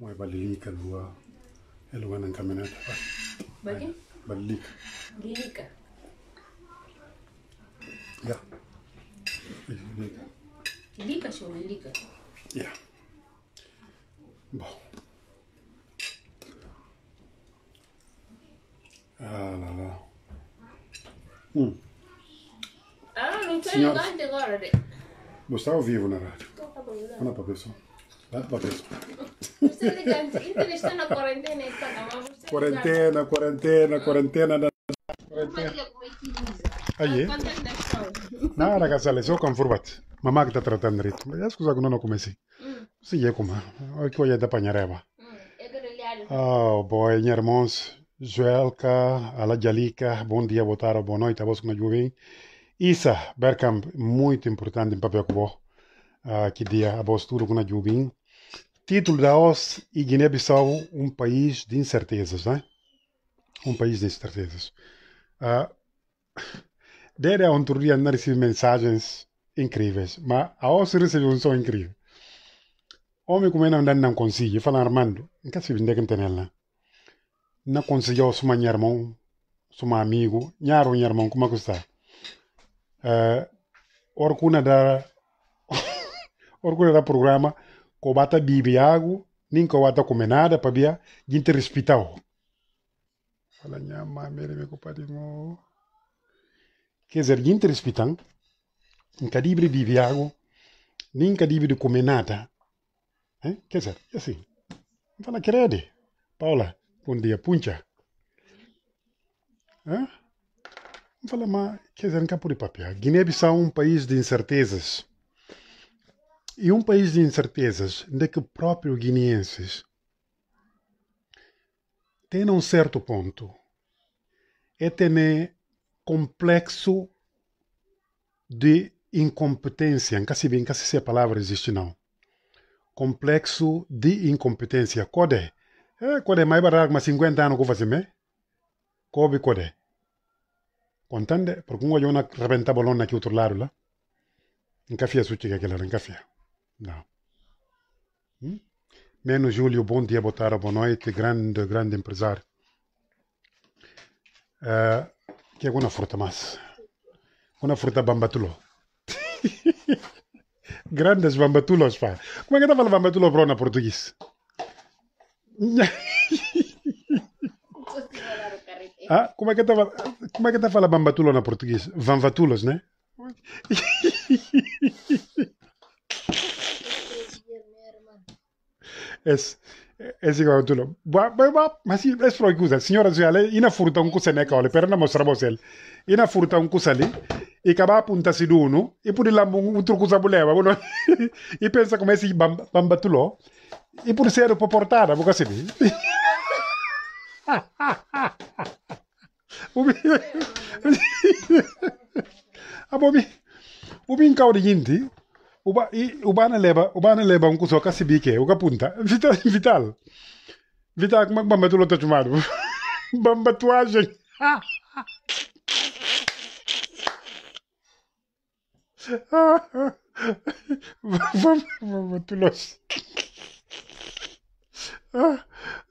Umebadilika lugha ya é lugha na nkamenata. Bali? Badilika. Badilika. Yeah. Badilika. Lika shughulika. Yeah. Bom. Ah, lá, lá. Hum. Ah, não tem lugar de agora. Você está ao vivo na rádio? Estou, tá Olha para a pessoa. Bate ah, para Quarentena, quarentena, quarentena. quarentena. Aje? Na, ragazza, le so conformat. Mamá que está tratando direito. Mas escusa que não comecei. Sim, mm. é como. Olha que olha da panhareba. Mm, oh, boy, minha irmãos. Joelka, Alajalica, bom dia, boa tarde, boa noite, a voz que me ajudem. Isa Bergkamp, muito importante em papel que vou. Uh, ah, que dia, a voz tudo que me ajudem. Título da OSCE e Guiné-Bissau, um país de incertezas, né? Um país de incertezas. Uh, ah, desde a autoria não recebi mensagens incríveis, mas a OSCE recebeu um som incrível. Homem como não não consigo, fala Armando, nunca se vende que tem ela. Não conseguiu sumar minha irmão, sumar amigo, nharo minha irmão, como é que está? Uh, orcuna da Orcuna da programa ko bata nem nin ko wata kumenada pabia jinti respitao fala nyama mere me kupadimo kezer jinti respitan in kadibri bibiyagu nin kadibri kumenata eh kezer yasi fala querida, paula dia puncha eh fala ma kezer capuri papia Guiné-Bissau é um país de incertezas e um país de incertezas, de que o próprio guineenses tem um certo ponto. É também complexo de incompetência, nunca se bem que se palavra existe não. Complexo de incompetência, code. É, code mais barato, mas 50 anos que fazer, né? Cobe code. Contande, porque um olhou na rebenta bolona aqui outro lado lá. Nunca fia suchi que aquela, nunca fia. Não. Hum? Menos Júlio, bom dia, boa tarde, boa noite. Grande, grande empresário. Uh, que é uma fruta mais? Uma fruta bambatulo. Grandes bambatulos, pá. Como é que está falando bambatulo, bro, na português? ah, como é que tava? como é que tá falando bambatulo na português? Vanvatulos, né? es, es igual tú ma si es pro kusa signora zuale ina furta un kusene ka ole per na mostra mosel ina furta un kusali e ka ba punta sidunu e puri la un tur kusa buleva uno e pensa come si bambatulo e puri ser po portara buka sidi o ubi o ubi o ubi o ubi uba, i, ubana leba ubana leba nkuso kasibike punta vital vital vital kumakubamba tulo tatumadu bamba tuaje bamba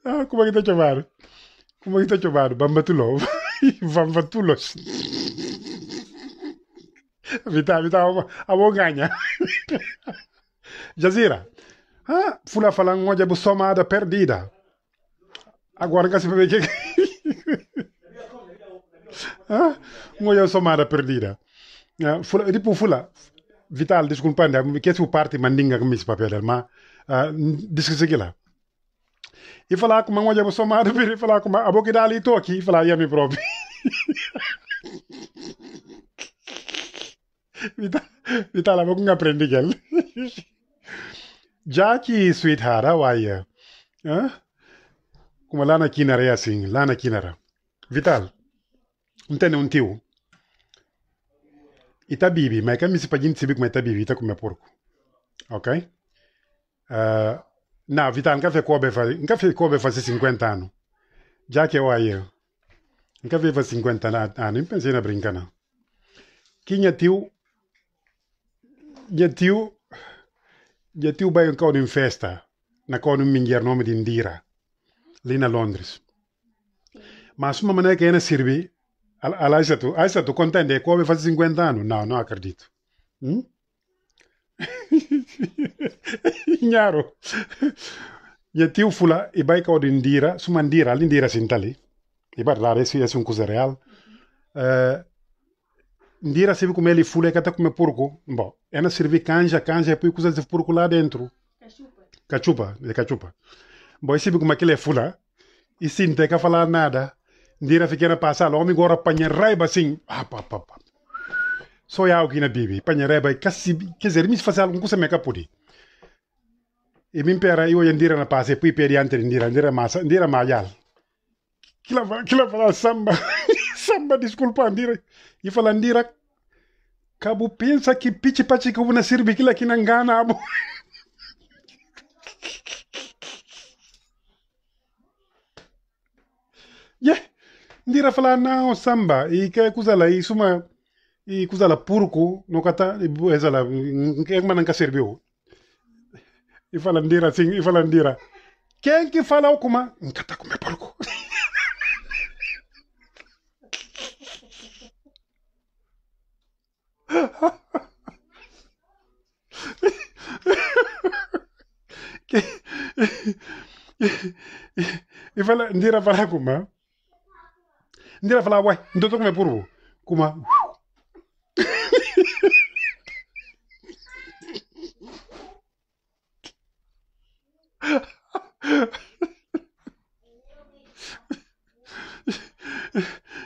ah, como é que tá chamado como é que tá chamado bamba tulo bamba tulos mitä, mitä awoganya jazira ah fula fala ngoja bu somada perdida agora se bebe ah, moja ngoja somada perdida fula ripu fula vital desculpande que o parte mandinga que me papel mas uh, disse que lá e falar com uma olha somada perdida, falar com uma a boca dali tô aqui falar ia me próprio Vita, vitalaba kungaprendikela jaki sweetheart how are you? Huh? kuma lana kinara ya sing, lana kinara vital untene untiu ita bibi maika misi pa pajini tsibi kuma ita bibi ita kuma porku okay uh, na vital nkafe kobe fa nkafe kobe fa 50 anu. jaki how are waya nkafe fa 50 anu, impensei na brinkana. kinha tio Gentil, gentil bij een koning festa. Na koning mingier nome d'indira. Lina Londres. Mas uma maneira que é na Sirbi, ela acha tu, acha tu contente, Kobe faz 50 anos. Não, não acredito. Hum? Mm? Nharo. Gentil fula e vai koning indira, sumandira, lindira sintali. ibar bar dar esse é um coisa real. Uh, Ndira sempre comer ali folha que até comer porco. Bom, ela serve canja, canja e põe coisas de porco lá dentro. Cachupa. Cachupa, de cachupa. Bom, sempre como aquele é fula. E sim, tem que falar nada. Ndira na passar lá, homem agora apanha raiba sim Ah, pa pa pa Só é algo que na Bíblia. Apanha raiva. Quer dizer, me fazer alguma coisa me capuri. E me pera, eu Ndira na passa e põe periante Ndira, Ndira massa, Ndira malhal. Que lá vai, que lá samba. samba disculpa pa ifala ndira kabu pinsa ki pichi pachi kubuna sirbi kila kinangana abo ye ndira fala nao samba ike kuzala isuma i kuzala purku nokata ezala man nka sirbi o ifala ndira sing ifala ndira kenki fala kuma nkata kuma purku e fala ndira fala kuma ndira fala wai ndoto kume purbu kuma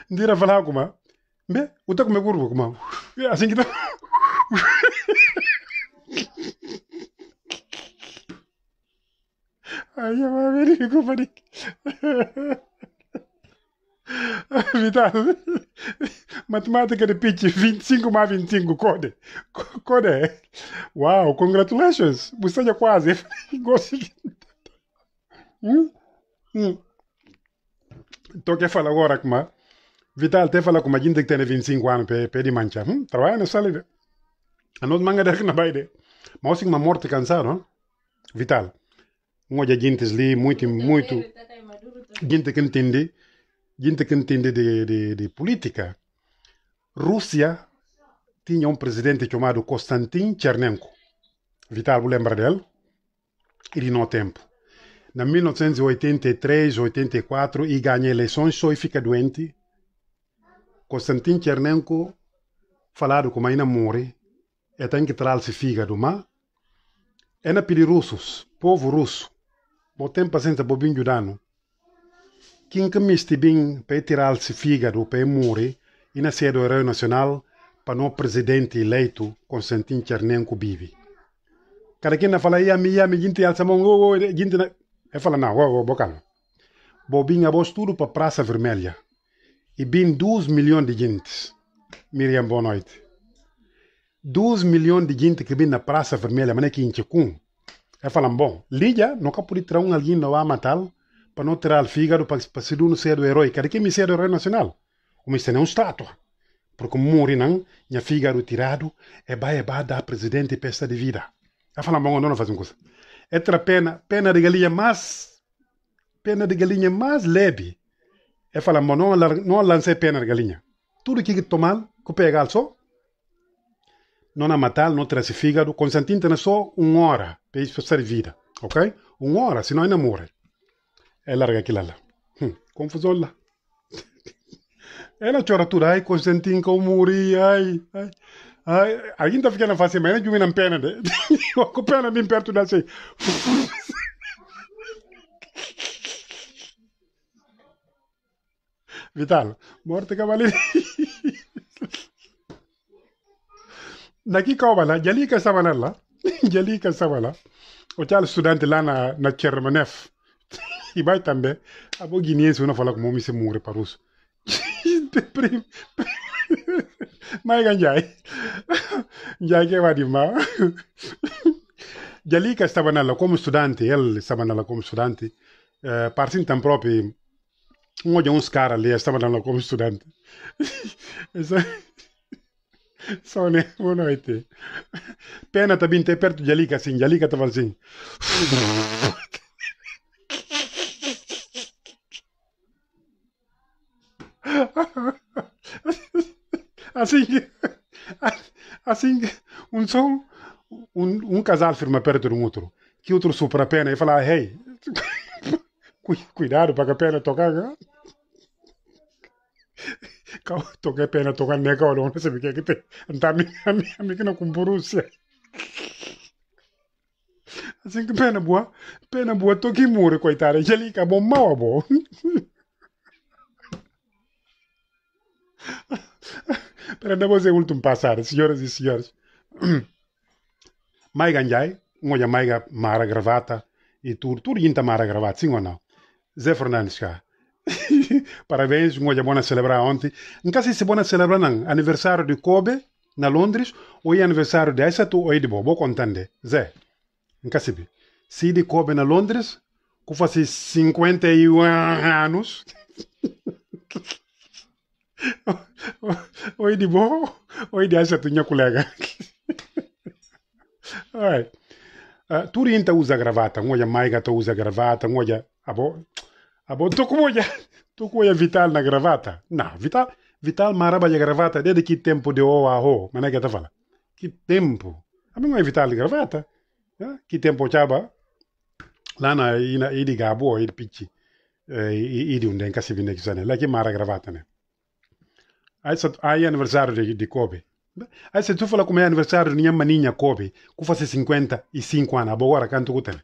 ndira fala kuma Beh, uta come curvo, assim que tá Ai, ma vedi che cupa di... Vitale, matematica de pitch, 25 mais 25, code. Code. Eh. Wow, congratulations. Você já quase. hum? Hum. Então, quer falar agora, Kumar? vital te fala ko gente que tem 25 anos pe pe mancha hm trabalha no sale de anot manga de na baide Mas assim, uma morte cansado vital ngoja gintes li muito muito tá tá? gente que entende gente que entende de, de, de política Rússia tinha um presidente chamado Konstantin Chernenko vital vou lembrar dele ele não tempo na 1983 84 ele ganha eleições só e fica doente Constantin Chernenko falado como ainda morre, é tem que trar se fígado, mas é na pili russos, povo russo, botem paciente bobinho judano, quem que miste bem para tirar se fígado para morrer e sede do herói nacional para o presidente eleito Constantin Chernenko vive. Cada quem na fala, yami, yami, gente alça mão, oh, oh, gente na... Eu falo, não, é oh, oh, bocalo. Bobinho, a voz tudo para Praça Vermelha e bem 12 milhões de gente. Miriam, boa noite. 12 milhões de gente que vem na Praça Vermelha, mas é que em Tchekun. Eu é falam, bom, Lídia, nunca pude tirar um alguém no a matar para não tirar o fígado para, ser um ser do herói. Cadê que é me ser do herói nacional? O ministro é um estátua. Porque morre não, minha fígado tirado, é ba é vai dar presidente pesta de vida. Eu falam, bom, não, não fazem coisa. Outra pena, pena de galinha mais, pena de galinha mais leve e é fala mo non non lance penar galinha tudo que tomar que pegar só não a matar não traz fígado Constantino tem só uma hora para isso servida ok uma hora senão ainda morre é larga aquilo lá hum, confusão lá ela chora tudo ai consentindo que eu morri ai ai ai ainda fica na face mas não na pena de com pena bem perto da sei Vital, muerte Cavalini. nakika jali ka sabana la jalika sabala o cal student lana na cerma nef ibay tambe abo guinien suna fala ko momi se mure parus prim may ga njay njay ke wadi ma ka sabana la comme student el sabana la comme student uh, parsin tam propri Onde uns caras ali estavam dando como estudante. Só, só né? Boa noite. Pena também ter perto de Alica assim. De estava assim. assim assim um som um, um casal firma perto de outro que outro supra a pena e fala hey cuidado para que a pena tocar né? toke pena toka neka wala wana sebike kite ntami ami ami kina kumburusia assim que pena boa pena boa toki mure coitada e ali acabou mal a boa pera não vou ser último passar senhoras e senhores mais ganhai olha mais mara gravata e tur tur inta mara gravata sim ou não Zé Fernandes cá Parabéns, ngoja bona celebrar ontem. caso se bona celebrar nan aniversário de Kobe na Londres ou é aniversário de Aisha tu de bo contande. Zé. caso bi. Se de Kobe na Londres, ku fasi 51 anos. de oidibo, oidi de ah, tu minha colega. All right. tu Turinta usa gravata, moja Maiga usa gravata, moja abo abo moja Tu coi Vital na gravata? Não, Vital, Vital maraba de gravata desde que tempo de o a o, mas não é que tá fala. Que tempo? A mim não é Vital de gravata. Eh? Que tempo chaba? Lá na ina idi gabu ou idi pichi. Eh, idi unden kasi vinde kisane, lá que mara gravata né. Aí aí aniversário de, de Kobe. Aí se tu fala como é aniversário de minha maninha Kobe, que faz 55 anos, agora canto que tem.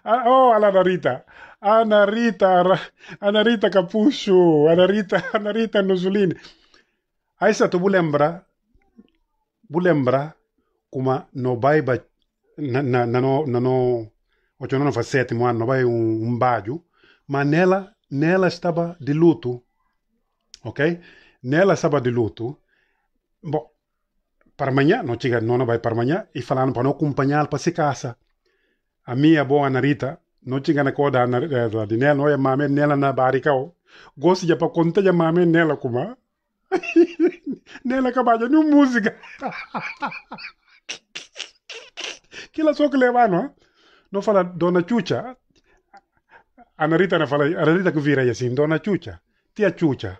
Ah, oh, Ana Rita. Ana Rita, Ana Rita Capucho, Ana Rita, Ana Rita Nuzulini. Aí se tu vou lembrar como no baiba, na, na, na, na, o hoje não faz sétimo ano, vai um, um baio, mas nela, nela estava de luto, ok? Nela estava de luto. Bom, para amanhã, não chega, não, não vai para amanhã, e falando para não acompanhar para se casa. a miya bo ana rita no cingana ko da na eh, di nel no ya mame nela na bari kao gosi pa konta ja mame nela kuma nela kabaja ni musica kila le levano no fala dona chucha ana rita na fala ana rita ya sin dona chucha tia chucha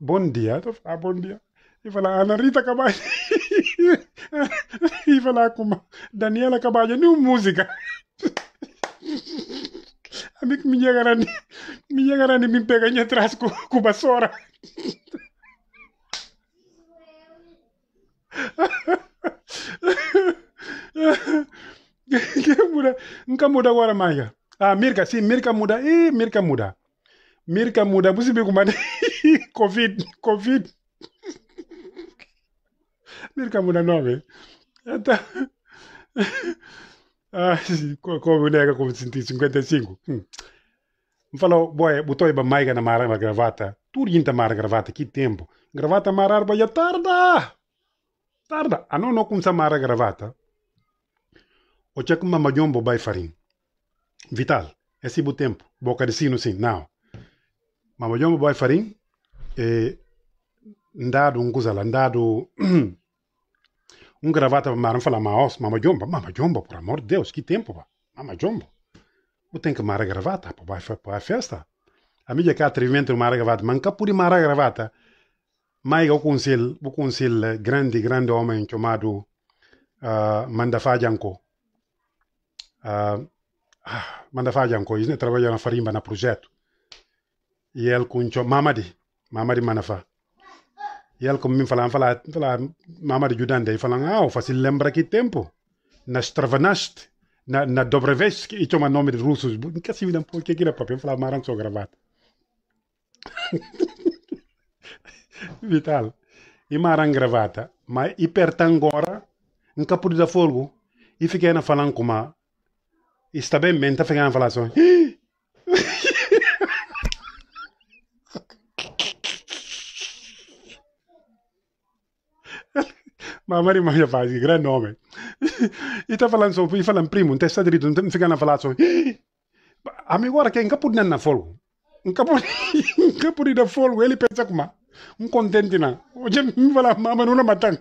bon dia to fa ah, bon dia e fala ana rita ba e falar com Daniela Cabalha, nem música. A mim que me chegaram, me chegaram e me pegam atrás com, com vassoura. que muda? Nunca muda agora, Maia. Ah, Mirka, sim, Mirka muda. Ih, Mirka muda. Mirka muda. Você viu como é? Covid, Covid. Mercamura 9. Então. Ah, como nega como senti 55. Hum. Me falou, boy, botou a maiga na mara na gravata. Turinta mara gravata, que tempo. Gravata mara arba já é tarda. Tarda. A ah, não não começa mara gravata. O cheque mama jombo vai farin. Vital. Esse é bo tempo. Boca de sino sim, não. Mama jombo vai farin. Eh, ndado nguzala, ndado Um gravata para Marão falar, mas mama jumbo, mama jumbo, por amor de Deus, que tempo, pá. mama jumbo. Eu tenho que a gravata para a festa. A mídia que atrevimento mara gravata, mas nunca pude a gravata. Mas o conselho, o conselho eh, grande, grande homem chamado uh, Mandafá Janko. Uh, ah, Mandafá ah, ah, ele trabalha na farimba, no projeto. E ele com Mamadi, Mamadi Manafá yal ko min fala fala fala mamade ah, fala aw fasil lembraki tempo na stravanast na na dobrevesh e toma nome de russos kasi vidam po que kira papel fala maran so gravata vital e maran gravata mas e pertangora um capo de folgo e fiquei na falando com uma está bem menta, está ficando a falar Mas Maria Maria Paz, que grande homem. e está falando sobre, e falando primo, está está direito, não fica na falar oh, sobre. Amigo, agora que é incapaz de na folga. Incapaz de folgo ele pensa como um contente na. o Hoje me fala, mama, não na matan.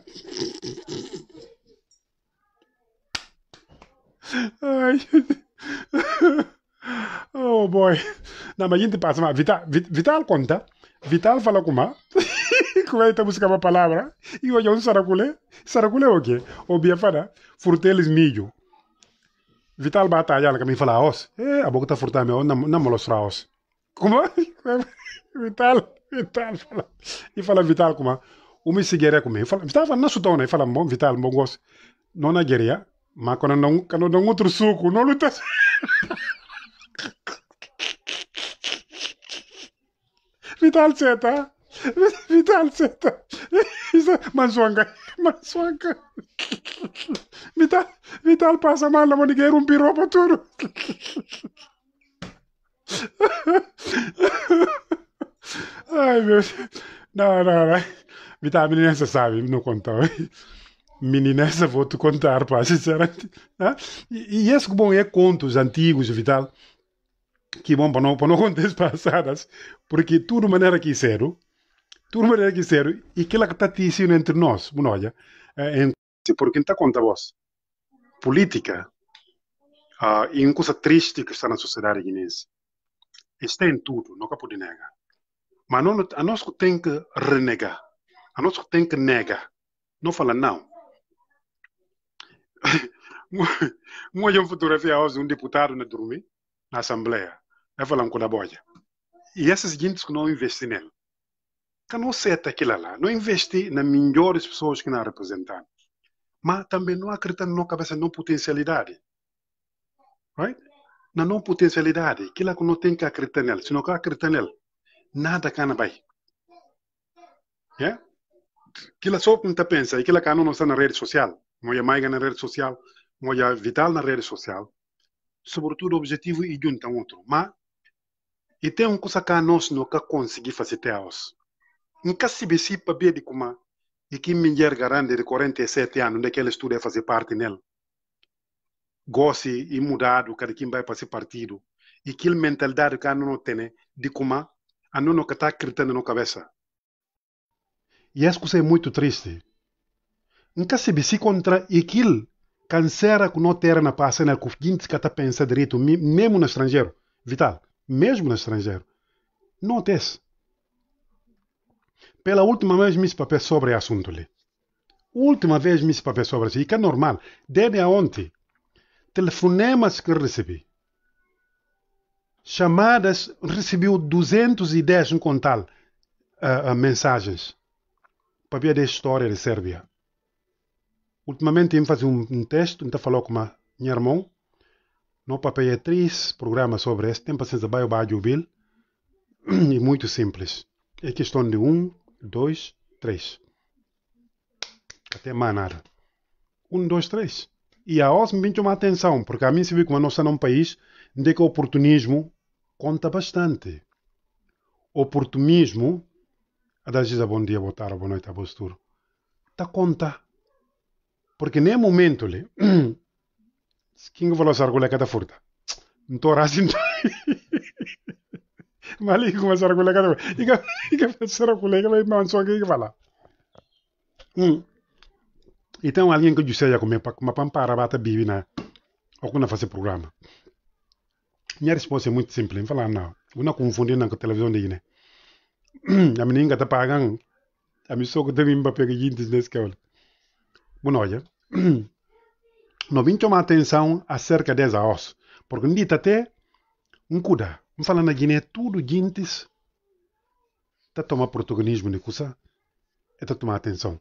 Ai. Oh boy. na mas a gente passa, Vital, Vital conta. Vital fala como kuwaita musikaba palabra iwo jon sarakule o oke obia fana furtelis mijo vital ba ta yala kami fala os eh abok ta furta me onna não molos raos kuma vital vital fala e fala vital como umi sigere kuma i fala vital fala nasu tona i fala bon vital bon não na geria mas quando não quando não outro suco não lutas vital seta Vital, você tá. É mais wanga, mais Vital, Vital passa mal, na ninguém um piropo tudo. Ai meu Deus. Não, não, não. Vital, a menina sabe, não conta. Meninessa, vou te contar, pá, sinceramente. Ah, e, e esse que bom é contos antigos, Vital. Que bom para não, para não contar passadas. Porque tudo maneira que disseram de uma maneira que dizer, aquilo é que está dizendo entre nós, bueno, olha, eh, é, porque está conta a voz, política, uh, e uma coisa triste que está na sociedade guinense, está em tudo, nunca pode negar. Mas não, a nós tem que renegar, a nós tem que negar, não fala não. Uma fotografia hoje um deputado na dormir, na Assembleia, é falando com a boia. E essas gentes que não investem nele, que não sete aquilo lá, não investe nas melhores pessoas que não representam, mas também não acredita na cabeça na potencialidade. Right? Na não potencialidade, aquilo que não tem que acreditar nele, se não acreditar nele, nada que não vai. Yeah? Aquilo só que não pensa, aquilo que não está na rede social, não é mais na rede social, não é vital na rede social, sobretudo o objetivo e junta outro, mas e tem uma coisa que nós nunca conseguimos fazer até hoje nunca se para ver de como e que mulher grande de 47 anos, onde ela estuda fazer parte nele, goste e mudado, cada quem vai para partido, e que mentalidade que não tem de como a não está acreditando na cabeça. E isso é muito triste. Nunca se bisi contra aquilo cancera que não ter na passa na gente que está pensando direito, mesmo no estrangeiro, vital, mesmo no estrangeiro. Não tem. Pela última vez me papéis sobre o assunto. Última vez me papéis sobre isso. E que é normal. Desde ontem. Telefonemas que recebi. Chamadas. Recebi 210 no contal uh, uh, mensagens. Para ver a história de Sérvia. Ultimamente, eu fazer um, um texto. Então, falou com a minha irmã. No papel é três programas sobre este. Tem paciência, baio baio ouvir. E muito simples. É questão de um, dois, três. Até mais nada. Um, dois, três. E a OSM me chama atenção, porque a mim se vê que uma nossa é um país onde que o oportunismo conta bastante. O oportunismo, a dar a ah, bom dia, boa tarde, boa noite, a bom futuro, está conta. Porque nem momento, le, quem falou essa argolha é que está é furta? Não estou assim. mali i kuma sara kule kada i ka i ka sara kule i ka i ma sɔn k'i fala hmm ita wali ngin ko jusa ya ko me pak ma pampa arabata bibi na o kuna programa minha resposta é muito simples fala não una confundir na televisão de ine a menina tá pagando a missão que tem Mbappé que gente nesse que olha bom olha não vim chamar atenção acerca dessa os porque não dita até um cura. Vamos falar na Guiné, tudo Guintes está a tomar protagonismo é de coisa, está a tomar atenção.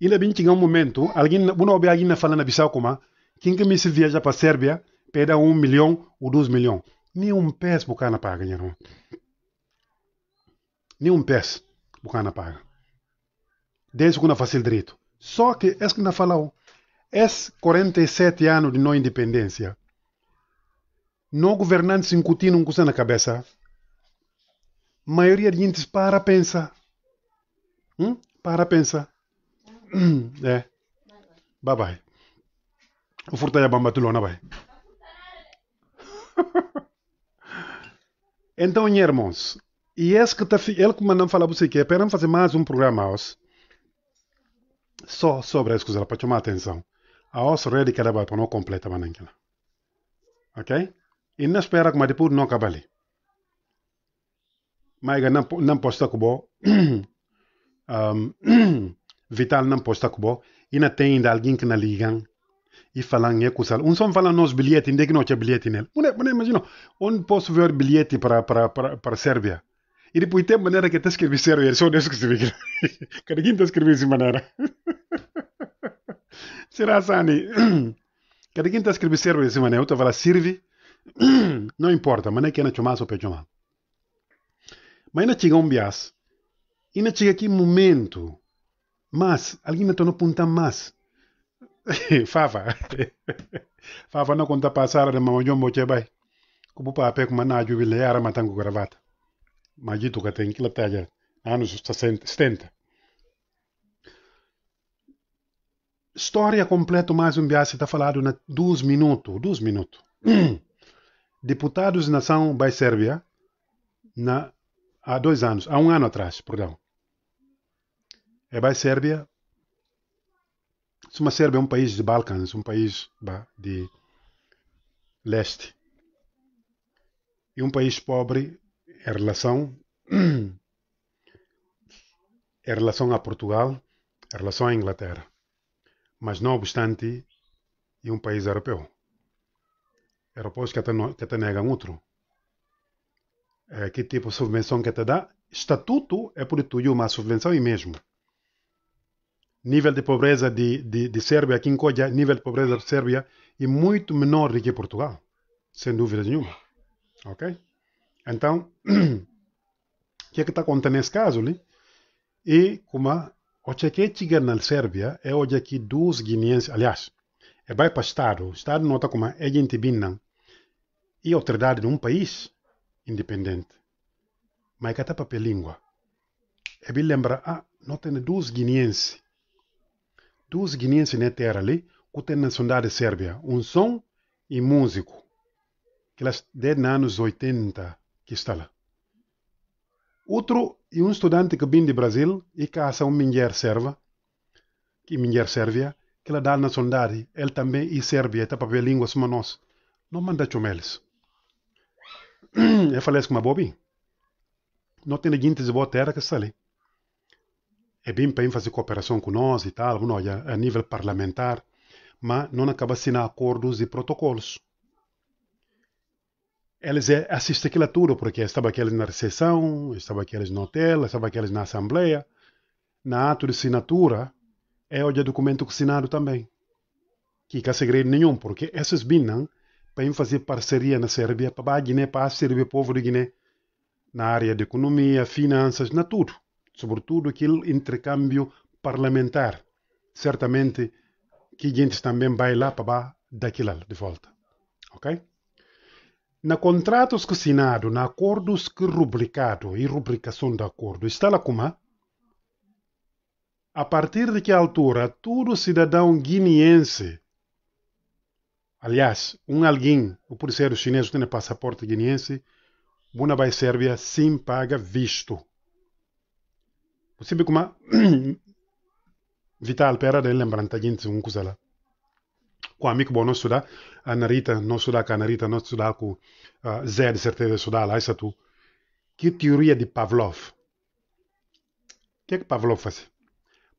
E na bem chega um momento, alguém, uma ou alguém fala na Bissau como, quem que me se viaja para a Sérvia, peda um milhão ou dois milhões. Nenhum pés bucana paga, não. Nenhum pés bucana paga. Desde que não faz direito. Só que, é que não falou, esses 47 anos de não independência, não governantes incutindo um coisa na cabeça. A maioria de gente para pensa. Hum? Para pensa. é. Bye bye. O furtaya bamba lona vai. então, irmãos, e esse que tá, ele que mandou falar para você que é para fazer mais um programa hoje. Só sobre as coisas, para chamar a atenção. A nossa rede que ela vai para não completa, mas Ok? inna spera kumadi pur non kabali maiga nam nam posta kubo vital nam posta kubo ina tem ainda alguém que na ligam e falam é kusal um som falan nos bilhete ainda que não tinha bilhete nele mune mune imagino? onde posso ver bilhete para para para para Sérvia e depois tem maneira que te escrevi Sérvia só Deus que se vê cada quem está escrevi de maneira será sani cada quem te escrevi Sérvia de maneira outra fala Sirvi Não importa, mas é que é ou pe chumá. Mas ainda chega um bias, ainda chega aqui momento, mas alguém me tornou punta mais. Fafa, Fafa não conta passar de mamãe boche bai. Como papel com maná jubilei ara matango gravata. Magito que tem que lá anos ah, 70. História completa mais um bias está falado na dois minutos, dois minutos. deputados nação da Sérvia na, há dois anos, há um ano atrás, perdão. É a Sérvia. Uma Sérvia é um país de Balcãs, um país de leste. E um país pobre em relação em relação a Portugal, em relação à Inglaterra. Mas não obstante, e é um país europeu aeroportos que te, que te negam outro. É, que tipo de subvenção que te dá? Estatuto é por tuyo, uma subvenção e mesmo. Nível de pobreza de, de, de Sérbia, aqui em Codia, nível de pobreza de Sérbia é muito menor do que Portugal, sem dúvida nenhuma. Ok? Então, o que é que está acontecendo nesse caso? Né? E como o que chega na Sérbia é hoje aqui dois guineenses, aliás, é vai para o Estado. O Estado nota como é gente binnan e autoridade de um país independente. Mas é que tapa língua. É bem lembrar, ah, nós temos dois guineenses. Dois guineenses na terra ali, que têm nacionalidade Sérvia, Um som e músico. Que lá desde anos 80 que está lá. Outro e um estudante que vem do Brasil e caça uma mulher serva, que mulher sérvia, que ela dá na sondagem, ele também e Sérvia, está para ver línguas como nós. Não manda chumeles. Eu falei com uma bobinha. Não tem ninguém de boa terra que está ali. É bem para fazer cooperação com nós e tal, não, a nível parlamentar, mas não acaba assinar acordos e protocolos. Eles assistem aquilo tudo, porque estava aqueles na recepção, estava aqueles no hotel, estava aqueles na assembleia, na ato de assinatura, é olha documento assinado também. Que não há segredo nenhum, porque esses vinham para fazer parceria na Sérvia, para a Guiné, para servir o povo de Guiné, na área de economia, finanças, na tudo. Sobretudo aquele intercâmbio parlamentar. Certamente que a gente também vai lá para daquilo de volta. Ok? Na contratos que assinado, na acordos que rubricado e rubricação do acordo, está lá como a partir de que altura todo cidadão guineense, aliás, um alguém, o policial chinês tem passaporte guineense, Buna vai Sérvia sim paga visto. Você vê como vital pera de lembranta gente um lá. Com amigo bom nosso da Anarita, nosso da Canarita, nosso da com uh, ah, Zé de certeza sudá lá isso tu. Que teoria de Pavlov? O que é que Pavlov faz?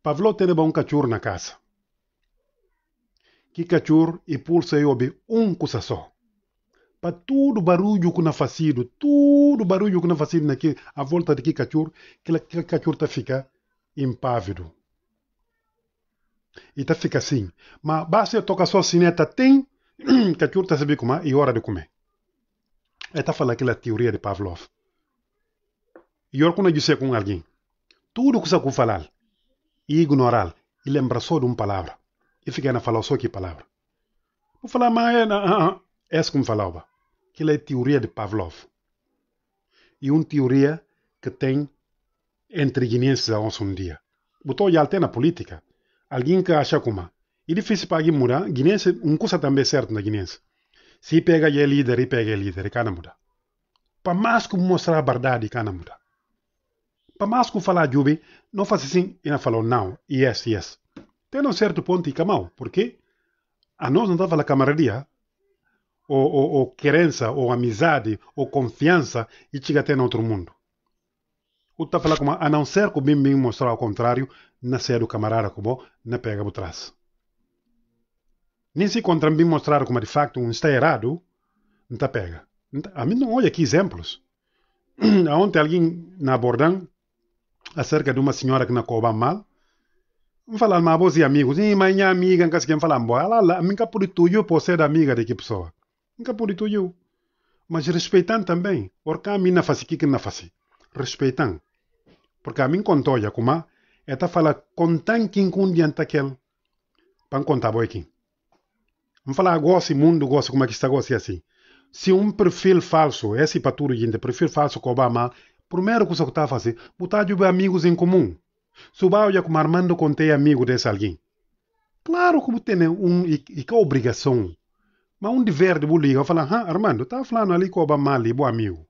Pavlo tereba un cachur na casa. Que cachur e pulsa yobe um cusa só. Para tudo barulho que na facido, tudo barulho que na facido naqui, volta de que cachur, que aquele cachur tá fica impávido. E ta fica assim. Mas basta toca só sineta tem, cachur ta saber comer e hora de comer. É ta fala aquela teoria de Pavlov. E hora quando eu disse com alguém, tudo que você e ignorar e lembrar só de uma palavra e ficar é na falar só que palavra. Vou falar mais, é, não, não. Ah, ah, ah, essa falava, que é a teoria de Pavlov. E uma teoria que tem entre guineenses a uns um dia. Botou já até na política. Alguém que acha como é difícil para alguém mudar, guineense, um coisa também é certo na guineense. Se pega e é líder, e pega e é líder, e cana muda. Para mais que mostrar a verdade, cana muda. Pamasco falar Juve, não faz assim. E não falou, não, yes, yes. Tem um certo ponto e camão, porque a nós não estava na camararia, ou, ou, ou querença, ou amizade, ou confiança, e chega até no outro mundo. O está falando como, a não ser que o bem bem mostrar ao contrário, na ser do camarada como, na pega por trás. Nem se contra bem mostrar como de facto um está errado, não está pega. A mim não olha aqui exemplos. Ontem alguém na Bordão acerca de uma senhora que na coba mal. Me falar mabos e amigos, e minha amiga, nunca se falar, ela lá, nunca por tuyo por ser amiga de que pessoa. Nunca por eu, Mas respeitam também, porque a mim não faz o que não faz. Respeitam. Porque a mim contou, já como, ela fala, contam quem com diante aquele. Para contar, boi aqui. Vamos falar, gosto, mundo gosta, como é que está gosto assim. Se um perfil falso, esse paturo, gente, perfil falso que mal. Primeira coisa que está a fazer, é, botar de amigos em comum. Subalha com Armando contei amigo desse alguém. Claro que tem um, e, e que obrigação. Mas um dever de liga, falar, ah, Armando, tá falando ali com o Bamali, é bom amigo.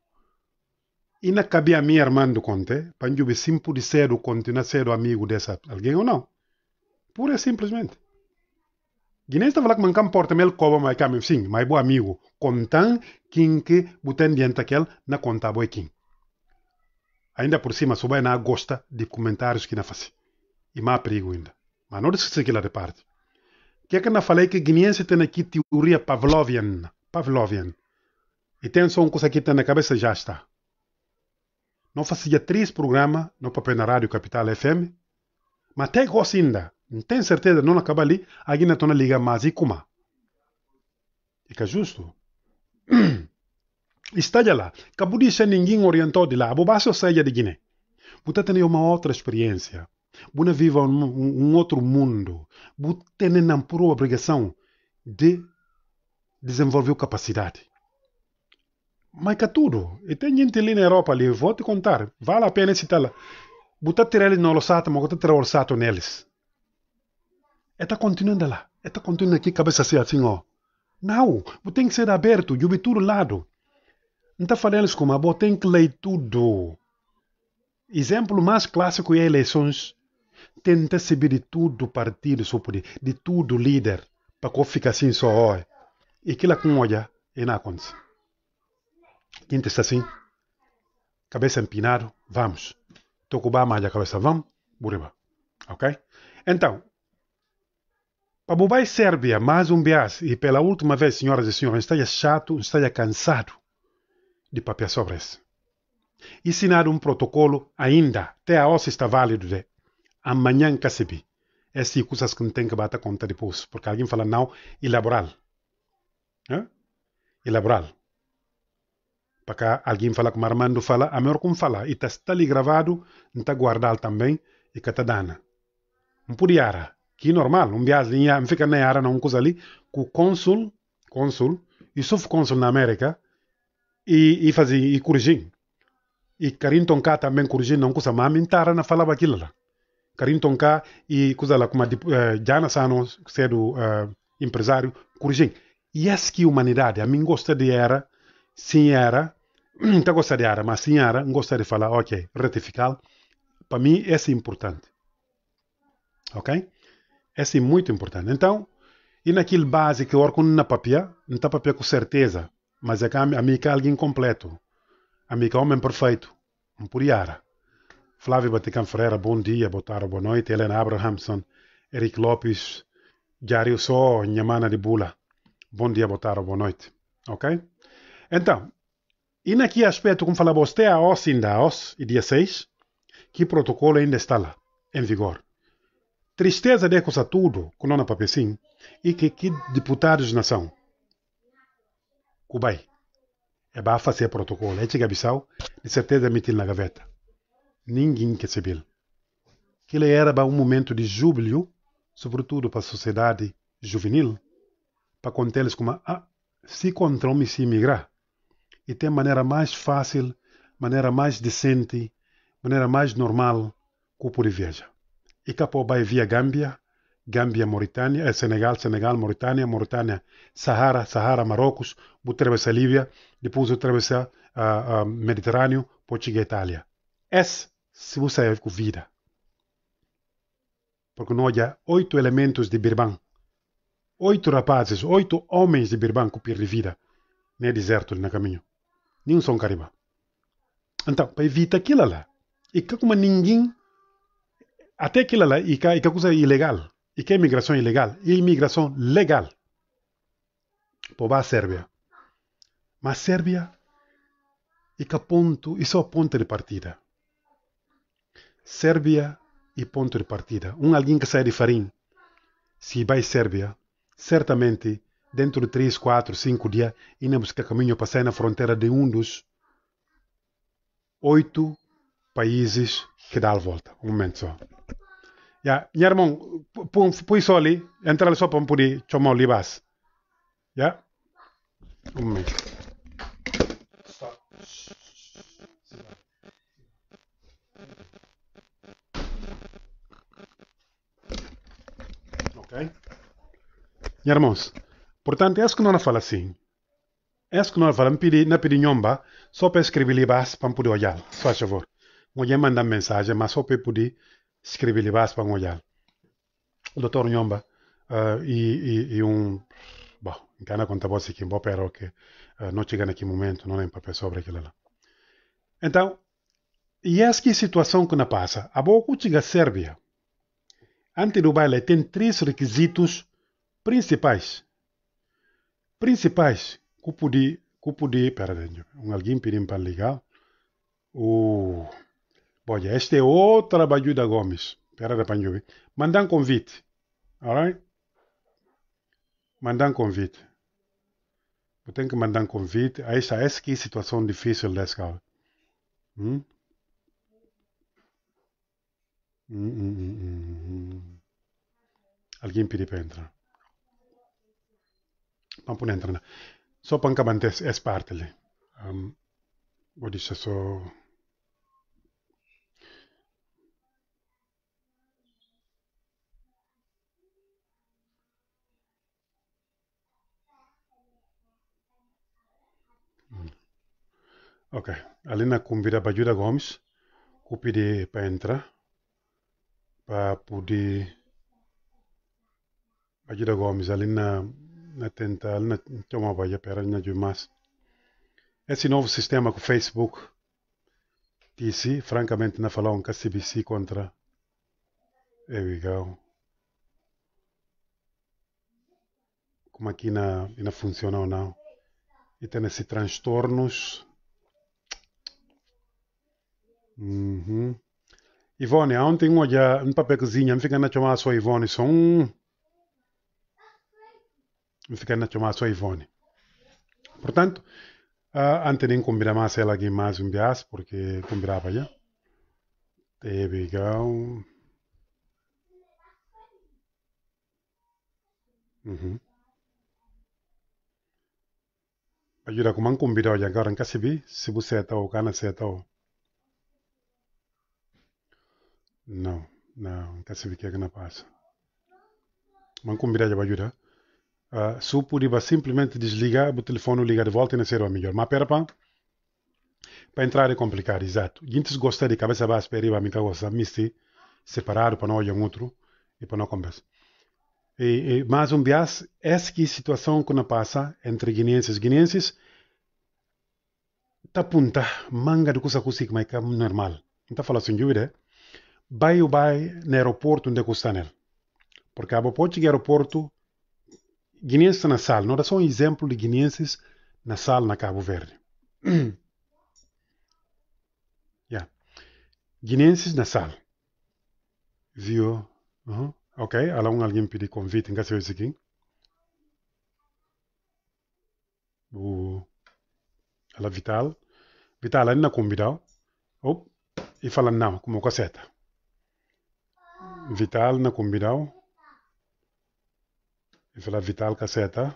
E não cabia a mim, Armando Conte, para eu sempre de ser, continuar sendo amigo dessa alguém ou não. Pura e simplesmente. Guiné está falando que mancam porta mel coba mais caminho, sim, mas bom amigo. Contam quem que botem diante daquele, na conta boi quem. Ainda por cima, na gosta de comentários que não faz. E má perigo ainda. Mas não disse aquilo de parte. Que é que não falei que guineense tem aqui teoria Pavlovian. Pavlovian. E tem só uma coisa que tem na cabeça já está. Não fazia três programas no papel na Rádio Capital FM. Mas até gosto ainda. Não tenho certeza, não acaba ali. Alguém na tona liga mais e como. E é que é justo. Istaglia de ser ninguém orientou de lá, ou seja de Guiné. Você tem uma outra experiência. Você vive um, um, outro mundo. Você tem uma pura obrigação de desenvolver capacidade. Mas que tudo, e tem gente ali na Europa ali, vou te contar, vale a pena citar lá. Você tirar eles no sato, mas você tirar o sato neles. Está continuando lá, está continuando aqui, cabeça assim, ó. Não, você tem que ser aberto, de tudo lado. Então falamos como a tem que ler tudo. Exemplo mais clássico é eleições. Tenta saber de tudo partido, de tudo líder, para que fica assim só olha. E aquilo que olha, e é não acontece. Quem está assim, cabeça empinada, vamos. Tocubá mais a cabeça, vamos, buriba. Ok? Então, para Bubai Sérvia, mais um viagem, e pela última vez, senhoras e senhores, esteja chato, esteja cansado de Papias-Sobres. Ensinar um protocolo ainda, até a osso está válido de amanhã que se vi. Essas é coisas que não tem que bater conta depois, porque alguém fala não, laboral, É? Para Porque alguém fala com Armando fala, a melhor como fala, e tá, está ali gravado, não está guardado também, e que está dando. Não podia que é normal, um viagem, não fica nem era, não coisa ali, com o cônsul, cônsul, e só o cônsul na América, e, e fazia e corrigir. E Karim Tonká também corrigir, não custa mais mentara na falava aquilo lá. Karim Tonká e coisa lá como já eh, Jana Sano, sendo é uh, eh, empresário, corrigir. E essa é que humanidade, a mim gosta de era, sim era, não gosta de era, mas sim era, gosta de falar, ok, retificar. Para mim, essa é importante. Ok? Essa é muito importante. Então, e naquele base que eu orco na papia, não está papia com certeza mas é que amica é alguém completo. Amica é homem perfeito. Um puriara. Flávio Batican Ferreira, bom dia, boa tarde, boa noite. Helena Abrahamson, Eric Lopes, Diário Só, Nhamana de Bula. Bom dia, boa tarde, boa noite. Ok? Então, e naquele aspecto, como falava, você a OS ainda, a OS e dia 6, que protocolo ainda está lá, em vigor. Tristeza de coisa tudo, com não papecim, e que, que deputados de nação, Kubai. É para fazer protocolo. É chega Bissau, de certeza mitil na gaveta. Ninguém quer saber. Aquilo era para um momento de júbilo, sobretudo para a sociedade juvenil, para contê-los como ah, se controme se migrar. E tem maneira mais fácil, maneira mais decente, maneira mais normal que o poder viajar. E capô vai via Gâmbia, Gâmbia, Mauritânia, eh, Senegal, Senegal, Mauritânia, Mauritânia, Sahara, Sahara, Marrocos, vou atravessar Líbia, depois atravessa uh, uh, Mediterrâneo, Portugal, chegar Itália. Esse, se você é com vida. Porque nós há oito elementos de Birban. Oito rapazes, oito homens de Birban que perdem vida é deserto, no caminho. Nenhum são cariba. Então, para evitar aquilo lá, e que como ninguém, até aquilo lá, e que coisa ilegal. Que é imigração ilegal? Imigração legal. Povo a Sérvia. Mas Sérvia, e que ponto, isso é o ponto de partida. Sérvia, e ponto de partida. Um alguém que sai de Farim, se vai à Sérvia, certamente dentro de 3, 4, 5 dias, ainda busca caminho para sair na fronteira de um dos oito países que dá a volta. Um momento só ya ñer mong puy soli entral sopam puri chomo libas ya ummi ok ñer mons portanto es que non fala assim es que non fala pidi na pidi ñomba sopa escribi libas pam pudi oyal so a favor mo manda mensagem mas sopa pudi escrevi-lhe vas pa olhar. O doutor Nhomba eh, uh, e, e, e um... Bom, engana conta aqui, que pero que uh, eh, não chega naquele momento, não lembro papel sobre aquilo lá. Então, e essa é a situação que não passa. A boca chega Sérvia. Antes do baile tem três requisitos principais. Principais. Cupo de... Cupo de... Pera, um alguém pediu para ligar. O... Uh, Olha, este é o trabalho da Gomes. Pera da Panjubi. ¿eh? Mandar um convite. Alright? Mandar um convite. Eu tenho que mandar um convite a essa, aqui situação difícil da escola. Hum? ¿Mm? Hum, mm, hum, mm, Alguém pediu para entrar. Vamos para entrar. Só para que manter essa parte Um, vou deixar só. Ok, alina convida para ajuda Gomes, o pedir para entrar, para poder ajuda Gomes, alina na tenta, alina tomar para para na Jumas. Esse novo sistema com o Facebook, disse, francamente, na falar um KCBC contra. There we go. Como aqui não funciona ou não. E tem esses transtornos Uhum. Ivone, ontem um já um papelzinho, me fica na chamada sua Ivone, só um. Me fica na chamada sua Ivone. Portanto, uh, antes nem combinar mais ela aqui mais um bias, porque combinava já. There we go. Uhum. Ajuda com um convidado agora, nunca se vi, se você está tal, cana se está tal. não não que não passa mancumbiralha vai ajudar uh, ah, se o puriba simplesmente desligar o telefone liga de volta e não a melhor mas perpa? pá para entrar é complicado exato gente gosta de cabeça baixa para ir a minha misti separado para não olhar um outro e para não conversar e, e, mais um bias, essa que situação que não passa entre guineenses e guineenses está punta manga de coisa que é normal. Não está falando sem dúvida, é? vai ou vai no aeroporto onde custa é nele. Porque a pode chegar aeroporto, guineenses na sala, não é só um exemplo de guineenses na sala na Cabo Verde. yeah. Guineenses na sala. Viu? Ok, uhum. Ok, há alguém pedir convite em casa aqui. O... Ela Vital. Vital, ainda convidou. Oh, e fala não, como caceta. Vital na combinau. E lá Vital caseta.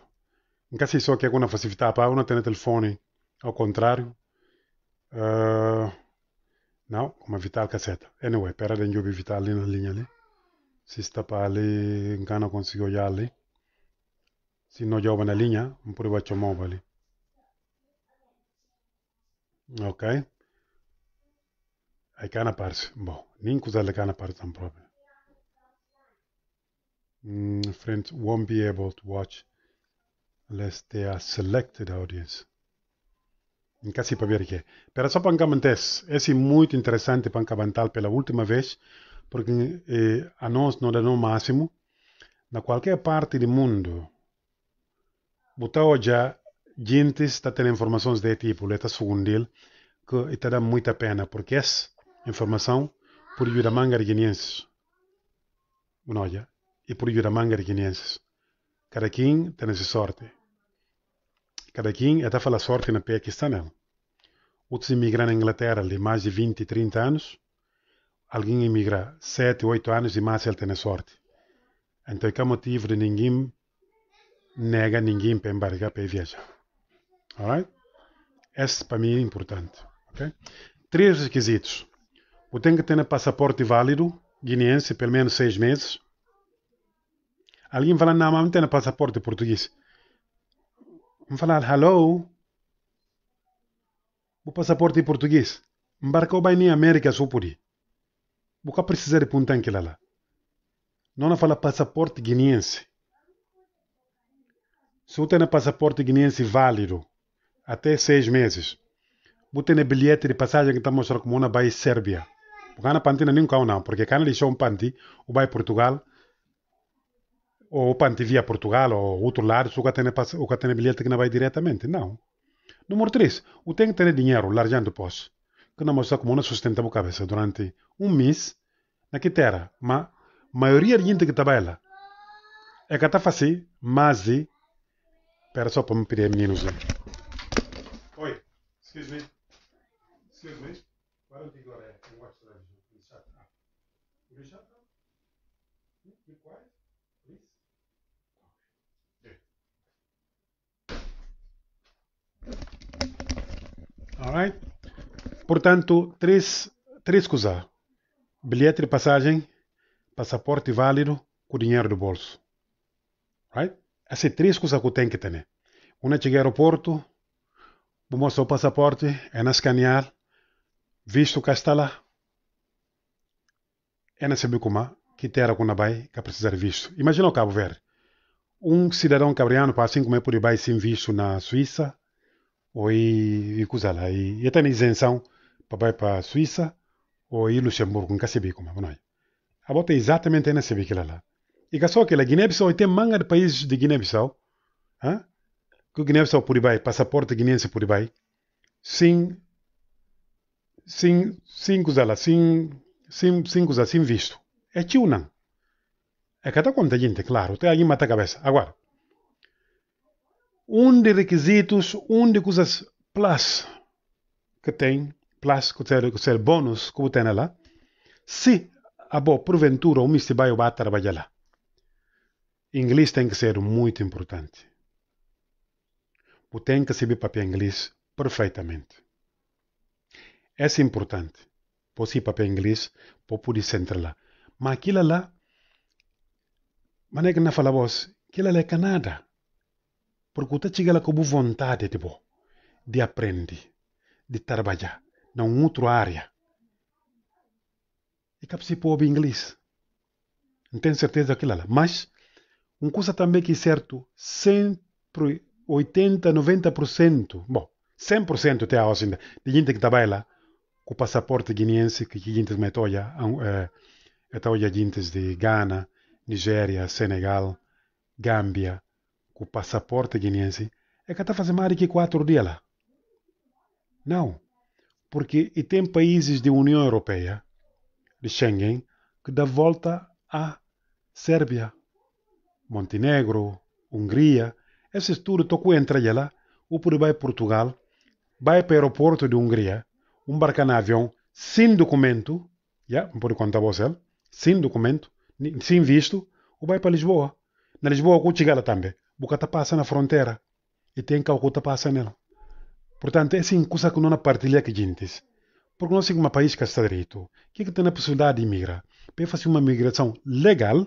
Em caso só facilidade alguma facilitar não tem telefone, ao contrário. Uh, eh, não, uma Vital caseta. Anyway, espera, eu vi Vital ali na linha ali. Se está para ali, em não consigo olhar ali. Se não joga na linha, um por baixo móvel ali. Ok? Aí cá na parte. Bom, nem usar cá na parte tão próprio. Mm, friends won't be able to watch unless they are selected audience. Inca si può que Per eso pancamantes, è molto interessante pancamantal per la ultima vez, porque eh, a nós non danno massimo, da qualquer parte do mundo, botava já gente está tendo informações de tipo, leta segundil, que está dando muita pena, porque essa informação por a manga de guineenses. Não, já e por Yuramanga Guineenses. Cada quem tem essa sorte. Cada quem até fala sorte na pé que está nela. Outros imigraram na Inglaterra de mais de 20, 30 anos. Alguém imigra 7, 8 anos e mais ele tem sorte. Então, que é motivo de ninguém nega ninguém para embarcar para viajar. Alright? Este para mim é importante. Okay? Três requisitos. Você tem que ter um passaporte válido, guineense, pelo menos seis meses. Alguén fala normalmente tem passaporte português. Vamos falar hello. O passaporte português. Embarcou bem na América Supuri. Boca precisar de puntan que lá. Não fala passaporte guineense. Se eu tenho passaporte guineense válido, até seis meses, eu tenho bilhete de passagem que está mostrando como uma vai Sérbia. Porque não pantina nenhum cão não, porque quando deixou um panti, o vai Portugal, open TV a Portugal ou outro lado só tem, o que tem bilhete que não vai diretamente. Não. Número 3. O tem que ter dinheiro, largando o posto. Que não mostra como não sustenta a cabeça durante um mês na que terra. Mas a maioria da gente que trabalha é que está fácil, mas. É, espera só para me pedir meninos. Oi, excuse me. Excuse me. Why don't you go there and watch the television in the chat? In chat? Alright? Portanto, três, três coisas: bilhete de passagem, passaporte válido, com dinheiro do bolso. Right? Essas três coisas que tem que ter. Uma é chega ao aeroporto, vou mostrar o passaporte, é na escanear, visto que está lá. É na saber como que terra com vai que de visto. Imagina o Cabo Verde. Um cidadão cabriano passa 5 meses por baixo sem visto na Suíça, ou ir, ir coisa lá, e até na isenção para ir para a Suíça ou ir Luxemburgo, nunca se como é nós. A bota é exatamente na se que lá. E caso só que a Guiné-Bissau tem manga de países de Guiné-Bissau, hein? que Guiné-Bissau por aí, passaporte guinense por ir aí, sim, sim, sim, coisa lá, sim, sim, sim, coisa, sim visto. É tio não. É que está conta gente, claro, tem alguém mata cabeça. Agora, um de requisitos, um de coisas plus que tem, plus, que ser, bônus, que tem lá, se a boa porventura o Mistibaio vai trabalhar lá. Inglês tem que ser muito importante. Você tem que saber papel inglês perfeitamente. É importante. Você si papel inglês, por poder entrar lá. Mas aquilo lá, é que não fala voz, aquilo lá é Canadá. Porque você chega lá com vontade tipo, de, bo, de aprender, de trabalhar, numa outra área. E cabe se pobre inglês. Não tenho certeza daquilo lá. Mas, uma coisa também que é certo, sempre 80, 90%, bom, 100% até hoje ainda, de gente que trabalha lá, com o passaporte guineense, que gente mete olha, é, gente de Gana, Nigéria, Senegal, Gâmbia, com passaporte guineense, é que está fazendo mais que quatro dias lá. Não, porque e tem países da União Europeia, de Schengen, que dá volta à Sérvia, Montenegro, Hungria, esses tudo tocou entra lá, ou por vai Portugal, vai para o aeroporto de Hungria, embarca no avião sem documento, já, não pode contar você, sem documento, sem visto, ou vai para Lisboa. Na Lisboa, com chegada também. Bucata passa na fronteira e tem que passa nela. Portanto, é assim coisa que não partilha com gente. Porque nós temos um país que está direito, que, é que tem a possibilidade de migrar, para fazer uma migração legal,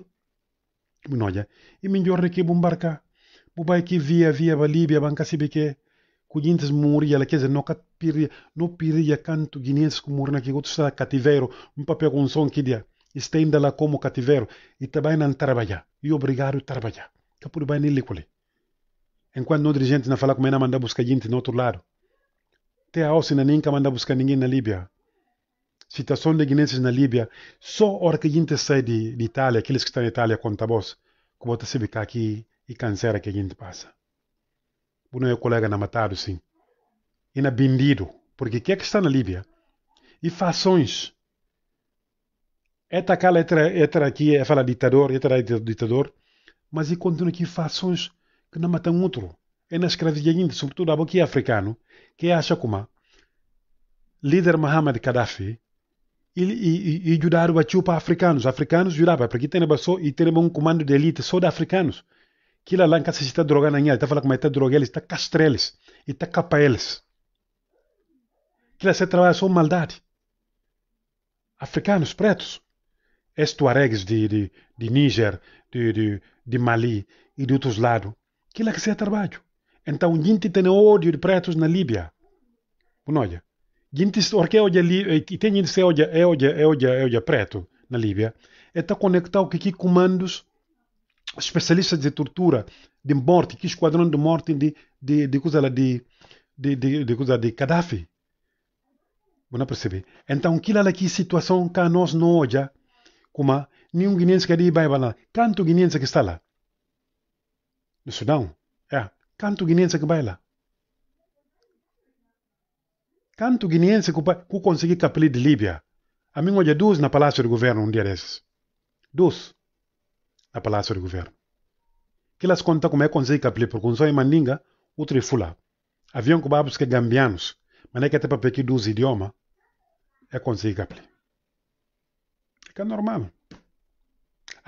olha, e é melhor do que bombarcar. Bubai que via, via, Líbia, banca se que cujintes muri ala kese no kat piri no não piria canto guinenses ku murna ki gotu está cativeiro um papel com som que dia estenda lá como cativeiro e também não trabalhar e obrigado a trabalhar então, por bem, Enquanto no dirigente não fala com é não mandar buscar gente no outro lado. Até a Alcina nunca manda buscar ninguém na Líbia. Situação de guinenses na Líbia, só a hora que a gente sai de, de Itália, aqueles que estão na Itália conta vos, que bota se ficar aqui e canseira que a gente passa. O meu colega na matado, sim. E na bendido, porque que é que está na Líbia? E fações. É tacar letra, letra aqui, é ditador, letra ditador mas encontram aqui fações que não matam outro. É na escravia ainda, sobretudo há aqui africano, que é acha como líder Mohamed Gaddafi e, e, e ajudar o Etiópia africanos. Africanos ajudava, porque tem só e tem um comando de elite só de africanos. Que lá lá em casa está drogando, está falando como é está drogando, está castreles, está capa eles. Que lá se trabalha só maldade. Africanos, pretos. Estuaregues de, de, de Níger, de, de, de Mali e de outros lados, que lá que se é trabalho. Então, a gente tem ódio de pretos na Líbia. Não olha, gente porque é olha, e eh, tem gente que é ódio, é ódio, é ódio é preto na Líbia, está é conectado aqui com comandos especialistas de tortura, de morte, que esquadrão de morte de, de, de coisa lá de, de, de, de coisa de Gaddafi. não perceber? Então, aquilo lá que situação que nós não olhamos, como nenhum um guinense quer ir para lá. Canto guinense que está lá. No Sudão, é. Canto guinense que vai lá. Canto guinense que, que consegui capelir de Líbia. A mim olha duas na Palácio do Governo um dia desses. Duas na Palácio do Governo. Que elas contam como é que consegui capelir, porque um só é mandinga, outro é fula. Avião que babos que é gambianos, mas é que até para pedir duas idiomas, é conseguir capelir. É, é normal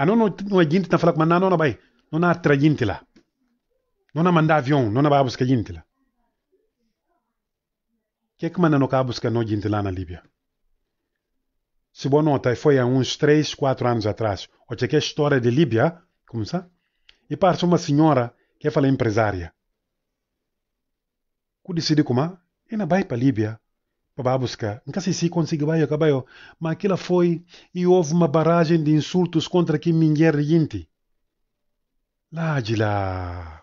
anono ah, no jinti na falak manna nona bay nona tra jinti la nona manda avion nona ba buska jinti la que que manda no ka buska no jinti lá na Líbia se boa nota foi há uns 3, 4 anos atrás o cheque é história de Líbia como sabe e parte uma senhora que é fala empresária que decide como é na vai para Líbia para buscar. Nunca sei se consigo vai acabar, mas aquilo foi e houve uma barragem de insultos contra quem mulher gente. Lá de lá.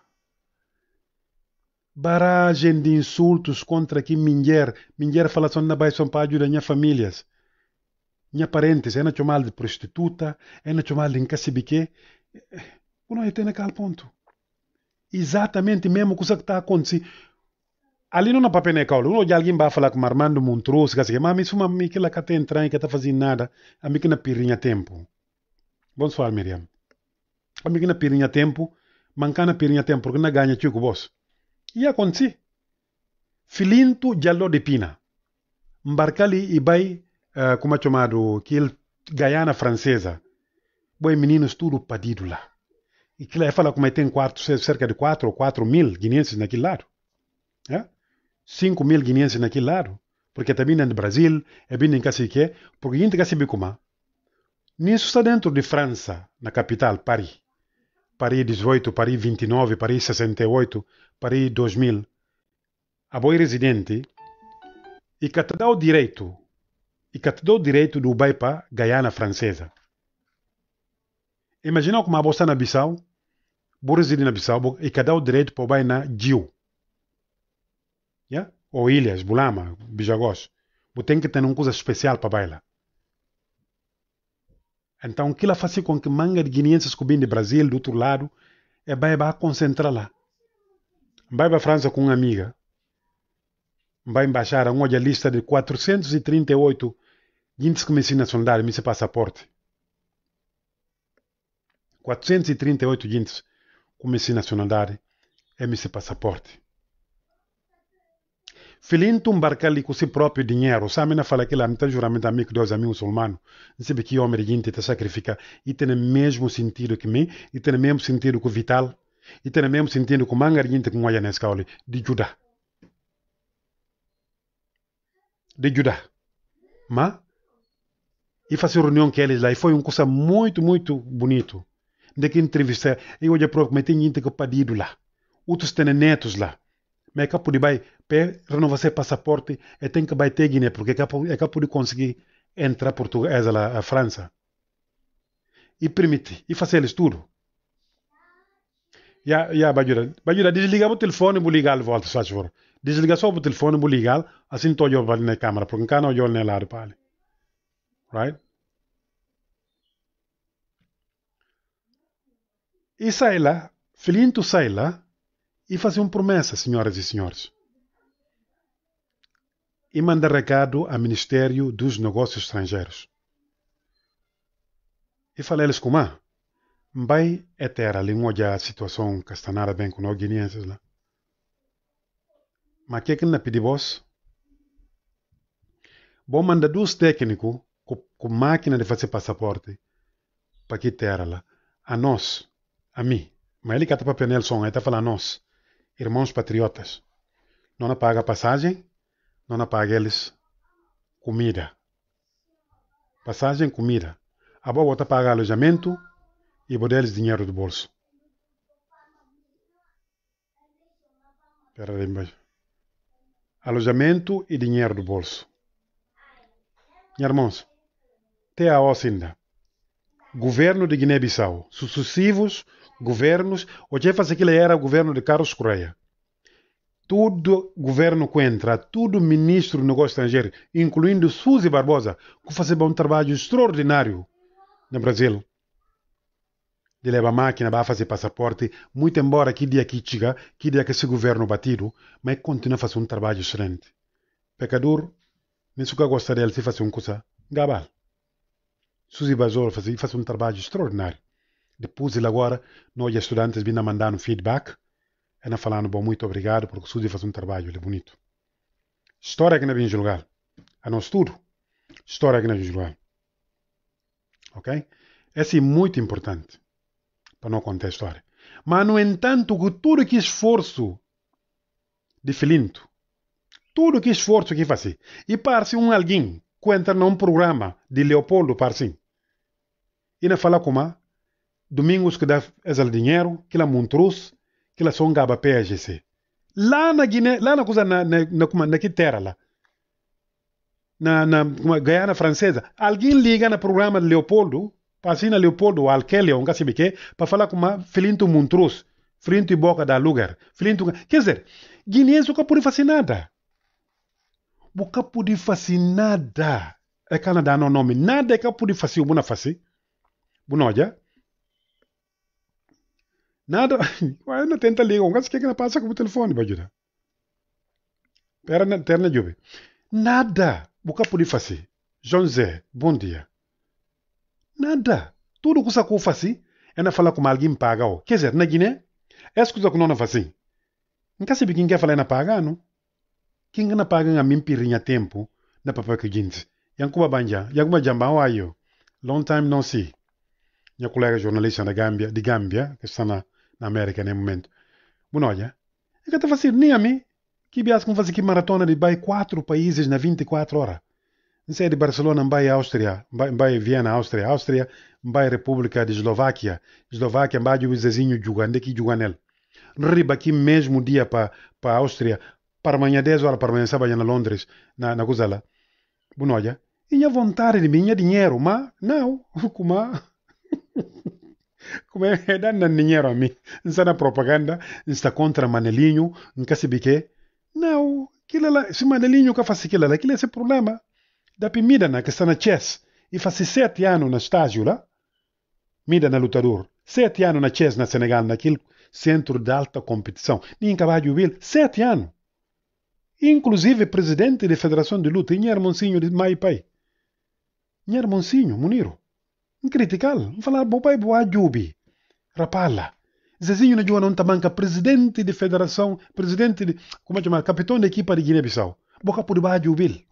Barragem de insultos contra quem mulher. Mulher fala só na baixa para ajudar minha famílias. Minha parentes, é na chamada de prostituta, é na chamada de encacibique. Não é até naquele ponto. Exatamente mesmo coisa que está acontecendo ali não na papel na caula. Não alguém vai falar com Armando Montroso, que assim, mas uma amiga lá que está entrando, que está fazendo nada, a amiga na pirinha tempo. Vamos falar, Miriam. A amiga na pirinha tempo, mancar na pirinha tempo, porque não ganha tio com vos. E acontece. Filinto Jallo de Pina. Embarcali e vai, uh, eh, como é chamado, que ele, Gaiana francesa. Boi meninos tudo padido lá. E que lá fala como é tem quatro, cerca de quatro ou quatro mil guineenses naquele lado. É? 5.500 naquele lado, porque também no Brasil, é eh, bem em Cacique, porque gente Cacique Bicumá. Nisso está dentro de França, na capital, Paris. Paris 18, Paris 29, Paris 68, Paris 2000. A boi residente e que te dá o direito, e que te dá o direito do Ubaipa, Guiana Francesa. Imagina como a bolsa na Bissau, vou residir na Bissau e que dá o direito para o Ubai na Gio. Yeah? Ou Ilhas, Bulama, Bijagós. Você tem que ter uma coisa especial para bailar. Então, aquilo faz com que manga de guineenses que de Brasil, do outro lado, é vai concentrar lá. Vai para a França com uma amiga. Vai embaixar hoje a lista de 438 guineenses que me ensinam a sondar, me passaporte. 438 guineenses que me ensinam a sondar, é me passaporte filin tun com kusi próprio dinheiro samina fala que lá mitad juramento amigo Deus amigo muçulmano sabe que homem gente te sacrifica e tem o mesmo sentido que mim e tem o mesmo sentido que vital e tem o mesmo sentido que mangar gente que moia nesse caule de Judá de Judá mas e fazer reunião que eles lá e foi uma coisa muito muito bonito de que entrevista e hoje é que mas tem gente que pedido lá outros têm netos lá mas é eh, de vai para renovar seu passaporte e tem que vai ter Guiné porque é que de conseguir entrar português lá a França e permite e fazer eles tudo já já bajura bajura desliga o telefone bu ligar volta só choro desliga só o telefone bu ligar assim to eu vale na câmera porque não cano eu nem lá pale right e sai lá filhinho tu sai lá e uma promessa, senhoras e senhores. E manda recado ao Ministério dos Negócios Estrangeiros. E falei-lhes como é. Mbai é terra, língua a situação castanara bem com os guineenses lá. Mas que é que na pedi vos? Bom, manda dois técnicos com, com máquina de fazer passaporte para que terra lá. A nós, a mim. Mas ele que está para Penelson, ele está falando a nós irmãos patriotas, não paga passagem, não apaga eles comida. Passagem, comida. A boa outra paga alojamento e vou deles dinheiro do bolso. Espera aí embaixo. Alojamento e dinheiro do bolso. Irmãos, até a ainda. Governo de Guiné-Bissau, sucessivos governos, o chefe faz aquilo era o governo de Carlos Correia. Todo governo que entra, todo ministro do negócio estrangeiro, incluindo Suzy Barbosa, que fazia um trabalho extraordinário no Brasil. De a máquina para fazer passaporte, muito embora que dia que chega, que dia que esse governo batido, mas continua a fazer um trabalho excelente. Pecador, nem que eu dele se fazer uma coisa, Gabal. Suzy Barbosa faz um trabalho extraordinário. Depois de agora, nós estudantes vindo a mandar um feedback, ela falando, bom, muito obrigado, porque o Sudi faz um trabalho ele é bonito. História que não vim é julgar. A nosso tudo. História que não vim é julgar. Ok? Esse é muito importante para não contar a história. Mas, no entanto, que tudo que esforço de filinto, tudo que esforço que faz, e parece um alguém que entra num programa de Leopoldo Parsim, e não fala uma domingos que dá aquele dinheiro, que ela montrus, que ela só engaba PSGC. Lá na Guiné, lá na coisa, na, na, na, é, na que terra lá, na, na é, Guiana Francesa, alguém liga no programa de Leopoldo, na Leopoldo, Alquele, um se que, para falar com uma filinto montrus, filinto e boca da lugar, filinto... Quer dizer, Guiné nunca pode fazer nada. Nunca pode fazer nada. É Canadá não nome. Nada é que pode fazer, o bom fazer. Bom, olha... Nada, ainda tenta ligar. Um gajo que é que não passa com o telefone, bajuda. Perna, terna jube. Nada. Boca por faci. Zé, bom dia. Nada. Tudo que você faz é na falar com alguém paga. Quer dizer, na Guiné, é as coisas que não faci. Nunca sabe quem quer falar na paga, não? Quem na paga a mim pirinha tempo, na papai que gente. E Yankuba Banja, e Yankuba Jamba, how are you? Long time no see. Nyakulega jornalist na Gambia, di Gambia, kesana na América nesse momento. Bom, olha, é que está fazer nem a mim, que bias como fazer aqui maratona de bairro quatro países na 24 horas. Não sei é de Barcelona, vai Áustria, vai Viena, Áustria, Áustria, vai República de Eslováquia, Eslováquia, vai o vizinho de Uganda, de Juganel. Riba aqui mesmo dia para pa Áustria, para amanhã 10 horas, para amanhã sábado na Londres, na, na coisa lá. e olha, tinha vontade de mim, tinha é dinheiro, mas não, como kuma é na ninheiro a mim nsa na propaganda nsa contra manelinho nunca se bique não aquilo lá se manelinho que faz aquilo lá aquilo é esse problema da pimida na que está na chess e faz sete anos na estágio lá mida na lutador sete anos na chess na Senegal naquele centro de alta competição nem cavalo vil sete anos inclusive presidente da federação de luta Inher Monsinho de Maipai Inher Monsinho Muniro critical, falar bobai boa jubi. Rapala. Zezinho na Joana Tamanca, presidente de federação, presidente de, como é chamar, capitão da equipa de Guiné-Bissau. Boca por ba jubil.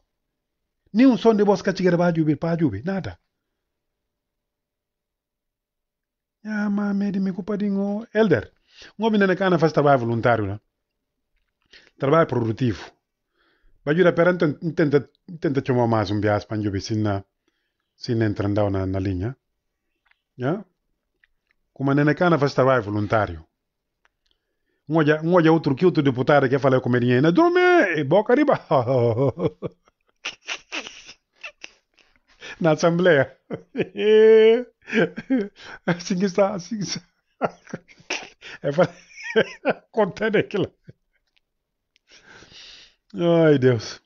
Nenhum som de bosca tigre ba jubil, ba jubi, nada. Ya ma mede me culpadinho, elder. Um homem na cana faz trabalho voluntário, né? Trabalho produtivo. Bajura perante tenta tenta chamar mais um bias para jubi sinna sina entrandao na, na linha. Yeah? kumanenekana trabalho é voluntário ngoja ngoja outro utu deputado que falei com ele na dorme boca riba na assembleia assim que está assim que está é falei contando aquilo ai Deus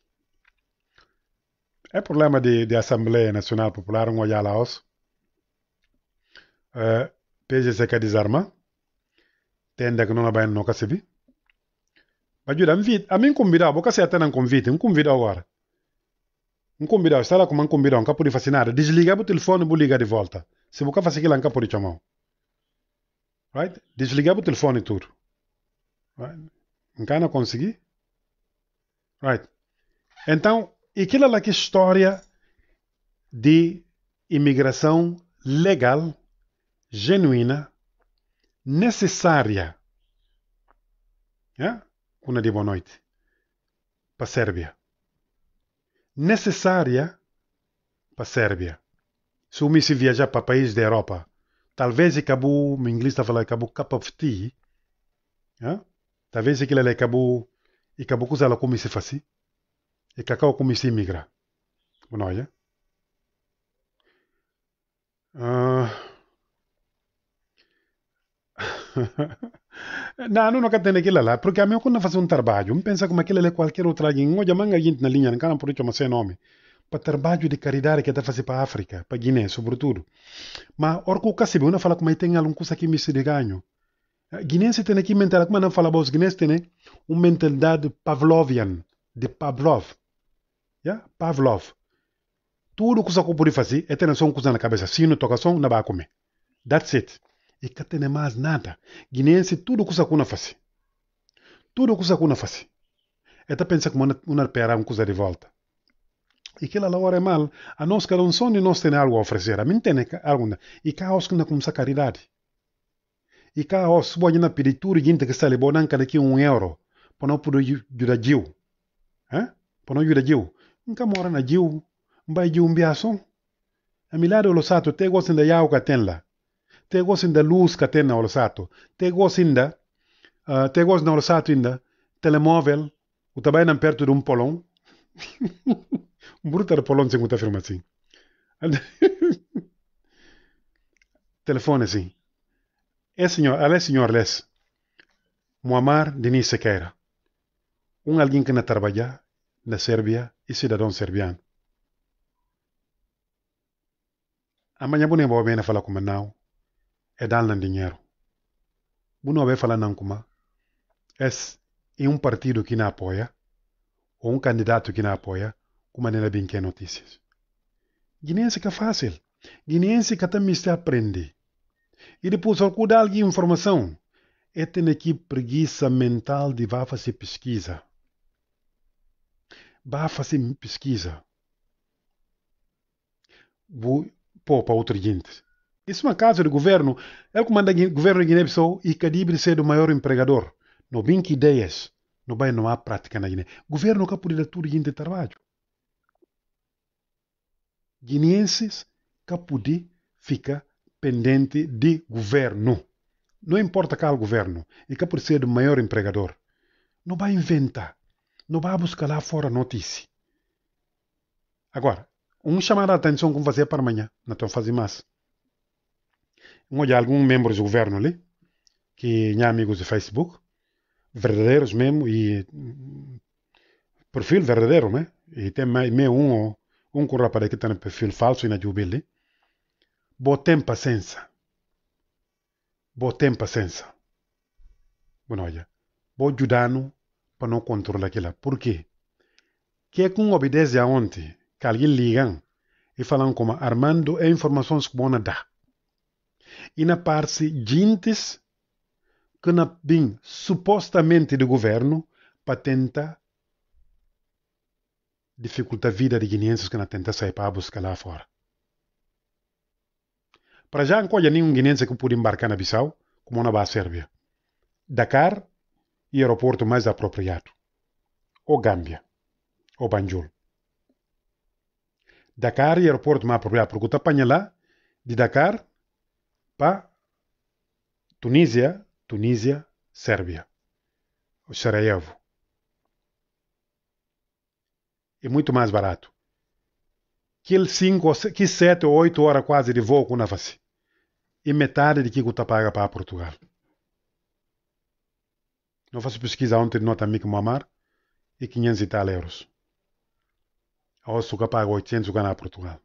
é problema de, de Assembleia Nacional Popular, um olhar Laos. Uh, eh, PGC quer desarmar. Tende que não vai é bem nunca se vi. convido, a mim convidar, vou se até não convite, um convidado agora. Um convidado, está lá como um convidado, um capo de nada. desliga o telefone e liga de volta. Se você fazer aquilo, capo de chamar. Right? desliga o telefone tudo. Right? Nunca não consegui. Right? Então, e aquela é lá que história de imigração legal, genuína, necessária. É? Uma de boa noite para a Sérvia. Necessária para a Sérvia. Se eu me se viajar para país da Europa, talvez é acabou, o inglês está falando, é acabou cup of tea. É? Talvez aquilo ali acabou, acabou coisa lá como se faz e que acaba com isto de emigrar. Bonoia. não, não nunca tem aquilo lá, porque a minha quando faz um trabalho, me pensa como aquele é qualquer outro alguém, hoje manga gente na linha, não cara por isso mas é nome, para trabalho de caridade que está fazendo para a África, para Guiné, sobretudo. Mas, orco o casibe, não fala como aí tem algum curso aqui misto de ganho. Eh, Guinense tem aqui mentalidade, como não fala bom, os guinenses têm uma mentalidade pavloviana de Pavlov. Pavlov. Tudo que você pode fazer é ter só um na cabeça. Se não toca som, não vai That's it. E que tem mais nada. Guineense, tudo que você pode Tudo que você pode eta É que pensar como uma pera, uma coisa de volta. E que ela hora é mal. A nós que não sonho nós tem algo a oferecer. A mim tem né? algo. E cá os que não começa caridade. E cá os que na peditura gente que está levando cada um euro. Para não poder ajudar Gil. Para não ajudar Gil. mora? na jiu un jiu mbiaso amilado olosato te ya yau katenla te la luz katena olosato te en uh, ah, te gosinda olosato inda telemóvel o tabai nan perto de un polón? Un brutal polón sin contar firma sí telefone señor é señor ale senhor les Muamar Denise Sequeira Un alguien que na trabaja. na Serbia. e cidadão serbiano. Amanhã bune bo bena fala kuma nau. É dal nan dinheiro. Buno be fala nan kuma. Es em um partido que na apoia ou um candidato que na apoia, como nela bem que notícias. Guinense que é fácil. guinense que também se aprende. E depois alguém da alguma informação. É ten aqui preguiça mental de vá fazer pesquisa vá fazer pesquisa. Vou pôr para outro gente. Isso é uma casa de governo. Ele é comanda do governo de Guiné-Bissau e Cadibre ser o maior empregador. Não bem que ideias. Não vai não há prática na Guiné. Governo que dar tudo de trabalho. Guineenses que poder fica pendente de governo. Não importa qual governo. E é que por ser o maior empregador. Não vai inventar não vá buscar lá fora notícia. Agora, um chamar a atenção que fazer para amanhã, não estão fazendo mais. Um olhar algum membro do governo ali, que tinha amigos de Facebook, verdadeiros mesmo, e hum, perfil verdadeiro, né? E tem mais meio um, um com rapaz que tem perfil falso e na jubile. Botem paciência. Botem paciência. bom olha, vou ajudar para não controlar aquilo. Por quê? Que é que um obedece aonde? Que alguém liga e falam como Armando é informações que bona dá. E na parte gentes que na bem supostamente do governo para tentar dificultar a vida de guineenses que na tenta sair para buscar lá fora. Para já não colha nenhum guineense que pode embarcar na Bissau, como na Bá Sérvia. Dakar e aeroporto mais apropriado, O Gâmbia, O Banjul. Dakar e aeroporto mais apropriado, porque tu apanha é lá de Dakar para Tunísia, Tunísia, Sérvia, Sarajevo. É muito mais barato. Que 5, que 7 ou 8 horas quase de voo com a face. E metade de que tu paga para Portugal. Não faço pesquisa ontem, nota amigo mamar, e 500 e tal euros. Agora sou capaz de 800 para Portugal.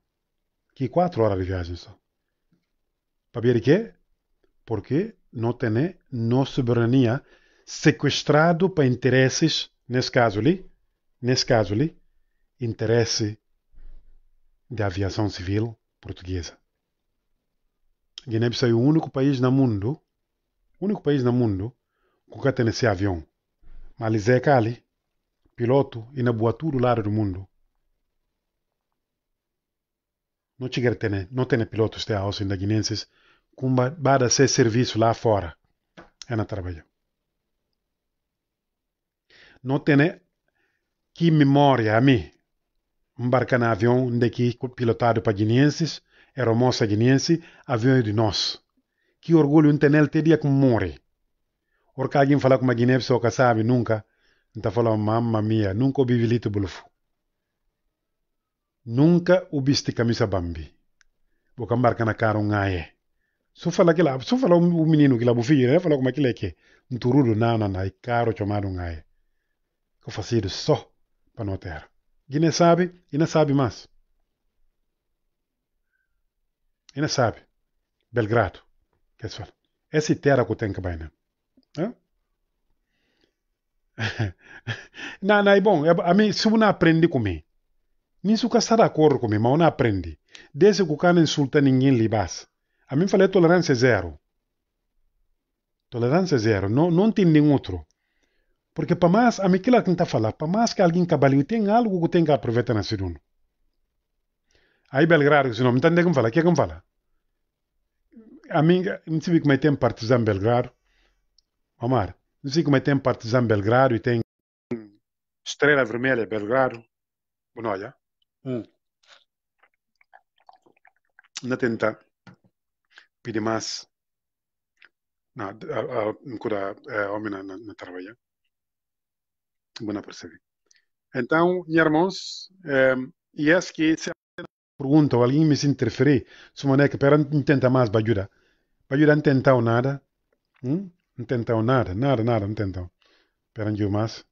Que 4 horas de viagem só. Para ver quê? Porque não tem nossa soberania sequestrado para interesses, nesse caso ali, nesse caso ali, interesse da aviação civil portuguesa. Guiné-Bissau é o único país no mundo, único país no mundo Kukatene esse avião. Malizé Kali, piloto e na boa tudo lado do mundo. Não tiver tene, não tem pilotos de aos indaguinenses, com bada se serviço lá fora. É na trabalho. Não tem que memória a mim. Embarcar no avião daqui pilotado para guineenses, aeromoça guineense, avião de nós. Que orgulho um tenel teria com morrer. Or alguém gin com uma Guiné so que sabe nunca, nta fala mamma mia, nunca o bivilito bulfu. Nunca o bisti camisa bambi. Vou marca na caro ngaye. Su fala lá só fala o menino que kila bufire, fala kuma kila ke, mturudo nana na caro chomado ngaye. Ko facido só para não ter. Guiné sabe, e não sabe mais. E não sabe. Belgrado. Que se fala. Esse terra que tem que bainar não na na bom a mim se não aprendi comigo mim suka sara com comigo mas eu não aprendi desde que não insulta ninguém libas a mim falei tolerância zero tolerância zero não não tem nenhum outro porque para mais a mim que alguém está falar para mais que alguém cabalho tem algo que tem que aproveitar na segunda aí Belgrado se não me entende como fala que como fala a mim não sei como é tem partizan Belgrado Omar, não sei como é tem Partizan Belgrado e tem Estrela Vermelha Belgrado. Bom, olha. Hum. Não tenta pedir mais. Não, a, a, cura, a é, homem na, não, trabalha. Bom, percebi. Então, minha irmãos, é, e é que se pergunta ou alguém me se interferir, se o é que não tenta mais para ajudar. Para ajudar não tentar nada. Hum? Não tentam nada, nada, nada, não tentaram. Esperam mais.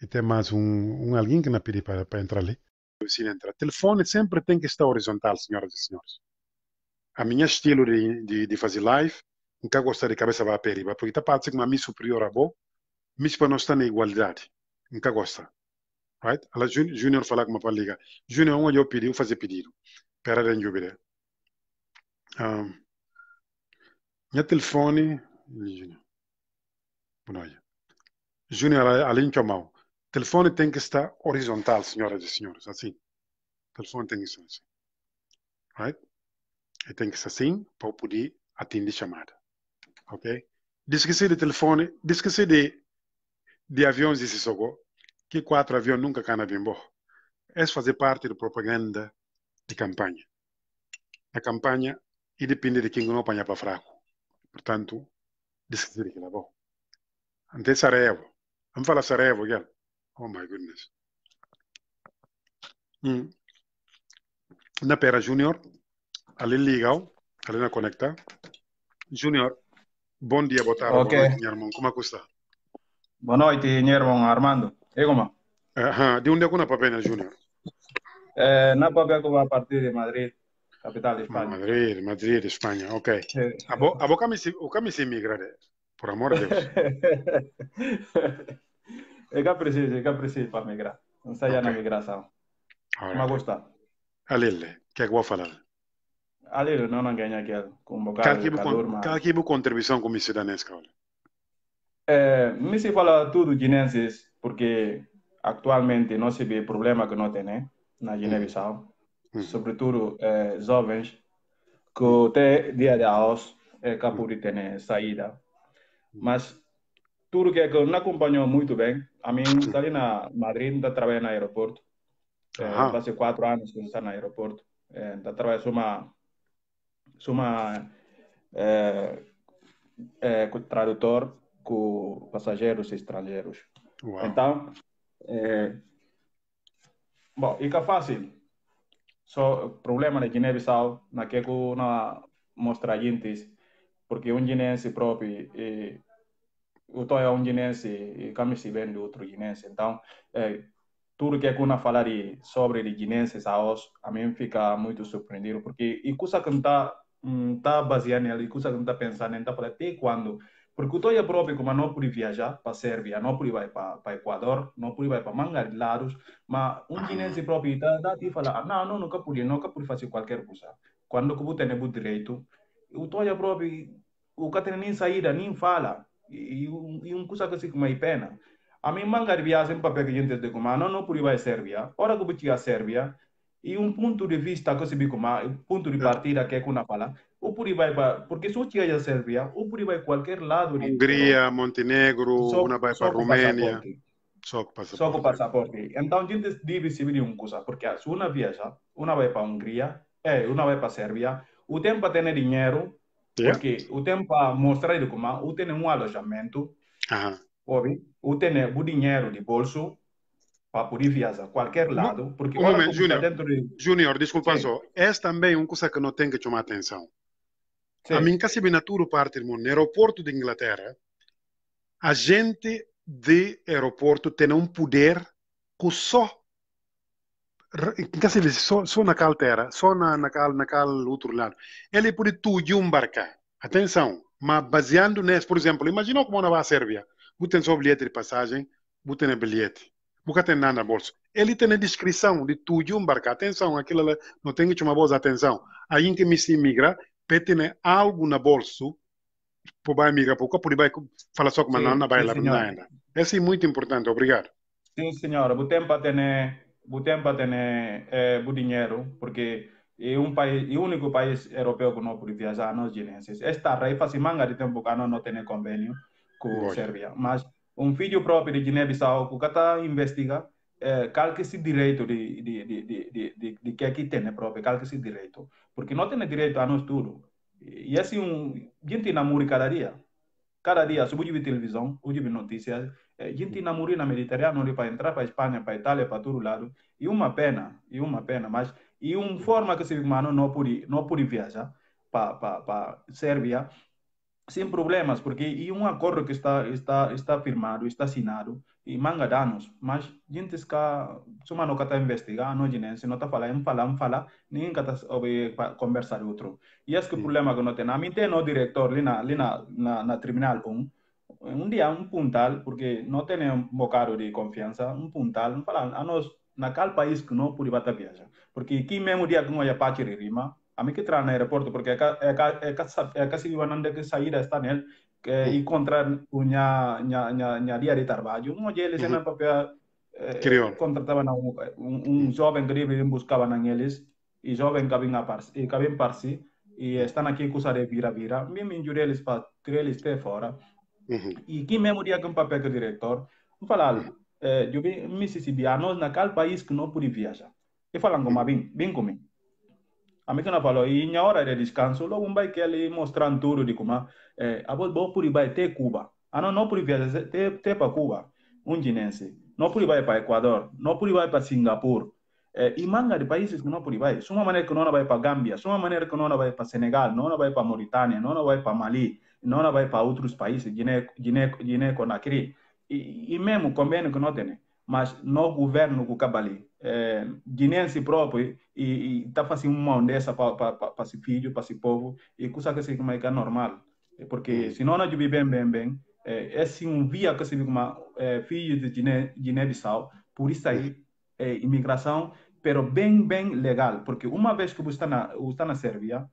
E tem mais um, um alguém que não pedir para, para entrar ali. Se entrar. Telefone sempre tem que estar horizontal, senhoras e senhores. A minha estilo de, de, de fazer live, nunca gosta de cabeça para periba, porque está parte com uma minha superior a boa, mas para nós está na igualdade. Nunca gosta. Right? Ela, Júnior falar com uma paliga. Júnior, onde eu pedi, eu fazer pedido. Espera, de dúvida. Um, minha telefone. Bonoia. Júnior Alinho Camão. Telefone tem que estar horizontal, senhoras e senhores, assim. Telefone tem que estar assim. Right? E tem que ser assim para poder atender chamada. Ok? Esqueci de telefone, esqueci de, de aviões se Sissoko, que quatro aviões nunca cana bem bom. É fazer parte da propaganda de campanha. A campanha e depende de quem não apanha para fraco. Portanto, esqueci de que é bom. And then Sarajevo. I'm from Sarajevo again. Oh my goodness. Mm. Na pera Júnior, ali ligam, ali na conecta. Júnior, bom dia, boa tarde, okay. Como é que está? Boa noite, irmão Armando. E como? Uh -huh. De onde é que na papel né, Júnior? É, eh, na papel que a partir de Madrid, capital de Espanha. Madrid, Madrid, Espanha, ok. É. A boca me se migraré. Né? por amor de Deus. É que é preciso para migrar. Não saia okay. na migração. Right. gusta. gosta. o que é que vou falar? Alele, não, não ganha aquele. Com um de calor, Qual que é a contribuição como cidanesca? É, me se fala tudo guinenses, porque atualmente não se vê problema que não tem, né? Na hum. Guiné-Bissau. Mm. Hum. Sobretudo eh, jovens que até dia de aos, é capaz hum. de ter né? saída. Mas tudo que é que não acompanhou muito bem. A mim, ali na Madrid, está trabalhei no aeroporto. Ah. É, há quatro anos que estou no aeroporto. É, ainda trabalho uma uma é, é, com tradutor com passageiros estrangeiros. Uau. Então, é, bom, e que é fácil. Só problema de Guiné-Bissau, naquele é que eu não mostra gente, porque um guinense próprio e o Tom é um guinense e Camus se de outro guinense. Então, é, tudo que é Kuna falar de, sobre de guinenses a os, a mim fica muito surpreendido, porque e coisa que não está mm, tá baseando nela, e coisa que não está pensando, está para até quando. Porque o Toya próprio, como não pode viajar para a Sérvia, não pode ir para, para Equador, não pode ir para Mangarilados, mas um guinense próprio está a e fala, ah, não, não, nunca pude, nunca pude fazer qualquer coisa. Quando eu tenho o direito, o Toya próprio, o Catarina nem saída, nem fala y un, y un cosa que sí que me pena. A mí me Garbia siempre para creyentes de como no, no a Serbia. Ahora que voy a Serbia, e um ponto de vista que se viu como um ponto de partida que é com a fala ou por ir vai porque se chega a Sérvia ou por ir vai qualquer lado de, Hungria Montenegro uma vai para Romênia só eh, com passaporte só com passaporte então a gente deve se vir uma coisa porque se uma viaja uma vai para Hungria é uma vai para Sérvia o tempo para ter dinheiro porque yeah. o tempo para mostrar ele como o tem um alojamento, uhum. ouve? o tem o dinheiro de bolso para poder viajar a qualquer lado. porque um momento, Júnior, de... Junior. desculpa Sim. só. Essa também é uma coisa que não tem que chamar atenção. Sim. A minha casa binatura parte, irmão, no aeroporto de Inglaterra, a gente de aeroporto tem um poder que só quem se diz só, na naquela terra, só na, na naquele outro lado. Ele é pode tudo embarcar. Atenção, mas baseando nesse, por exemplo, imagina como na vai Sérvia. Botem só o bilhete de passagem, botem o bilhete. Nunca tem nada na bolsa. Ele tem a descrição de tudo embarcar. Atenção, aquilo lá, não tem que chamar bolsa, atenção. Aí que me se imigra, tem algo na bolsa, por vai migrar pouco, por vai falar só com a nana, vai lá ainda. Esse é muito importante, obrigado. Sim, senhora. Botem para ter Butem para ter é, eh, dinheiro, porque é um país, é o único país europeu que não pode viajar, nós guineenses. Esta raiva se manga de tempo que não tem convênio com a Sérvia. Mas um filho próprio de Guiné-Bissau, que está investiga, é, eh, calque esse direito de, de, de, de, de, de, que aqui tem próprio, calque esse direito. Porque não tem direito a nós tudo. E assim, um, gente namora cada dia. Cada dia, se de televisão, ou de notícias, é, eh, gente na morrer na Mediterrâneo, para entrar para a Espanha, para a Itália, para todo lado. E uma pena, e uma pena, mas e um forma que esse humano não pôde, não pôde viajar para, para, para a Sérvia, sem problemas, porque e um acordo que está está está firmado, está assinado, e manga danos, mas gente que suma que está investigar, não gente não está falando, falando, falando, ninguém está sobre conversar outro. E esse que o problema que não tem, a mim tem no diretor lina na na na, na terminal um dia um puntal, porque não tem um bocado de confiança, um puntal, falando, a nós cal país que não pode bater viajar, porque aqui mismo día que não ia partir rima, a mí que trae al aeropuerto, porque é acá, acá, acá se iban eh, a sair está nele, que e contra unha, unha, unha, unha área de trabalho. Um dia eles um papel eh, Criou. contrataban um, um, jovem greve e buscaban a e jovem que vinha par, e que vinha si, e eh, estão aqui com de vira vira. Me me injurei eles para que eles até fora. Uhum. E que memória que um papel que o diretor, me falaram, uhum. eh, eu vi missicilianos naquele país que não pude viajar. E falam como, uhum. vem, vem comigo a Ami falou falo inya hora de descanso, logo um bairro que mostrando tudo de como eh, a bot bom puri vai ter Cuba. Ano ah, não puri viajar te te para Cuba, um ginense. Não puri vai para Equador, não puri vai para Singapura. Eh, e manga de países que não puri vai. Suma maneira que não vai para Gâmbia, suma maneira que não vai para Senegal, não vai para Mauritânia, não vai para Mali, não vai para outros países, Guiné Guiné Guiné Conakry. E, e mesmo convênio que não tem mas no governo do Cabali. É, eh, guinense próprio e está fazendo uma ondessa para esse filho, para esse povo, e coisa que se é normal. Eh, porque uhum. se não, não é bem, bem, bem, eh, é, é sim um via que se uma é, filho de Guiné-Bissau, por isso aí, é, imigração, pero bem, bem legal, porque uma vez que você está na, você está na Sérvia,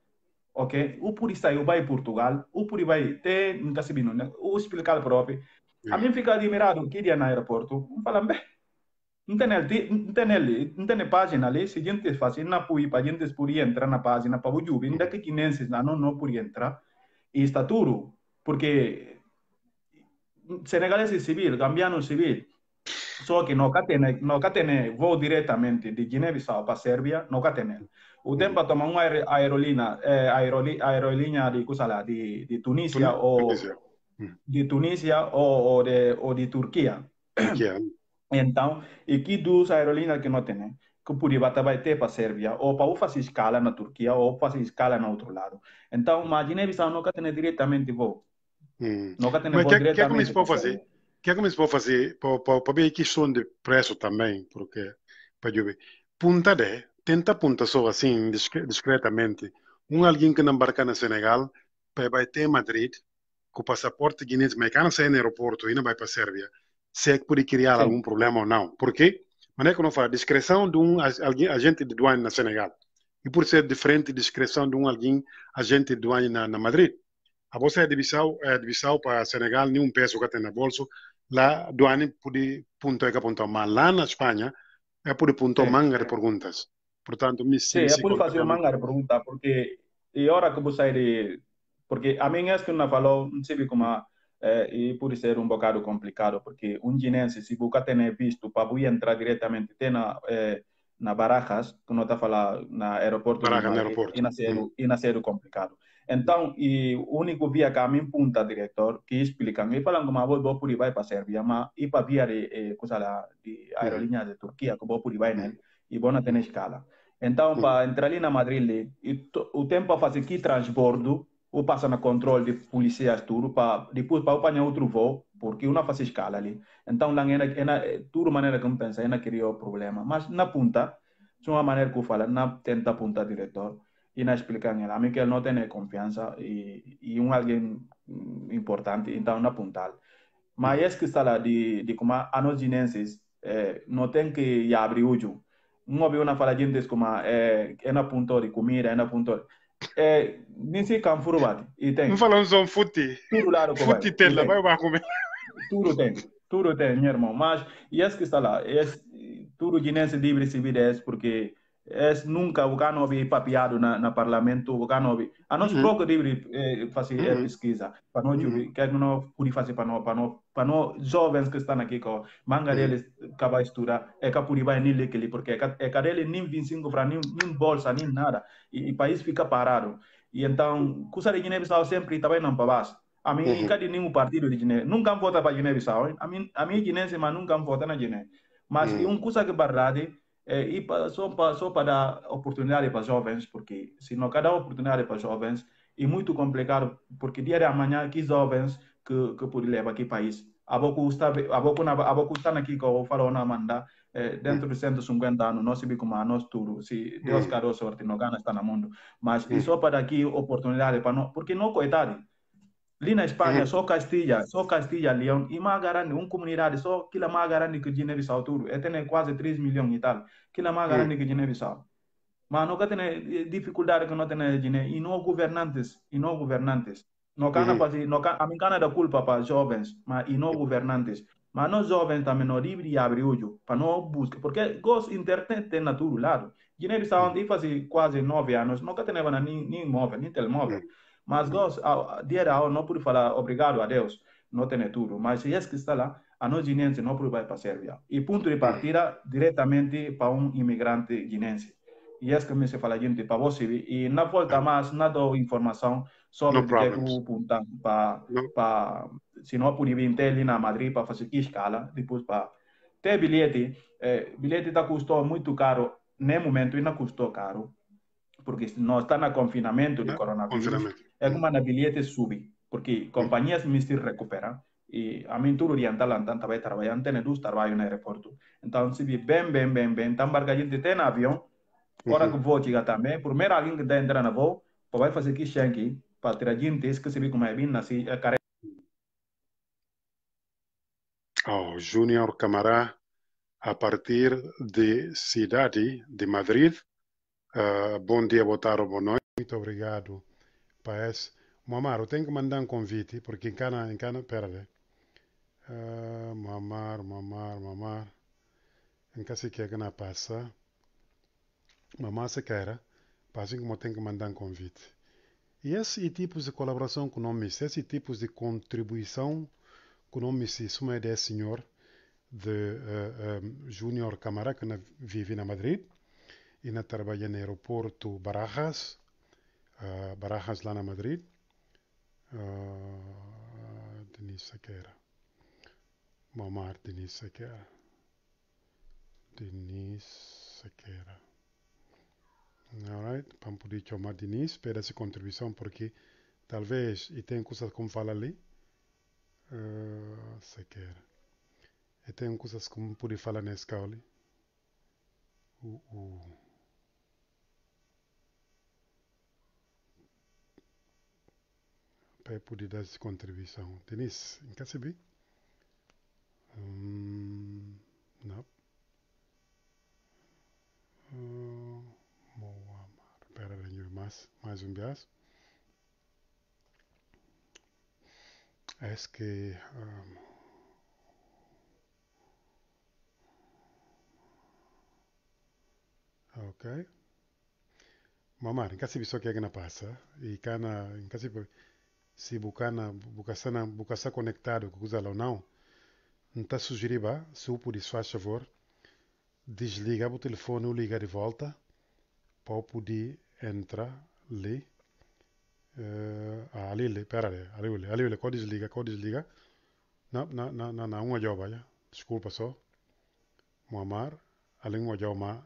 ok? O por isso aí vai em Portugal, o por aí vai até nunca se viu, né? O explicar próprio, también fica admirado, que iria no aeroporto, aeropuerto fala bem. Não tem, não, tem, não tem página ali, se a gente fazia na PUI, para a gente podia entrar na página, para o jovem, ainda que quinenses lá não, não podia entrar, e está duro, porque senegaleses civil, cambiano civil, só que nunca tem, tem voo directamente de Ginebra bissau para mm. a Sérvia, nunca tem. O tempo para tomar uma aerolínea, eh, aerolínea de, de Tunísia, Tunísia. ou... de Tunísia ou, ou, de, ou de Turquia. Turquia. Então, aqui duas aerolíneas que não têm, né? que poderia vai ter para a Sérvia, ou para fazer escala na Turquia, ou fazer escala no outro lado. Então, imagine hum. Bissau nunca tem diretamente voo. Hum. Nunca tem voo que, diretamente. Mas o que eles fazer? O que é que eles é é fazer para ver questão de preço também? Porque, para ver, punta de, tenta punta só assim, discretamente. Um alguém que não embarca no Senegal, para ir para Madrid, com o passaporte guinense não sai no aeroporto e não vai para a Sérvia, se é que pode criar Sim. algum problema ou não. Por quê? Mas é que eu não falo, discreção de um agente de douane na Senegal. E por ser diferente discreção de um alguém agente de douane na, na Madrid. A você é de é de para Senegal, nenhum peso que tem na bolsa. Lá, duane pode pontuar que apontar. Mas lá na Espanha, é por apontar manga de perguntas. Portanto, me Sim, é por fazer manga de perguntas, porque e hora que você sair de porque a minha esquina falou, não sei como, é, e eh, por ser um bocado complicado, porque um ginense, se você tem visto, para entrar diretamente, tem na, é, na Barajas, que não está falando na aeroporto, baraja aeroporto. E, na é hum. e na complicado. Então, e o único via que a mim punta, diretor, que explicam, me falam como vou, vou por e vai para a Sérvia, mas e para via de, eh, coisa lá, de aerolínea de Turquia, que vou por e vai, nele E vou na ter escala. Então, para entrar ali na Madrid, e o tempo a fazer aqui transbordo, ou passa no controle de policiais tudo, para depois para apanhar outro voo, porque uma faz escala ali. Então, lá era, era, eh, tudo maneira que pensa, na cria o problema. Mas na punta, de uma maneira que eu falo, na tenta apontar diretor e na explicar ele mm, a mim eh, que ele não tem confiança e, e um alguém importante, então na punta Mas é que está lá de, de como anodinenses, eh, não tem que abrir o jogo. Não houve uma faladinha como é, eh, é na punta de comida, é na punta de é, nem se camfuro bate. E tem. Não falamos um fute. Tudo lá no Fute tela, vai vai comer. Tudo tem. Tudo tem, meu irmão. Mas, e as que está lá, esse, tudo guinense livre se vira esse, porque es nunca bukano bi é papiado na na parlamento bukano bi ano uhum. proko dibri eh, fasi eh, uhum. eh, pesquisa para não jubi que não puri fazer para não para não para jovens que estão aqui com manga uhum. deles acaba estudar é que puri vai nem lekeli porque é que é ele nem 25 para nem nem bolsa nem nada e, o país fica parado e então cusa de Guiné-Bissau sempre também não para baixo a mim uhum. de nenhum partido de Guiné nunca vota para Guiné-Bissau a mim a mim Guiné mas nunca vota na Guiné mas uhum. um coisa que verdade e eh, para passou para dar oportunidade para jovens, porque se não cada oportunidade para jovens, é muito complicado, porque dia de amanhã, que jovens que, que podem levar aqui país? A pouco está, a pouco, a está aqui que eu falo na Amanda, eh, dentro de 150 anos, não se vê como a nós tudo, se Deus quer sorte, não gana está no mundo. Mas é só para aqui oportunidade para não porque não coitado, Lì na Espanha, uhum. só Castilha, só Castilha, Leão, e mais grande, uma comunidade, só que é mais grande que Guiné-Bissau tudo. E tem quase 3 milhões e tal. Uhum. Que é mais grande que Guiné-Bissau. Mas nunca tem eh, dificuldade que não tem Guiné. E não governantes, e não governantes. Não uhum. cana fazer, não cana, a mim cana é da culpa para jovens, mas e não governantes. Mas nós jovens também não livre e abre olho, para não buscar. Porque gos internet tem na lá. lado. Guiné-Bissau, onde fazia quase 9 anos, nunca tem nem, nem móvel, nem telemóvel. Uhum. Mas nós, dia da não pude falar obrigado a Deus, não tem tudo. Mas se é que está lá, a nós guinense não pude vai para a Sérvia. E ponto de partida diretamente para um imigrante guinense. E é que me se fala gente para você. E na volta mais, não dou informação sobre o que eu apuntar para, para. Se não pude vir ali na Madrid para fazer que escala, depois para. Ter bilhete, eh, bilhete está custou muito caro, nem momento, e não custou caro, porque nós está no confinamento de coronavírus. Confinamento alguma é na bilhete subir, porque companhias me se recuperam e a mim tudo oriental então vai trabalhar, tem dois trabalhos no aeroporto então se vi bem bem bem bem tão barca gente tem avião agora que vou chegar também primeiro alguém que tá entrando voo, vai fazer que chegue para a gente que se esqueci como é bem assim, a cara oh, Júnior Camará a partir de cidade de Madrid uh, eh, bom dia boa tarde boa noite muito obrigado Parece. Mamar, eu tenho que mandar um convite, porque em Cana, em Cana, perde. Uh, eh, mamar, mamar, mamar. Em casa que é que não passa. Mamar se queira. passa como tem que mandar um convite. E esse tipo de colaboração com nome esse tipo de contribuição com nomes, isso é ideia, senhor, de uh, Júnior Camara, que vive na Madrid e na trabalha no aeroporto Barajas Barajas lá na Madrid. Uh, Denise Sequeira. Mamar Denise Sequeira. Denise Sequeira. Alright? Vamos poder chamar Denise, para essa contribuição, porque talvez, e tem coisas como fala ali, uh, Sequeira. E tem coisas como poder falar nesse caule. Uh, uh. para poder dar essa contribuição. Denise, quer saber? Um, não. Moamar. Hum, Espera aí, mais, mais um bias. Es que... Um, Okay. Mamar, só case é eh? bisoc e gana passa, e cana, în case se bucana bucassana bucassa conectado com coisa ou não está sugerir se o puder faz favor desliga o telefone ou liga de volta para poder entrar eh, ah, ali uh, ali ali pera ali ali ali ali ali qual desliga qual desliga na na na na, na uma joba já desculpa só mamar ali uma joba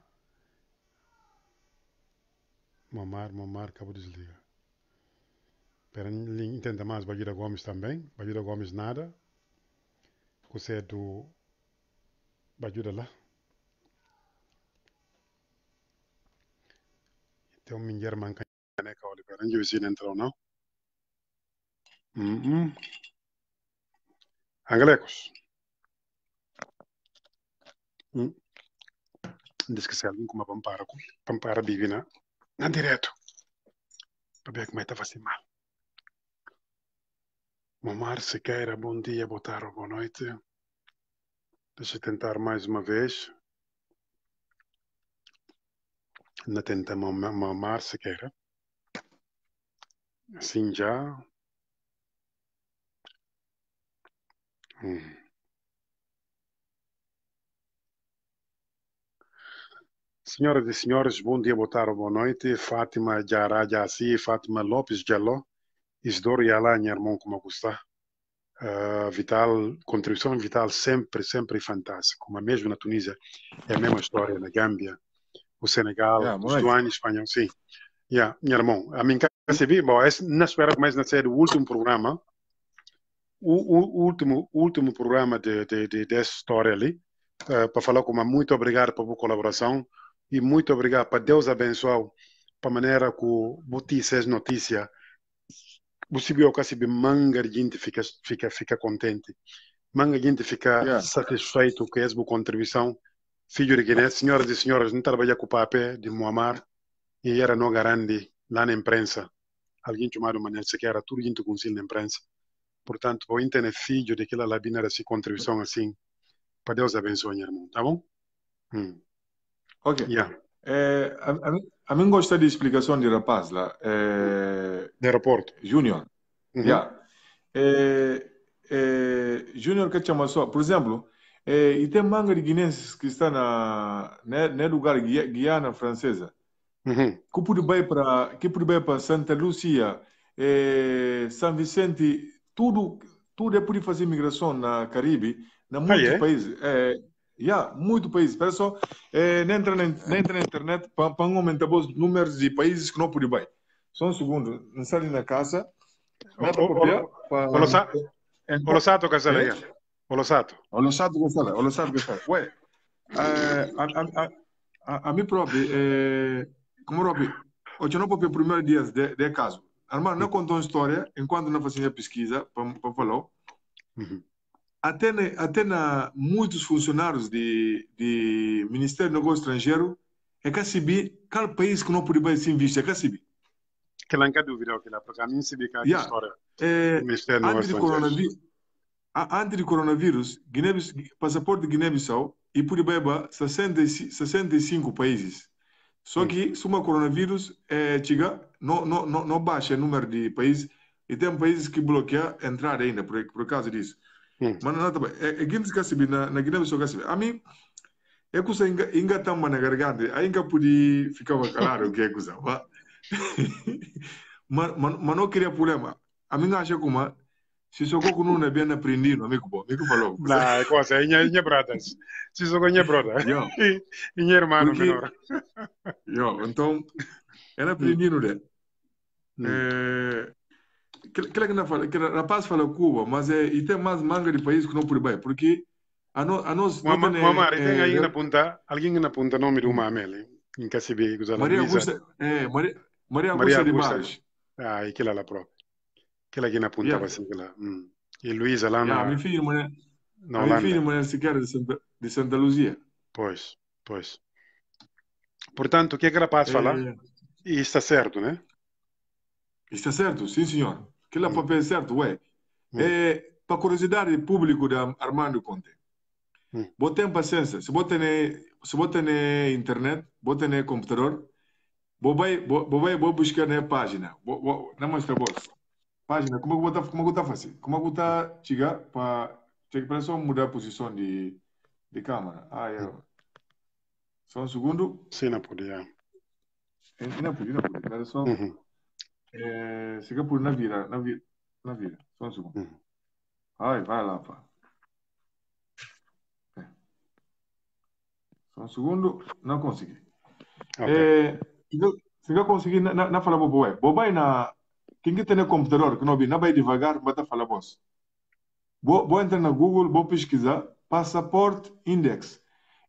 mamar mamar cabo desliga Perani entenda mais Bagheera Gomes também. Bagheera Gomes nada. Você né, é do Bagheera lá. Então, minha irmã canha que o para onde você entrou, não? Hum, hum. Anglecos. Hum. Diz que se alguém com uma pampara, pampara divina, na direto. Para ver como é que vai tá se mal. Mamar Siqueira, bom dia, boa tarde, boa noite. Deixa eu tentar mais uma vez. Ainda tenta mamar Siqueira. Assim já. Hum. Senhoras e senhores, bom dia, boa tarde, boa noite. Fátima Jaraja Assi, Fátima Lopes Jaló. Isidoro Yala Nharmon, como Augusta, uh, eh, vital, contribuição vital sempre, sempre fantástica. Como mesmo na Tunísia, é a mesma história, na Gâmbia, o Senegal, yeah, os Duane Espanha, sim. Yeah, Nharmon, a mim recebi, bom, é, na espera começa a ser o último programa, o, o, último, último programa de, de, de, dessa história ali, uh, eh, para falar como muito obrigado pela colaboração e muito obrigado para Deus abençoar para a maneira que vocês notícia você viu que se manga gente fica fica fica contente manga gente fica yeah. satisfeito com essa contribuição filho de Guiné senhoras e senhores não trabalha com o papel de Muammar e era no grande lá na imprensa alguém chamado Manel Sequeira tudo junto com o na imprensa portanto o entender filho daquela labina essa contribuição assim para Deus abençoe ah, irmão tá bom mm. hum. ok yeah. É, a, a, a, mim gosta de explicação de rapaz lá. É, de aeroporto. Júnior. Uhum. Yeah. É, é, júnior que chama só, por exemplo, é, e tem manga de guinenses que está na né, né lugar Guiana Francesa. Uhum. Que pode ir para que para Santa Lucia, é, São Vicente, tudo tudo é por fazer migração na Caribe, na ah, muitos ah, países. Yeah, muito país. Pessoal, é, eh, nem entra na, nem entra na internet para aumentar os números de países que não podem ir. Só um segundo, não sai na casa. Olosato Casala, yeah. É? Olosato. Olosato Casala, Olosato Casala. Ué, eh, a, a, a, a, a mim próprio, é, como eu hoje não para o primeiro dia de, de caso. Armando, não contou uma história, enquanto não fazia pesquisa, para falar. Uhum até, até na, muitos funcionários de, de Ministério do Negócio Estrangeiro, é que saber qual país que não pode bem se investir, é que saber. Que não há dúvida, que lá, porque a mim se vê que é, a yeah. história é, Ministério do Negócio Estrangeiro. Antes do coronavírus, Guiné passaporte de Guiné-Bissau e por beba 65, 65 países. Só que, se o coronavírus é, chega, não, não, não, não baixa o número de países e tem países que bloqueiam a entrada ainda por, por causa disso. Hum. manana taba egins kasibi na na gina biso kasibi ami ekusa inga inga tamba na gargande ainga pudi ficava claro que ekusa ba man, mano queria problema aminga acha kuma sisoko kununa bem aprendido amigo bom amigo falou na coisa inha inha brothers sisoko inha brother yo inha irmão menor yo então era aprendido de hmm. eh aquela que, na, que é rapaz fala Cuba, mas é, e tem mais manga de país que não por bem, porque a, no, a nós... Mamá, tem, mamá, é, eh, tem alguém eh, na ponta? alguém na punta, nome de uma Amélia, em Cacibe, Maria Augusta, é, Maria, Maria Augusta, Maria Augusta de Barros. Ah, que lá lá Aquela que lá na ponta vai ser que lá. Hum. E Luísa lá na... Yeah, meu filho, mulher, na meu filho, filha, mulher, sequer de Santa, de Santa Luzia. Pois, pois. Portanto, o que é que rapaz é, fala? É, é. E está certo, né? Está certo, sim, senhor. Aquilo é para pensar, tu hum. é. é para curiosidade do público da Armando Conte. Hum. Botem paciência. Se botem se botem internet, botem no computador, vou vai vou buscar na página. Bo, bo, não mostra bolsa. Página, como é que tá, como é que tá fácil? Como é que tá chegar para tem que só mudar a posição de de câmera. Ah, é. Hum. Só um segundo. Sim, não podia. Não podia, não podia. Era só uhum. É, Singapura, na vira, na vira, na Só um segundo. Uhum. Ai, vai lá, pá. É. Só um segundo, não consegui. Okay. É, se não conseguir, não, não fala bobo, é. Bobo é na. Quem que tem computador que não vi, não vai devagar, vai falar boss. Vou, vou entrar na Google, vou pesquisar passaporte index.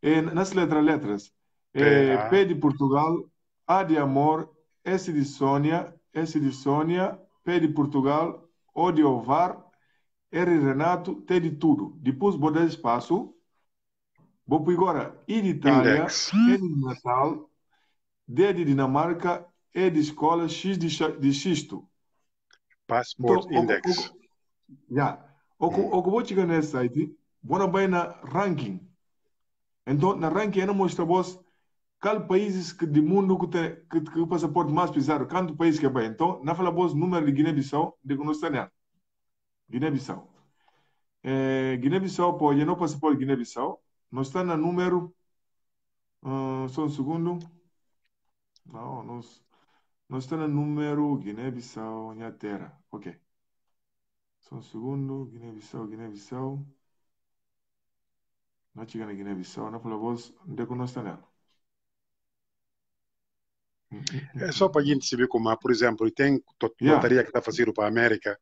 É, nas letras, letras. É, P de Portugal, A de amor, S de Sônia, S de Sônia, P de Portugal, O de Ovar, R de Renato, T de tudo. Depois vou dar espaço. Vou por agora I de Itália, Index. E de Natal, D de Dinamarca, E de Escola, X de, de Xisto. Passport então, Index. O, o, yeah. o, o que vou chegar nesse site, vou na bem na ranking. Então, na ranking, eu não mostro a qual país do mundo que tem que, que o passaporte mais pesado? Quanto país que é? Então, na fala boa, número de Guiné-Bissau, de Guiné-Bissau. Guiné-Bissau. Eh, é, Guiné-Bissau, pô, já não passaporte Guiné-Bissau. não está no número. Uh, só um segundo. Não, não não está no número Guiné-Bissau, minha terra. Ok. Só um segundo. Guiné-Bissau, Guiné-Bissau. Não chega na Guiné-Bissau, não fala voz, de é é só para a gente ver como, é. por exemplo, tem lotaria que está fazendo para a América,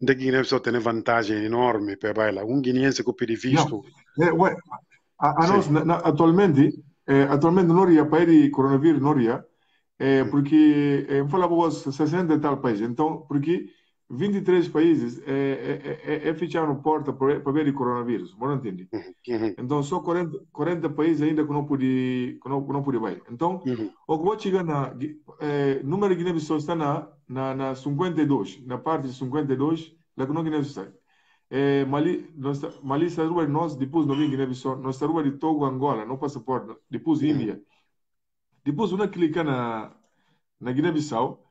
de Guiné só tem vantagem enorme para bailar. Um guineense que eu visto. É, eh, ué, a, a nós, na, atualmente, é, atualmente não ia para ir coronavírus, não ia, é, porque, é, falava 60 e tal países, então, porque 23 países é, é, é, é, é fecharam porta para ver o coronavírus, não entende? Uhum, uhum. Então, só 40, 40 países ainda que não pude, que não, que não pude ver. Então, uhum. o que vou chegar na... É, número de Guiné-Bissau está na, na, na 52, na parte de 52, lá que não Guiné-Bissau. É, Mali, está rua de nós, depois não vem Guiné-Bissau, nossa rua de Togo, Angola, no passaporte, depois uhum. Índia. Depois, não clicar na, na Guiné-Bissau,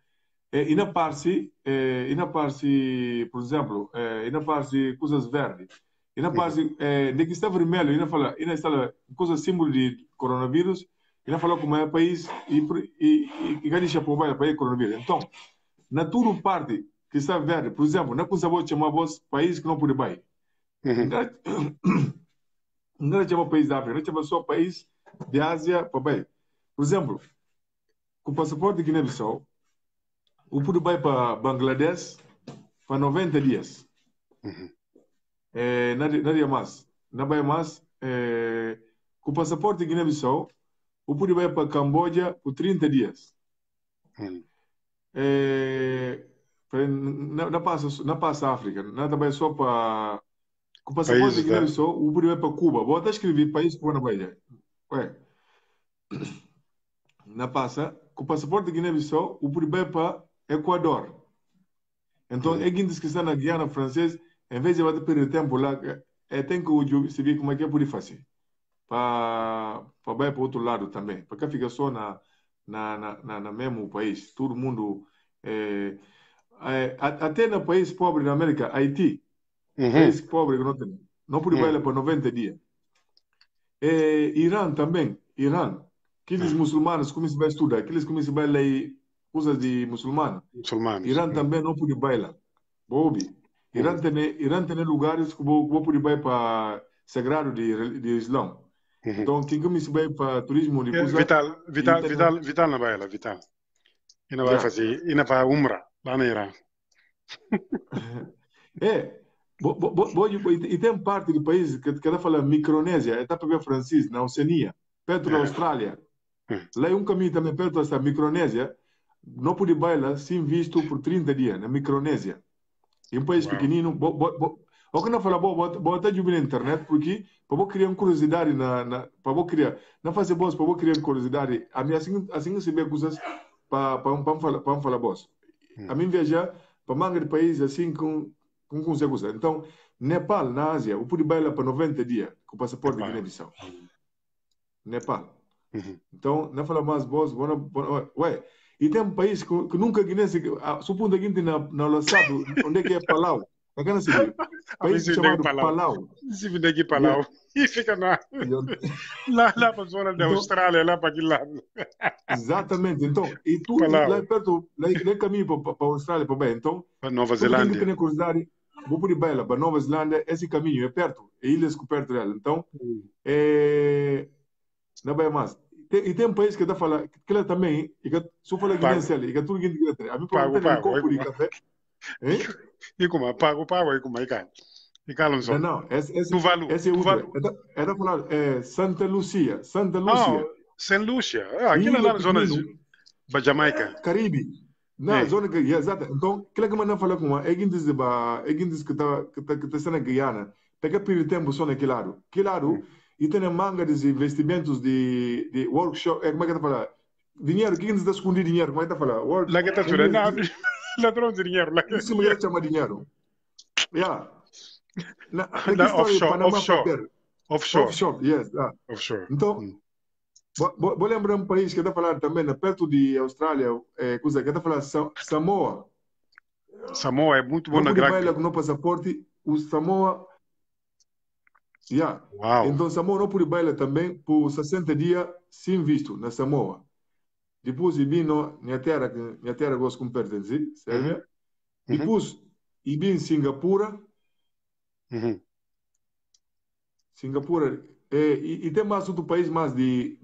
e, e na parte, e na parte, por exemplo, eh, e na parte coisas verdes, e na parte eh, de que está vermelho, e na fala, e na está coisa símbolo de coronavírus, e na fala como é o país e e, e, e ganha para país coronavírus. Então, na tudo parte que está verde, por exemplo, na coisa boa chamar vos país que não pode bem. Uhum. Não chama país da África, não é chama só país de Ásia para bem. Por exemplo, com o passaporte de Guiné-Bissau, o Pudu vai para Bangladesh para 90 dias. Uhum. É, nada, nada mais. Não vai mais. É, com o passaporte Guiné-Bissau, o Pudu vai para Camboja por 30 dias. Uhum. É, não, passa, não passa África, não mais só para. Com o passaporte país, né? Guiné-Bissau, o Pudu vai para Cuba. Vou até escrever país para Guiné-Bissau. Ué. Não passa. Com o passaporte Guiné-Bissau, o Pudu vai para Equador. Então, é quem que está na Guiana Francesa, em vez de perder tempo lá, é, tem que o se ver como é que é por fazer. Para ir para o outro lado também. Para cá fica só na, na, na, na, mesmo país. Todo mundo. É, é, até no país pobre da América, Haiti. Uhum. País pobre que não tem. Não pode uhum. para 90 dias. É, Irã também. Irã. Aqueles uhum. muçulmanos, começam se vai estudar? Aqueles como se vai ler usa de muçulmano. Muçulmano. Irã sim. também não pode bailar. Bobi. Irã tem, Irã tem lugares que vou, vou bailar para sagrado de, de Islã. Uhum. Então, quem que me subir para turismo de Busa. É, vital, vital, vital, vital na baila, vital. E não vai yeah. fazer, e não vai umra, lá na Irã. é, bo, bo, bo, e tem parte do país que ela fala Micronésia, está é para ver francês, na Oceania, perto da é. Austrália. Hum. Lá é um caminho também perto dessa Micronésia, não pude bailar sem visto por 30 dias na Micronésia. Em um país Uau. pequenino. Bo, bo, bo, o que não fala, bota bo, até na internet, porque para vou criar curiosidade, na, na, para vou criar, não fazer boss, para vou criar curiosidade. A mim, assim, assim se vê coisas para para falar, para falar boss. Hum. A mim viajar para manga de país assim com com consegue Então, Nepal, na Ásia, eu pude bailar para 90 dias com o passaporte Nepal. de Guiné-Bissau. Nepal. Uhum. Então, não fala mais boss, bona, bona, ué, e tem um país que, que nunca conhece, supondo que tem na lançado, onde é que é Palau? É não se País chamado Palau. Palau. Se vem Palau. E fica na, lá, lá para a zona da então- Austrália, lá para aquele lado. Exatamente. Então, e tu, Palau. lá é perto, lá, em é, caminho para, para a Austrália, para bem. Então, para Nova Zelândia. Tem curiosidade, vou por Ibela, para Nova Zelândia, esse caminho é perto, é ilhas perto dela. Então, é, não é mais e tem um país que está a que ele também, e que, se eu falar guinense ali, e que tudo que ele tem, a mim pago, pago, copo de café. E como, pago, pago, e como, e cá. E cá, Alonso. Não, esse, esse, Tuvalu. esse é outro. Era falar é, Santa Lucia, Santa Lucia. Oh, Santa Lucia, ah, aquilo é lá na zona de Jamaica. Caribe. Na é. zona que, exato. Então, aquilo que mandam falar com a, é que diz, tá, é que diz tá, que está sendo Guiana, pega piritembo só naquele lado. Que lado, hum e tem mangas e investimentos de, de workshop. Eh, é, como é que está a falar? Dinheiro, quem está a esconder dinheiro? Como é que está a falar? Work... Lá que está a chorar, ladrão de dinheiro. Lá que... Isso me chama dinheiro. Yeah. Na, na, offshore, Panama offshore. Paper. offshore. Offshore, yes. Ah. Offshore. Então, hum. vou, vou lembrar um país que está a falar também, né, perto de Austrália, é, coisa que está a falar, Samoa. Samoa é muito bom na gráfica. Não passaporte, o Samoa Yeah. Uau. Então, Samoa não pôde baila também por 60 dias sem visto na Samoa. Depois, eu vim na minha terra, minha terra gosto como pertence, Sérvia. Uhum. uhum. Depois, eu vim em Singapura. Uhum. Singapura. Eh, e, e, tem mais outro país mais de...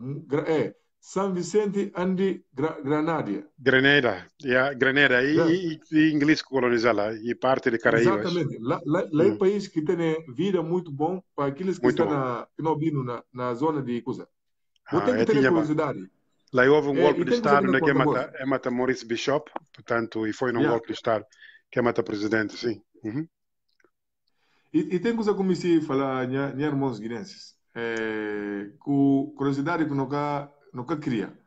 É, San Vicente and Granada. Grenada, yeah, Grenada, e, yeah. e, e inglês colonizada, e parte de Caraíbas. Exatamente, lá, lá, lá é um mm. país que tem vida muito bom para aqueles que muito estão na, que não na, na zona de Icusa. Eu ah, tenho que ter curiosidade. Lá houve um eh, golpe de Estado né, que é mata, é mata Maurice Bishop, portanto, e foi num yeah. golpe de Estado que é mata presidente, sim. Uhum. E, e tem coisa como a falar, minha, minha irmãos guinenses, é, com curiosidade que não cá nunca queria.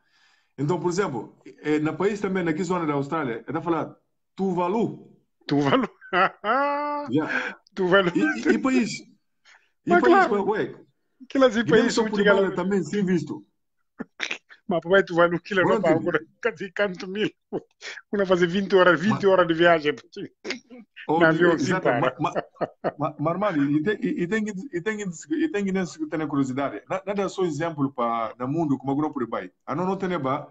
Então, por exemplo, eh, no país também, naquela zona da Austrália, é da falar Tuvalu. Tuvalu. yeah. Tuvalu. E, e país? E Mas país, claro. ué? Aquelas e país são muito é também sem visto ma poi tu vai un por ancora canto mil uma fazer 20 horas 20 horas de viagem viaggio oh, avião esatto, ma, ma, ma Armani e tem, e tem, e tem, e tem que ter curiosidade nada só exemplo para no mundo como agora por aí a não não tem ba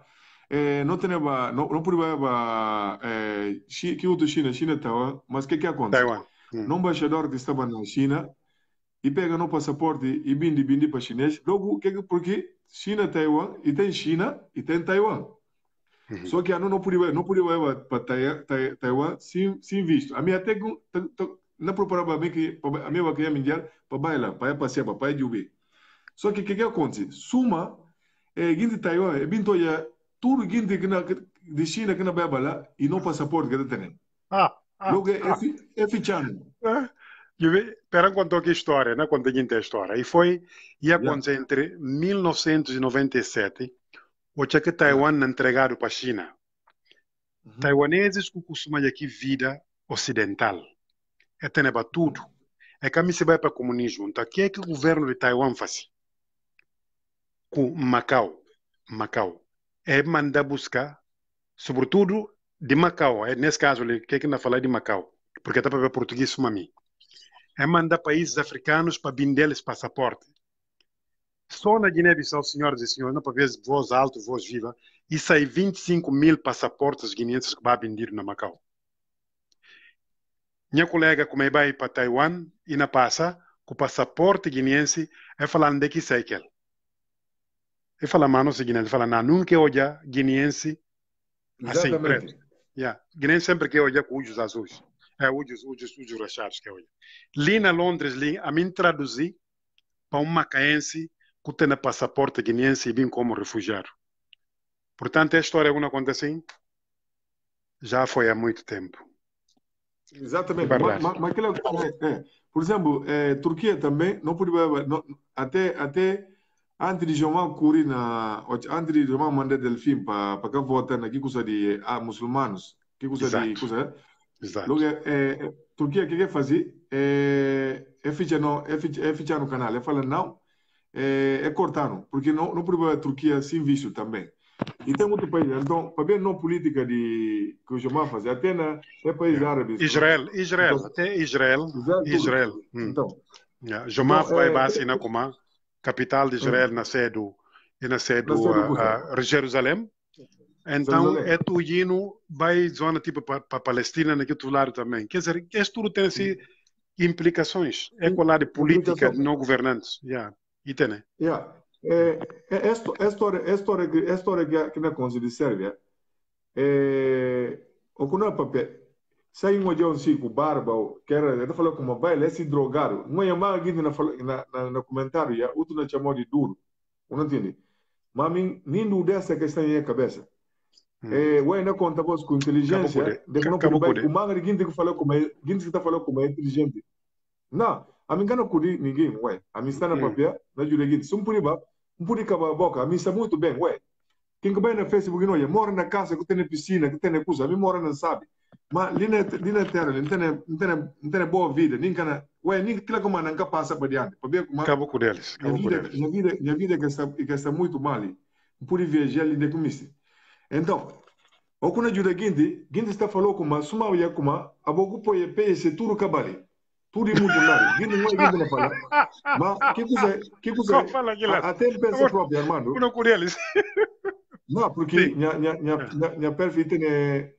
não tem ba não, não por aí ba eh, que outro China China Taiwan mas que que acontece Taiwan hum. não embaixador que estava na China e pega no passaporte e bindi bindi para chinês logo que porque China, Taiwan, e tem China e tem Taiwan. Uhum. Só que a não podia, não podia ir para Taiwan sem, sem visto. A minha até não preparava bem que a minha queria me enviar para bailar, para passear, para ir de Uber. Só que o que, que acontece? Suma, é, eh, gente Taiwan, é bem toia, tudo gente que na, de China que não vai bailar e não ah. passaporte que tem. Ah, ah, Logo, é, ah. é fichando. É? Perón contou aqui a história, né? contei a história. E foi, e aconteceu entre 1997, o que Taiwan entregado para a China. Uhum. Taiwaneses que costumam aqui vida ocidental. É teneba tudo. É que a mim se vai para o comunismo. Então, o que é que o governo de Taiwan faz? Com Macau. Macau. É mandar buscar, sobretudo de Macau. É eh, nesse caso, o que é que ainda falar de Macau? Porque está para ver português, uma é mandar países africanos para vender-lhes passaporte. Só na Guiné-Bissau, senhoras e senhores, não para ver voz alta, voz viva, e sai 25 mil passaportes guineenses que vai vender na Macau. Minha colega como vai para Taiwan e na passa, com o passaporte guineense, é falando de que sei que É fala, mano guineense, fala, não, nunca olha guineense assim, preto. Yeah. Guineense sempre que olha com azuis é, de Udius, Rachados, que é hoje. Li na Londres, li, a mim traduzi para um macaense que tem passaporte guineense e vim como refugiado. Portanto, a história é não acontece assim, já foi há muito tempo. Exatamente. Mas, mas, mas é, é, por exemplo, é, Turquia também, não podia não, até, até antes de João Curi na, antes de João mandar Delfim para, para que votar aqui, coisa de ah, muçulmanos, que coisa Exato. de coisa, Exato. Logo, é, é Turquia, o que quer fazer? É, é, fechar, não, é, fechar, é fechar no canal. Ela é fala, não, é, é cortar, porque não, não proíbe a Turquia se investir também. E tem outro país. Então, para ver não política de, que o Jamal faz, até na, é país é. árabe. Israel, Israel, então, até Israel. Exato. Israel. Hum. Então, yeah. Jamal então, vai é, base na Comá, capital de é. Israel, na sede, na sede, na sede a, a, Jerusalém. Então, é tu hino, vai zona tipo para Palestina, naquele outro lado também. Quer dizer, isto tudo tem assim, implicações. É colar de política de não governantes. Yeah. E tem, né? Yeah. É, é, é esta, esta, história que na Conselho de Sérvia, é, o que não é papel, sai um dia um cico barba tá é é que era ele falou como vai ele se drogaram uma irmã aqui na na comentário já outro na chamou de duro não entende mas mim nem dúvida essa questão minha cabeça é, o ainda conta vos com inteligência de que não o manga ninguém que falou com ele ninguém que está falando como é inteligente não a mim não curi ninguém ué a mim está na hum. papel na jure guin sum puri ba puri caba boca a mim está muito bem ué quem que vai na Facebook não é mora na casa que tem piscina que tem coisa a mim mora não sabe mas ali na ali na terra não tem boa vida nem cana ué nem que como não passa para diante para ver como é. cabo com eles minha vida minha vida é que está é que está muito mal por viajar ali de comissão então, o kuna juda gindi, gindi está falou kuma, suma ya kuma, abogupo ye pe esse turu kabali. Turi mundo lá. gindi não é gindi na fala. Mas, que coisa, que coisa, até em pensa própria, Armando. Kuna Não, porque minha, minha, minha, minha perfil tem, é,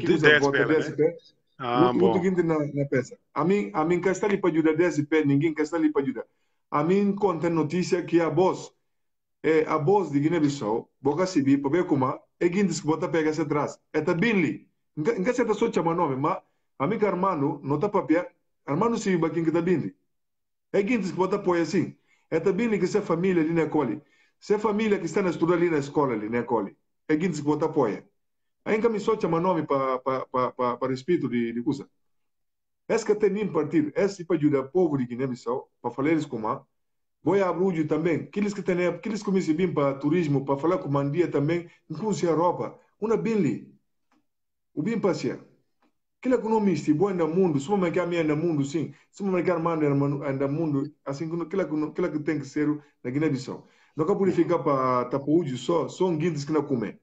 que coisa, vota DSP. Ah, muito, bom. Muito gindi na, na pensa. Eh, a mim, a mim, que está ali para ajudar DSP, ninguém que está ali para ajudar. A mim, conta notícia que a voz, a voz de Guiné-Bissau, boca civil, para ver como que bota pega se atrás. Eta binli. Nga se so chama nome, ma amiga Armando, não tá papia, Armando se baquin que tá diz que bota põe assim. Eta binli que se família ali na cole. Se família que está na estuda ali na escola ali na cole. que bota põe. Aí que me so chama nome para para para para respeito de de coisa. Essa que tem partido, essa para ajudar o povo de Guiné-Bissau, para falar eles como Boa a também. Aqueles que têm, aqueles que me bem para turismo, para falar com Mandia também, inclusive a Europa, uma bem O bem passear. Aquilo que não no mundo, se uma mercado anda mundo, sim, se uma mercado manda anda mundo, assim, aquilo que, que tem que ser na Guiné-Bissau. Não pode ficar para tapaúde só, só um guindes que não come.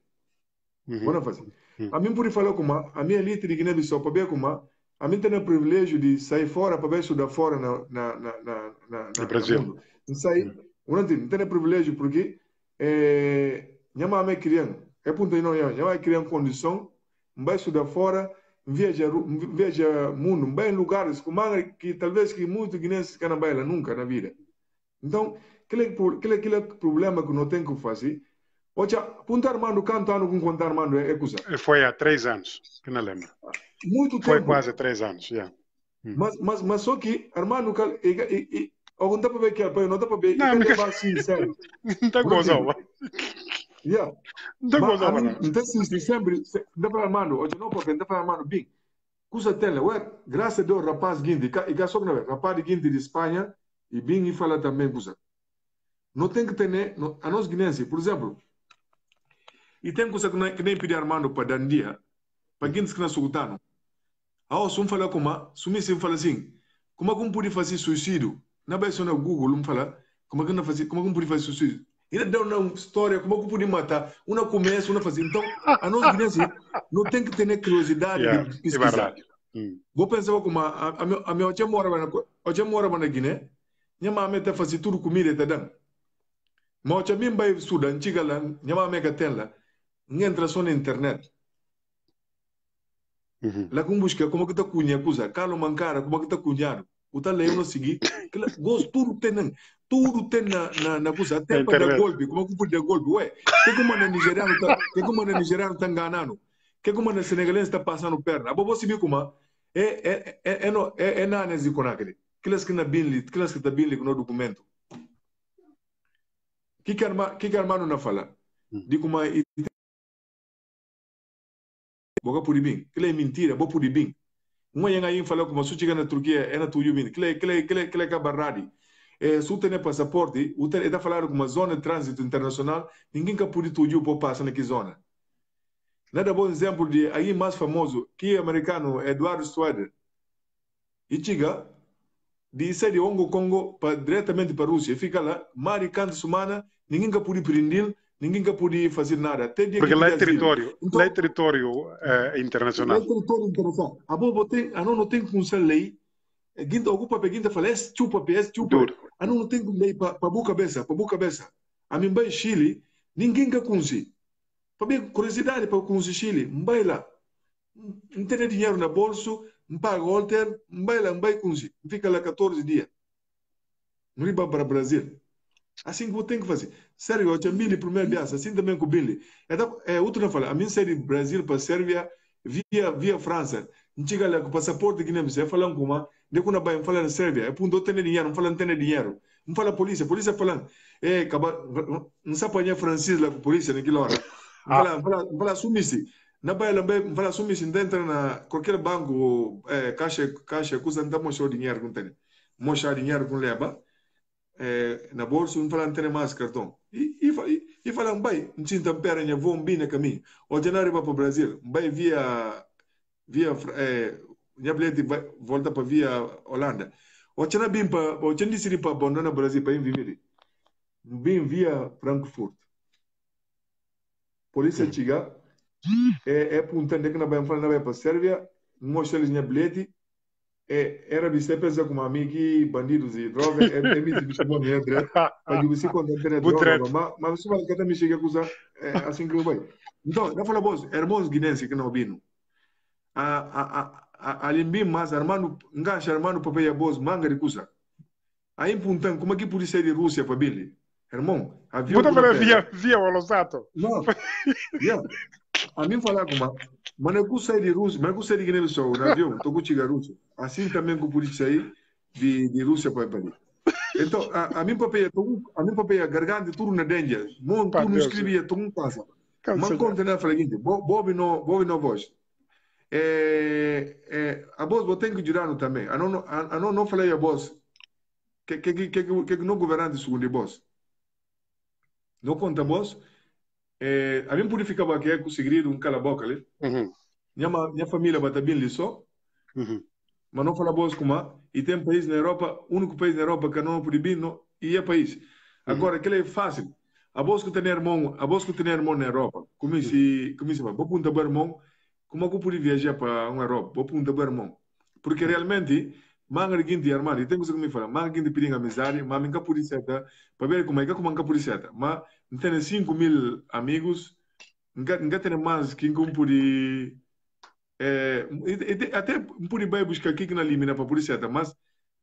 Uhum. fazer. Uhum. A mim pode falar com a minha elite de Guiné-Bissau, para ver como a a mim tem o privilégio de sair fora para ver estudar fora na, na, na, na, na, no Brasil. Na mundo. Isso aí, unanti, não tem privilégio porque é, minha mãe é criança, é ponto não, é minha mãe é criança condição, vai estudar fora, viaja, viaja mundo, vai em lugares com que talvez que muitos guineenses que não baila nunca na vida. Então, aquele, aquele, aquele problema que não tem que fazer, Ocha, Punta Armando, quanto ano com Punta Armando é coisa? Foi há três anos, que não lembro. Muito tempo. Foi quase três anos, já. Yeah. Hum. Mas, mas, mas só que Armando, não dá para ver que é banho, não dá para ver. Não, não dá assim, sério. Não dá para gozão. Yeah. Não dá para mano. Então, se sempre, dá para mano, hoje não porque dá para mano, bem. Cusa tela, ué, graças a Deus, rapaz guindi, e cá só que não é, rapaz guindi de Espanha, e bem e fala também, cusa. Não tem que ter, a nós guinense, por exemplo, e tem coisa que nem, que nem pedir armando para dandia, para guindes que não sultano. Ah, se um falar como, se um fala assim, como é que um pode fazer suicídio? na base na Google, me fala, como é que não fazer, como é que não podia fazer isso? Ele dá uma história, como é que podia matar? Uma começa, uma fazer Então, a nossa criança não tem que ter curiosidade yeah, de pesquisar. É hum. Vou pensar como a, a, a minha tia mora na tia mora na Guiné, minha mãe está fazendo tudo comida está dando. Mas a minha mãe estuda, antiga lá, minha mãe que tem lá, entra só na internet. Uhum. Lá com busca, como é que está cunhando, coisa, calo Mankara, como é que está cunhando? o tal é não seguir. Gosto, tudo tem, tudo tem na, na, na coisa, até para dar golpe. Como é que pode golpe? Ué, que como é na Nigéria não tá, que como é na nigeriano tá enganando? Que como é na Senegal está passando perna? A bobo se viu como é, é, é, é, no, é, é na análise com aquele. Aquelas que na binli, aquelas que tá binli no documento. Que que arma, que que armando na fala? Hum. Digo uma boga por bem. Que é mentira, boa por bem. Uma yang ayin falou como se chega na Turquia, é na Tuyumin, que que que que que barrari. É, se tene passaporte, o tem da falar uma zona de trânsito internacional, ninguém que pode tuju por passar naquela zona. Nada bom exemplo de aí mais famoso que é americano Eduardo Schroeder. E chega de sair de Hongo Congo para diretamente para a Rússia, fica lá, mari canto sumana, ninguém que pode prender ninguém que podia fazer nada. Até dia Porque lá é território, então, lá é território é, internacional. Lá é território internacional. A ah, bobo tem, a ah, não, não tem como ser lei. Eh, guinda ocupa para guinda fala, é chupa, é chupa. A ah, não, não tem lei para buca cabeça, para buca cabeça. A mim vai Chile, ninguém que conhece. Para mim, curiosidade para conhecer Chile, não vai lá. Não tem dinheiro na bolsa, não paga holter, não vai lá, vai Fica lá 14 dias. Não para o Brasil. Assim que eu tenho que fazer. Sérvia, mil e primeiro aliança, assim também com o Billy. Então, é, eh, outro não fala, a minha de Brasil para Sérvia, via, via França. Não chega lá com o passaporte guineense, falando com uma, de quando vai, falar na Sérvia, é para não ter dinheiro, não fala não ter dinheiro. Não fala polícia, polícia fala, é, acaba, não sabe apanhar francês lá com polícia naquela hora. Não ah. fala, não fala, não fala sumisse. Na Bahia, não fala sumisse, não entra na qualquer banco, é, caixa, caixa, custa, não mostrar dinheiro com tem. Mostrar dinheiro com leba. Eh, na bolsa, um falante tem mais cartão. E, e, e falam, vai não tinha tampera, vou um bem na caminho. O não vai para o Brasil, vai via, via, é, minha eh, bilhete volta para via Holanda. O não bim para, o tinha decidido para abandonar o Brasil, para ir viver. bim via Frankfurt. Polícia chega, é, é apontando que não vai falar, não vai para a Sérvia, mostra eles minha bilhete, é, era bistep pesa como amigui bandidos e droga é é me bicho é bom é dre a gente se concentra é é droga mas mas você vai que também chega coisa assim que eu vou. então não fala bons irmãos guinenses que não vino a a a alimbi mas armando para armando a voz, manga de coisa aí puntando como é que polícia de Rússia para família irmão avião puta via via o losato não yeah. a falar acum, mă cu de i mas mă cu să de Guinea bissau un avion, tot cu ciga Rusia. Assim também com podia aí, de, de Rússia para Paris. Então, a, a mim papel, a mim papel, garganta tudo na dengue, mon tudo não escrevia, tudo não passa. Mas conta na seguinte, Bob não, Bob não voz. É, é, a voz vou ter que jurar também. A não, a, a não, não falei a voz. Que que que que que, que não governante segundo a voz. Não conta a voz. Eh, abbiamo purificato anche conseguito un calabocca lì. Mm-hmm. Minha, minha família vai bem ali só, uhum. mas não fala boas como há. E tem um país na Europa, único país na Europa que não pode vir, não, e é país. Agora, uhum. aquilo é fácil. A bolsa que tem irmão, a bolsa que tem irmão na Europa, como se, uhum. como se vai, vou perguntar para irmão, como é que eu podia viajar para uma Europa? Vou perguntar para irmão. Porque uhum. realmente, mangarigin di armari tengo segundo me fala mangarigin di piringa amizade ma minga puriseta para ver como é que como manca puriseta ma tem 5 mil amigos nunca nunca tem mais que um puri até um puri bem buscar aqui que na limina para puriseta mas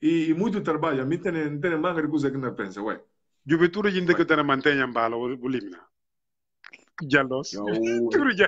e, e muito trabalho a mim tem tem mangar coisa que não pensa ué juventude ainda que tem mantenha bala o limina jalos tudo já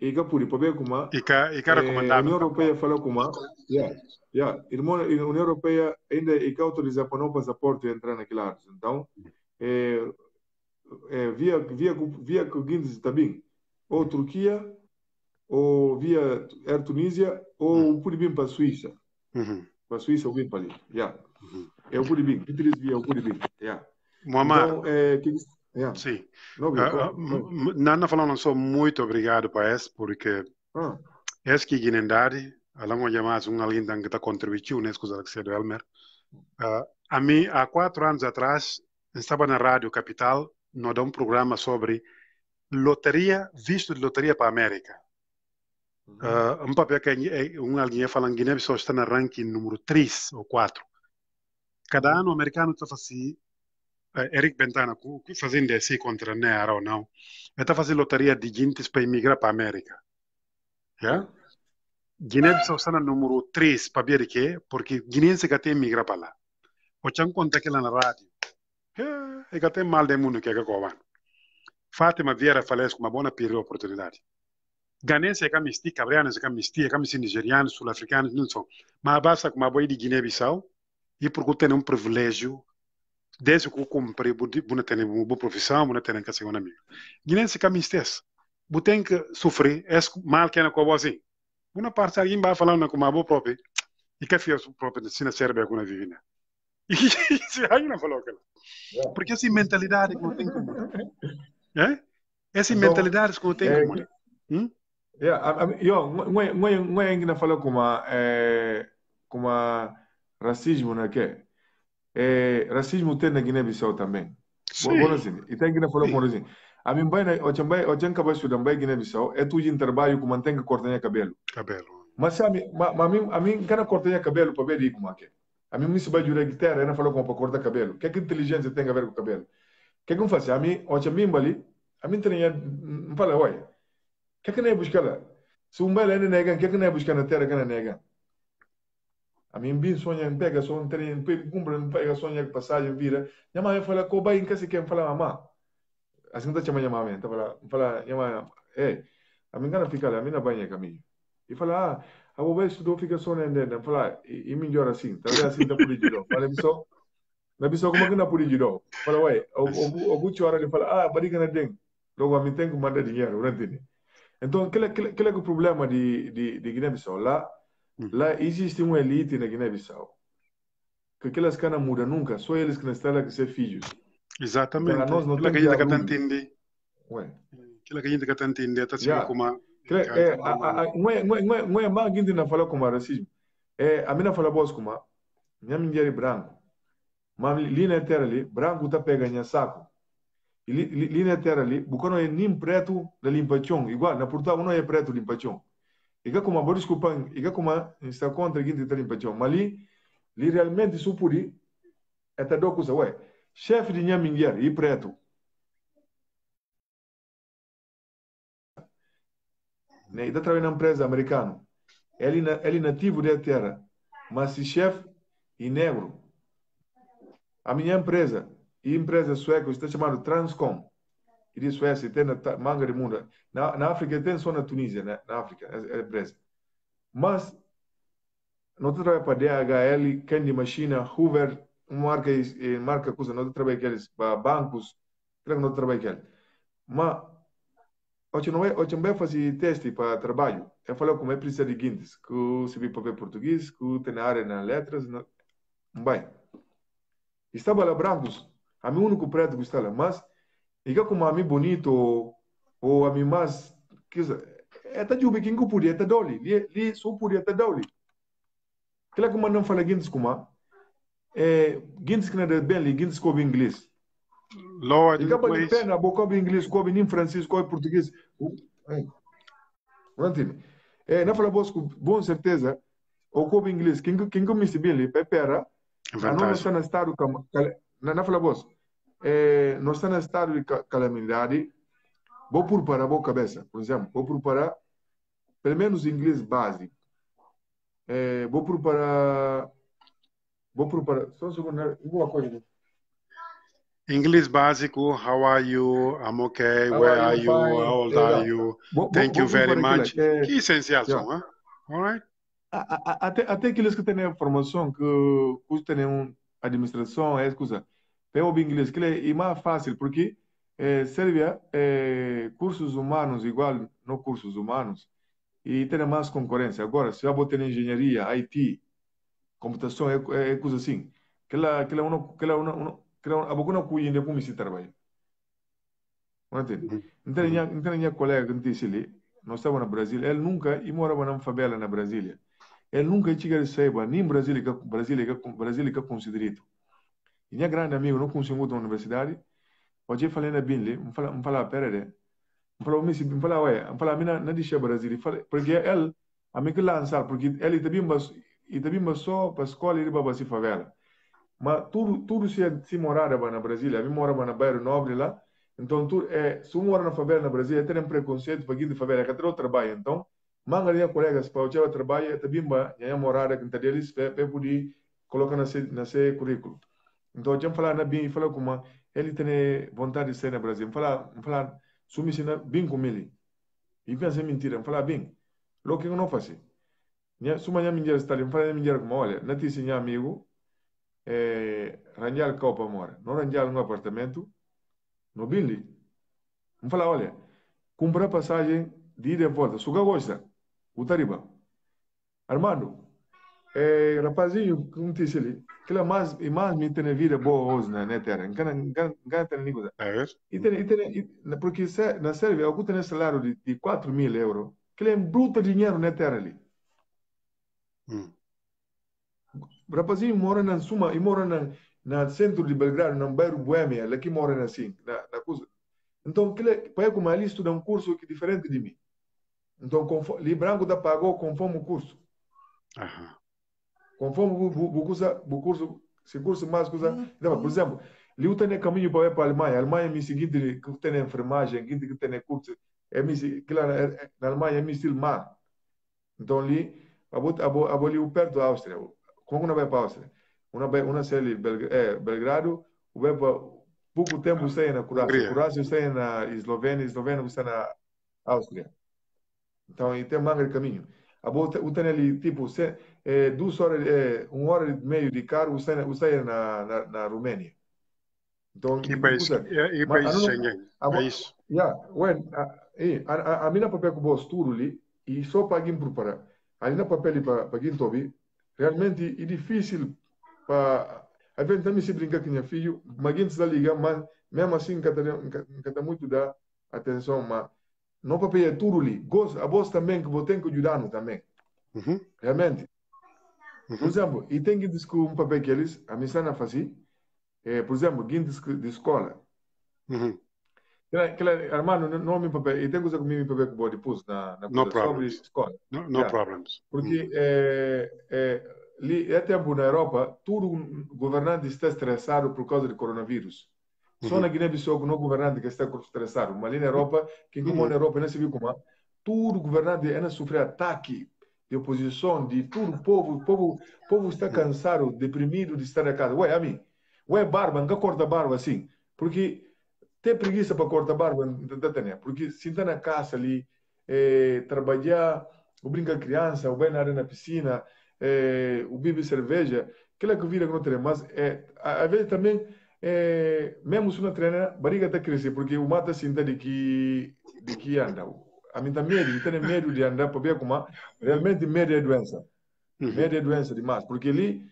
i ka puripobe kuma i ka i ka recomendar eh, União Europeia falou kuma Já, já. irmão a União Europeia ainda i ka autorizar para não passaporte entrar naquela área então é, é, via via via Guindes também ou Turquia ou via Air Tunísia ou uhum. bem para a Suíça uhum. para a Suíça ou bem para ali yeah uhum. é o bem. Idris via é o Puribim yeah Muammar então, é, que... Yeah. É. Sim. No, uh, ah, ah, no. Nana falando sou muito obrigado para esse, porque ah. esse que guinendade, alamo jamais um alguém que está contribuindo nesse coisa que do Elmer. Uh, a mim, há quatro anos atrás, estava na Rádio Capital, nós um programa sobre loteria, visto de loteria para a América. Uh, um papel que é, um alguém falando Guiné-Bissau está no ranking número 3 ou 4. Cada uhum. ano o americano está fazendo eh, Eric Bentana, o que fazendo assim contra não era ou não, está fazendo lotaria de gente para emigrar para a América. Yeah? Guiné-Bissau está no número 3, para ver que, porque guinense que tem emigrar para lá. O Chan conta que lá na rádio. É que tem mal de mundo que é que Fátima Vieira falece com uma boa perda oportunidade. Ganense é camisti, cabreanos é camisti, é camisti nigerianos, sul-africanos, não são. Mas basta com uma boa de Guiné-Bissau e porque tem um privilégio desde que eu comprei, não ter uma boa profissão, não ter que é ser um amigo. Guinense que me estes, você que sofrer, é mal que é na coisa assim. Uma parte alguém vai falando é com uma boa própria, e que é fez sua própria, se na cérebro que não vive, E se aí não falou aquilo, Porque essa mentalidade que eu tem como. É? Essa então, mentalidade que eu tem como. Hum? Yeah, eu, não eu não é, não né, é ainda falou racismo, não é? é racismo tem na Guiné-Bissau também. Bom, assim, e tem Guiné falou bom assim. A mim vai, o chambai, o Eu caba estudar vai Guiné-Bissau, é tudo em trabalho que mantém que cortar cabelo. Cabelo. Mas a mim, a mim, a mim cara cortar cabelo para ver como é que. É? A mim isso vai jurar guitarra, ela falou como para cortar cabelo. Que é que inteligência tem a ver com cabelo? Que é que eu faço? A mim, o chambai ali? a mim treinha, eh, me fala, oi. Que é que nem é buscar lá? Se um belo ainda nega, que é que nem buscar na terra que na nega? mim bem sonha em pega só um trem, cumpre um pega sonha que passagem vira. Minha mãe fala coba em casa que fala mamá. Assim tá chama minha mãe, tá fala, fala eh, minha mãe, é. A mim cara fica lá, a na banha caminho. E fala, ah, a boba estudou fica só na entenda. Fala, e, e melhor assim, tá assim tá por idiota. Fala só. Na biso como que na por idiota. Fala, ué, o o o o ele fala, ah, o na den. Logo a mim tem que mandar dinheiro, não entende? Então, aquele aquele o problema de de de Guiné-Bissau lá, Uhum. Lá existe uma elite na Guiné-Bissau. Que aquelas que não mudam nunca, só eles que não estão lá que ser filhos. Exatamente. Para nós não aquela que a gente que entende. Ué. Aquela que a gente que entende, está se como é, não é, é, é mais gente não fala como racismo. É, a mina fala boas como minha mulher branco. Mas ali na terra ali, branco está pegando saco. E ali na terra ali, porque não é nem preto da limpachão. Igual, na portugal não é preto limpachão iga kuma boris kupang iga kuma insta contra ginti tali pacho mali li realmente supuri eta doku sa we chef de nyamingier i preto né ida trabalha na empresa americana ele na, ele nativo da terra mas se chef e negro a minha empresa e empresa sueca está chamada Transcom iria Suécia, tem na manga de mundo. Na, na África, tem só na Tunísia, na África, é presa. Mas, não trabalha para DHL, Candy Machine, Hoover, marca, eh, marca coisa, não trabalha aqueles para bancos, creio que não trabalha aquele. Mas, eu não eu também fazer teste para trabalho. Eu falei como é precisa de guindes, que vi para ver português, que eu área na letras, não vai. Estava lá brancos, a mim único preto que está lá, mas e Iga é como a mim bonito ou, a mim mais. que dizer, é até de um biquinho que podia até doli. Li só podia até doli. Que lá é como não fala guindes como é guindes que não é bem li guindes como inglês. Lord, Iga para pena, boca como inglês, como em francês, como em português. Uh, Mantém. É, não fala bosco, com certeza. Ou como inglês, quem quem me se bem li, pepera. É não está no estado como, não fala bosco nós eh, estamos no estado de calamidade. ¿eh? Vou preparar a boa cabeça, por exemplo. Vou preparar, pelo menos inglês básico. É, vou preparar. Vou preparar. Só um segundo, alguma coisa. inglês básico, how are you? I'm okay, how where are you? Are How old are you? Bo, Thank bo, you bo, very much. Que essencial yeah. são, hein? All right. Até, até aqueles que têm a formação, que os têm administração, é escusa pelo inglês, que é mais fácil, porque eh, Sérvia, eh, cursos humanos, igual no cursos humanos, e tem mais concorrência. Agora, se eu botar engenharia, IT, computação, é, é, é coisa assim. Que ela, que ela, não, que ela, não, que ela, a boca não cuida de como se trabalha. Não entende? Então, colega que disse ali, nós estávamos no Brasil, ele nunca, e morava na favela na Brasília, ele nunca tinha recebido, nem Brasília, Brasília, Brasília, Brasília considerado. E Minha grande amigo não conseguiu da universidade. Hoje eu falei na né, Binley, me fala, me fala, pera aí. Me fala, me me fala, ué, me fala, mina, não é deixa Brasil. Porque ele, a mim que lançar, porque ele também mas e também mas só para escola ele vai se favela. Mas tudo tudo se se morava na Brasília, a mim morava na Bairro Nobre lá. Então tu é, se um mora na favela na Brasília, tem um preconceito para quem é de favela, que é outro trabalho, então manga minha colegas para o trabalho, também ba, morar morada que está deles, para poder colocar na seu currículo. Então, eu falar na bem, falar como ele tem vontade de ser do Brasil. Falar, falar, sumisse na bem com ele. E pensa mentira, falar bem. Logo que eu não faço. Nha, suma minha menina está ali, falar minha menina como olha, não disse minha amigo, eh, é, ranjar copa mora. Não ranjar um apartamento, no building. Falar, olha, comprar passagem de ida e volta. Suga gosta, o tariba. Armando, eh, rapazinho, como disse ali, Aquela é mais, e é mais me tem vida boa hoje na né, né, terra Engana tem língua. É isso? E tem, e tem, porque se, é, na Sérvia, algum tem salário de, de 4 mil euros, que é um bruto dinheiro na né, terra ali. Hum. Rapazinho mora na Suma e mora na, na centro de Belgrado, na Bairro Boêmia, lá que mora assim, na, na coisa. Então, para como ali estuda um curso que é diferente de mim. Então, conforme, branco da pagou conforme o curso. Aham. Conforme o curso, o curso, se curso mais coisa. Então, por exemplo, eu tenho caminho para ir para a Alemanha. A Alemanha é seguinte que tem enfermagem, que tem curso. É claro, na Alemanha é estilo má Então, ali, ali perto da Áustria. Como não vai para a Áustria? Uma, uma série Belgrado, vai para pouco tempo você na Croácia. Croácia você na Eslovênia, uh, Eslovênia você na uh, Áustria. Então, e tem um caminho. A o tem ali, tipo, você é, duas horas, é, uma hora e meia de carro você, você é na, na, na Romênia. Então, que país, usa, é, país isso. a, a, a, minha papel com o Turuli e só paguei por para. A minha papel para paguei Tobi, realmente é difícil para... a gente também se brincar com meu filho, mas quem está ligando, mas mesmo assim, encanta muito da atenção, mas não papel é Turuli. A voz também, que vou ter que ajudar também. Uhum. Realmente. Uhum. Por exemplo, e tem que descobrir um papel que eles, a missão a fazer, assim, eh, é, por exemplo, quem de escola. Uhum. Aquela, não, é meu papel, e tem usar comigo meu papel que vou depois na, na no sobre escola. No, no yeah. Porque uhum. é, é, li, é tempo na Europa, todo governante está estressado por causa do coronavírus. Uhum. Só na Guiné-Bissau que não governante que está estressado, mas ali na Europa, quem como uhum. na Europa não se viu como, todo governante ainda é sofre ataque de oposição, de tudo, o povo, o povo, o povo está cansado, deprimido de estar na casa. Ué, a mim, ué, barba, nunca corta barba assim, porque tem preguiça para cortar barba, porque se está na casa ali, é, eh, trabalhar, ou brincar criança, ou bem na área na piscina, é, eh, ou beber cerveja, aquela que vira que não tem, mas é, eh, às vezes também, é, mesmo se não treinar, a barriga está crescendo, porque o mata sinta de que, de que anda, a minha medo, tenho medo de andar para ver como realmente medo é doença. Uhum. Mm-hmm. Medo é doença demais, porque ali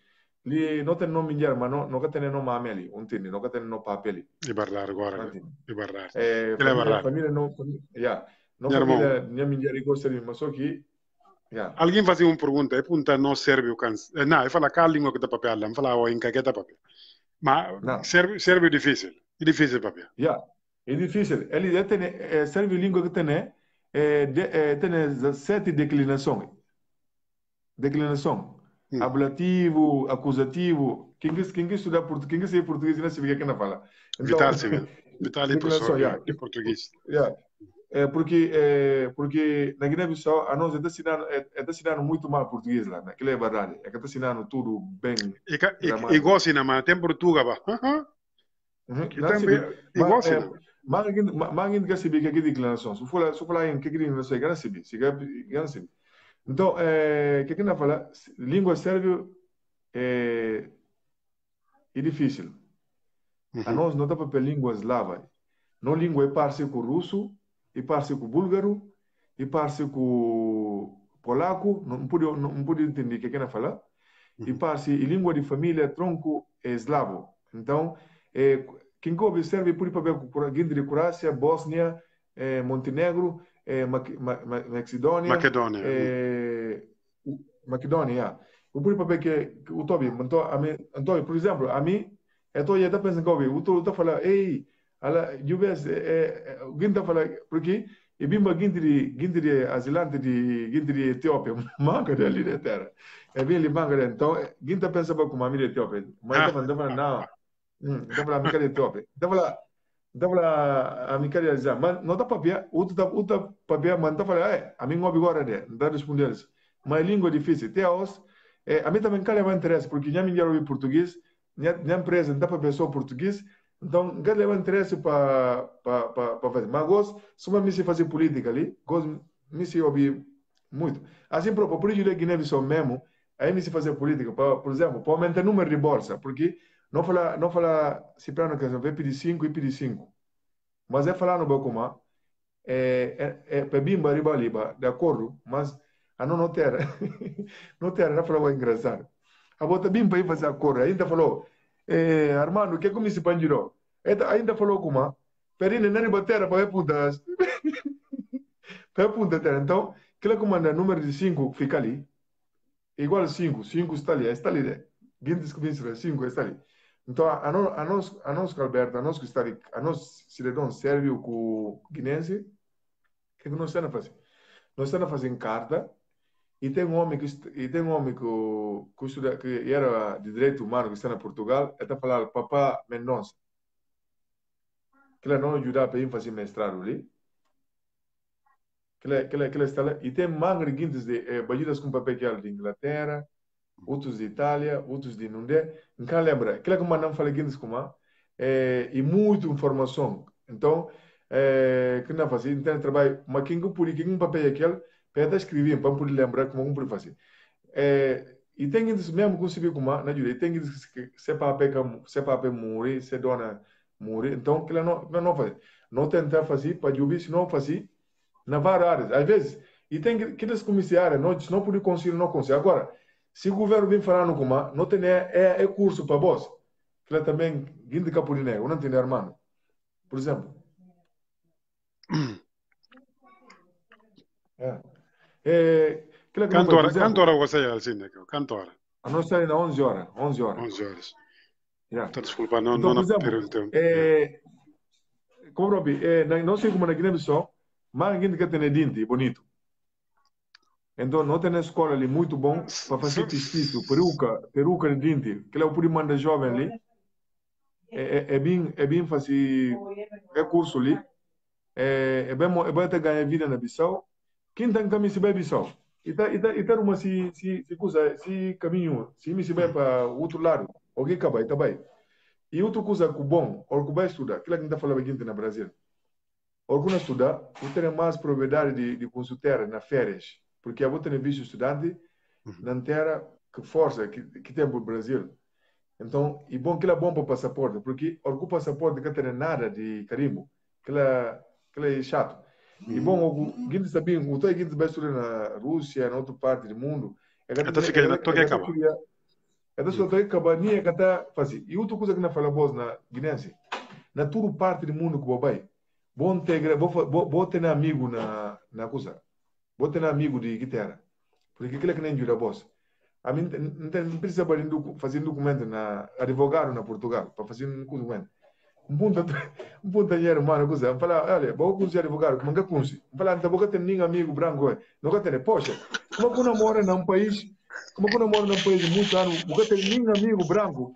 li não tem nome de arma, não, não tem nome ame ali, não não tem nome papel ali. E barrar agora, eh, e barrar. É, família, barrar. família não, família, yeah, não Minha família, minha mulher e gosta de mas só que Yeah. Eh, Alguém fazia uma pergunta, é pergunta não serve o câncer. Não, eu falo qual língua que está papel, não fala o em que está papel. Mas não. serve, serve difícil, é difícil papel. Yeah. É difícil. Ele é tem, é, serve língua que tem, é, de, é, eh, tem sete declinações. Declinação. Sim. Ablativo, acusativo. Quem quer, quem quer estudar português, quem quer ser português, não se vê é que ela fala. Então, Vital, civil. Vital é professor yeah. português. Yeah. É porque, é, porque na Guiné-Bissau, a nós está é, é, é muito mal português lá, né? é verdade. É que está tudo bem. E, e, e gosta, mas tem português, pá. Igual, mas, é, Mangen sibi kaki declaração. Se for lá, se for falar em que que não sei, gana sibi, se gana sibi. Então, é, que que na fala, língua sérvio é, difícil. A nós não dá para língua eslava. Não língua é parce com russo, e parce com búlgaro, e parce com polaco, não pude não pude entender que que na fala. E parce língua de família tronco e eslavo. Então, é Kinko observe puri pabe gindri Croácia, Bósnia, eh, Montenegro, eh, Mac, Mac, Macedônia. Macedônia. Eh, Macedônia. O puri pabe que o Tobi, então, a mim, é por exemplo, a mim, eu estou já pensando que o Tobi está falando, ei, ala jubes ginta fala porque e bimba gindri gindri asilante de gindri Etiópia manga de ali de terra é bem ele manga de então ginta pensa para com a minha Etiópia mas eu falando ah. não dá para kare to be dá para a kare za Mas não dá para ver. da outro da papia man da fala é a mim não agora né dá responder isso mas língua difícil a os a mim também cara me interessa porque já me enviaram em português minha minha empresa dá para pessoa português então cara leva interesse para para para fazer mas gosto só me se fazer política ali gosto me se ouvir muito assim por por isso Guiné-Bissau mesmo aí me se fazer política por exemplo para aumentar o número de bolsa porque não fala, não falar sempre na canção, VPD5 e PD5. Mas é falar no Bocumá, é, é, é, é bimba, Ribaliba, de acordo, mas a ah, não notar, notar, não falou engraçado. A bota bimba aí fazer acordo, ainda falou, eh, Armando, o que é como se pandirou? É, ainda falou como, perine, não riba terra, para apontar. para apontar terra. Então, aquela comanda número de 5 fica ali, igual 5, 5 está ali, está ali, né? Guindes que vem 5 está ali. Então, a, a, nós, a nós, Alberto, a nós, Cristal, a nós, cidadão sérvio com guinense, o que, que nós estamos a fazer? Nós estamos a fazer carta e tem um homem que, e tem um homem que, que, estuda, que era de direito humano que está na Portugal, ele está a falar, papá Mendonça, que ele não ajudava para ele fazer mestrado ali, que ele, que ele, que ele está lá, e tem mangas de guintes de eh, com papel de Inglaterra, outros de Itália, outros de não Então, lembra, aquilo que é mandam falar aqui como é? é, e muita informação. Então, é, que não fazia, então trabalho, mas quem que puri, quem um papel é aquele, para escrever, para poder lembrar como um fazer. É, e tem que dizer, mesmo conseguir como na direita, tem que dizer, se papel, se papel morrer, se dona morrer, então, que não, não, não fazer. Não tentar fazer, para ouvir, se não fazer, na várias áreas. Às vezes, e tem que, que eles comissários, não, não poder conseguir, não conseguir. Agora, se o governo vem falar no Cuma, não tem é, é curso para vós. Que é também guinde capulinego, não tem irmão. Por exemplo. É. É, que cantora, exemplo, cantora você é assim, né? Cantora. A nossa ainda 11 é horas. 11 horas. 11 horas. Yeah. Então, desculpa, não, então, não exemplo, é, Como Robi, é, não sei como é na Guiné-Bissau, mas ninguém que tem dente bonito. Então, não tem na escola ali muito bom para fazer tecido, peruca, peruca de dente, que é o primo da jovem ali. É, é, é, bem, é bem fazer recurso ali. É, é bem, é bem até ganhar vida na Bissau. Quem tem caminho se bem Bissau? E tá, e tá, e tá uma se, se, se, coisa, se caminho, se me se bem para outro lado, alguém acaba, tá bem. E outra coisa que bom, ou que vai estudar, aquilo que a gente está falando aqui no Brasil. vai estudar, tem mais propriedade de, de consultar na férias porque eu ter visto estudante na terra que força que, que tem para o Brasil. Então, e bom que ele é bom para o passaporte, porque o passaporte não tem nada de carimbo, que ela, que ela é chato. E bom, o Guinness sabia, o Toi Guinness vai estudar na Rússia, em outra parte do mundo. Até então, então, se hum. que ele toque acaba. Até se toque acaba, nem é que está E outra coisa que não fala voz na Guinness, na toda parte do mundo que vai, bom ter, vou ter amigo na, na coisa bote na amigo de guitarra porque aquilo é que nem jura boss a mim não tem, não precisa fazer um documento na advogado na Portugal para fazer um documento um ponto um ponto de dinheiro mano coisa fala olha vou conseguir advogado como que consigo fala não vou ter nenhum amigo branco não ter poxa como é que eu moro num país como é que eu moro num país muito ano não ter nenhum amigo branco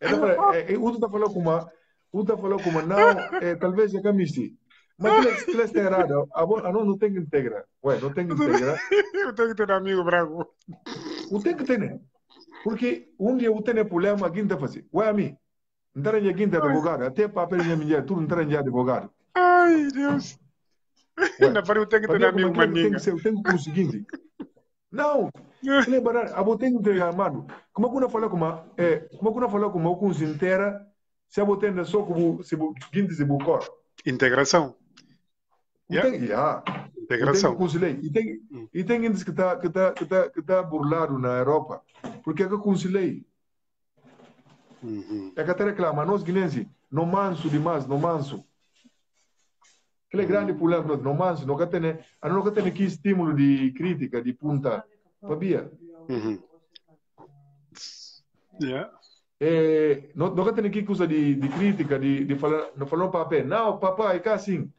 ela é, fala, é, é, o tu está falando com uma o tu está falando com uma não é, talvez é que mas tu, tu és integrado. A, não, não tem que integrar. Ué, não tem que integrar. Eu tenho que ter amigo branco. O tem que ter. Né? Porque um dia eu tenho é problema, alguém está fazendo. Ué, a mim. Não tem ninguém de advogado. Até papel de mulher, tu não tem ninguém advogado. Ai, Deus. Ainda para eu tenho que ter amigo maninho. Eu tenho que conseguir. Não, lembrar, a botei que ter armado. Como é que eu falo com uma, é, é que eu falo com uma com inteira, se a botei é só como se guinde se bucor. Integração tem ya. Integração. E tem, hum. e tem índice que está que tá, que tá, que tá burlado na Europa. Porque é que é eu concilei. Uhum. É que até reclama. Nós, guinenses, não manso demais, não manso. Aquele uhum. grande problema não manso, não tem, não tem aqui estímulo de crítica, de punta. Sabia? Uhum. Yeah. É, eh, não, não tem aqui coisa de, de crítica, de, de falar, não falar papai. Não, papai, cá sim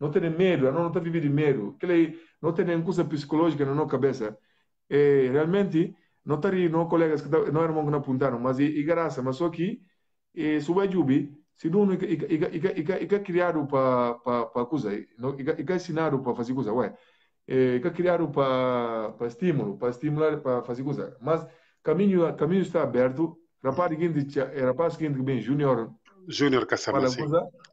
não ter medo, ela não tem viver de medo, que ele não tem nenhuma coisa psicológica na nossa cabeça. E, é, realmente, não está não colegas que não eram que não apuntaram, mas e, e graça, mas só que e, sobre a Jubi, se não, e que criaram para coisa, e que ensinaram para fazer coisa, ué, é, e criado criaram para estímulo, para estimular, para fazer coisa. Mas caminho caminho está aberto, rapaz, rapaz que bem júnior, Júnior Caçama, sim.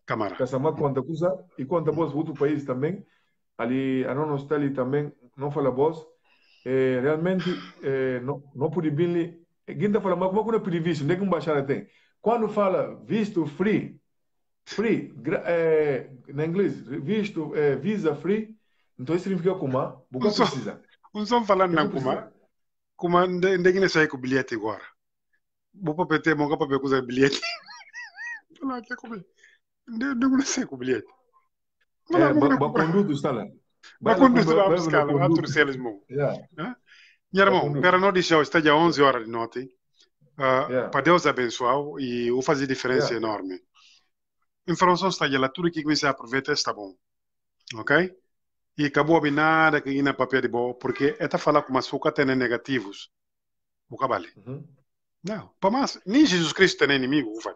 Camara. Caçama conta coisa e conta voz outro país também. Ali, a não está ali também, não fala voz. É, eh, realmente, eh, é, não, não pude vir eh, Guinda fala, mas como é que eu visto? Onde é que um baixada tem? Quando fala visto free, free, é, na inglês, visto, é, visa free, então isso significa Kuma, Buka precisa. Não estão falando na Kuma. Kuma, onde é que não sai com o bilhete agora? Vou para PT, vou para PT, bilhete é Ela quer comer. Não consigo com bilhete. Ba conduto está lá. Ba conduto lá buscar, lá torcer eles mão. É. Né? Minha irmão, para não deixar, está já 11 horas de noite. Ah, é. Para Deus é abençoar e o fazer diferença enorme. Informação está já lá, tudo que você aproveita está bom. Ok? E acabou a nada que ainda papel de boa, porque está falar com açúcar tem negativos. O cabale. Uhum. Não, para mais, nem Jesus Cristo tem inimigo, vai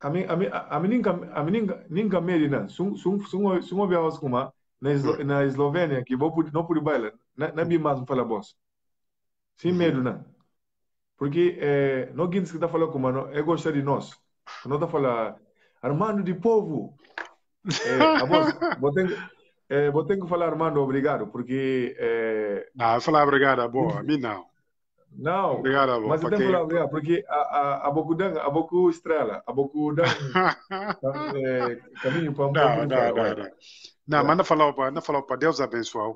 amin game nan sun wabiya wasu kuma na Slovenia que vou não por baila na bi mais fala boss sem medo não porque não guides que está falando como não é gostar de nós não está falando Armando de povo é, boss, vou ter eh, vou ter que falar Armando obrigado porque não eh, ah, falar obrigado boa a mim não não, obrigado, mas eu tenho que é, porque a, a, a Bocudanga, a Bocu Estrela, a Bocudanga, tá, é, caminho para um não, não, não, não, é. não, manda falar, manda falar para Deus abençoar,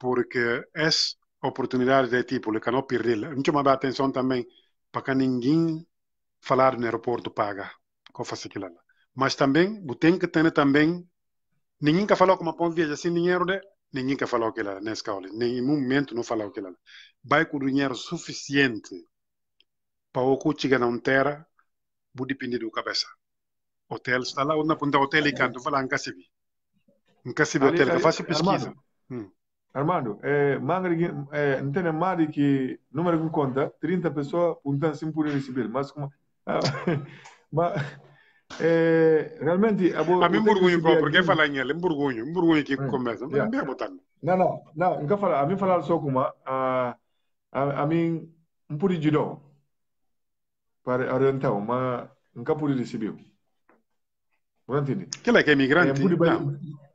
porque essa oportunidade de tipo, que não perder, me chama a atenção também, para que ninguém falar no aeroporto paga, que eu faço aquilo lá. Mas também, tem que ter também, ninguém que falou uma pão viaja sem dinheiro, né? ninguém falou falar lá nessa escola, nem em momento não falar aquilo. É. Vai com dinheiro suficiente para o que chega na terra, vou depender do cabeça. Hotel está lá, onde apontar hotel e canto, fala em Cacibi. Em Cacibi hotel, que faço pesquisa. Armando, hum. Armando é, mangre, é, não tem mais que número que conta, 30 pessoas perguntando por podem receber, mas como. Ah, mas, eh, realmente abo, a mim burgunho próprio que fala em ele burgunho um burgunho que começa não é botando não não não nunca fala a mim falar só como a a, a mim um puri judô para orientar uma nunca puri recebeu não entende que lá que é imigrante eh,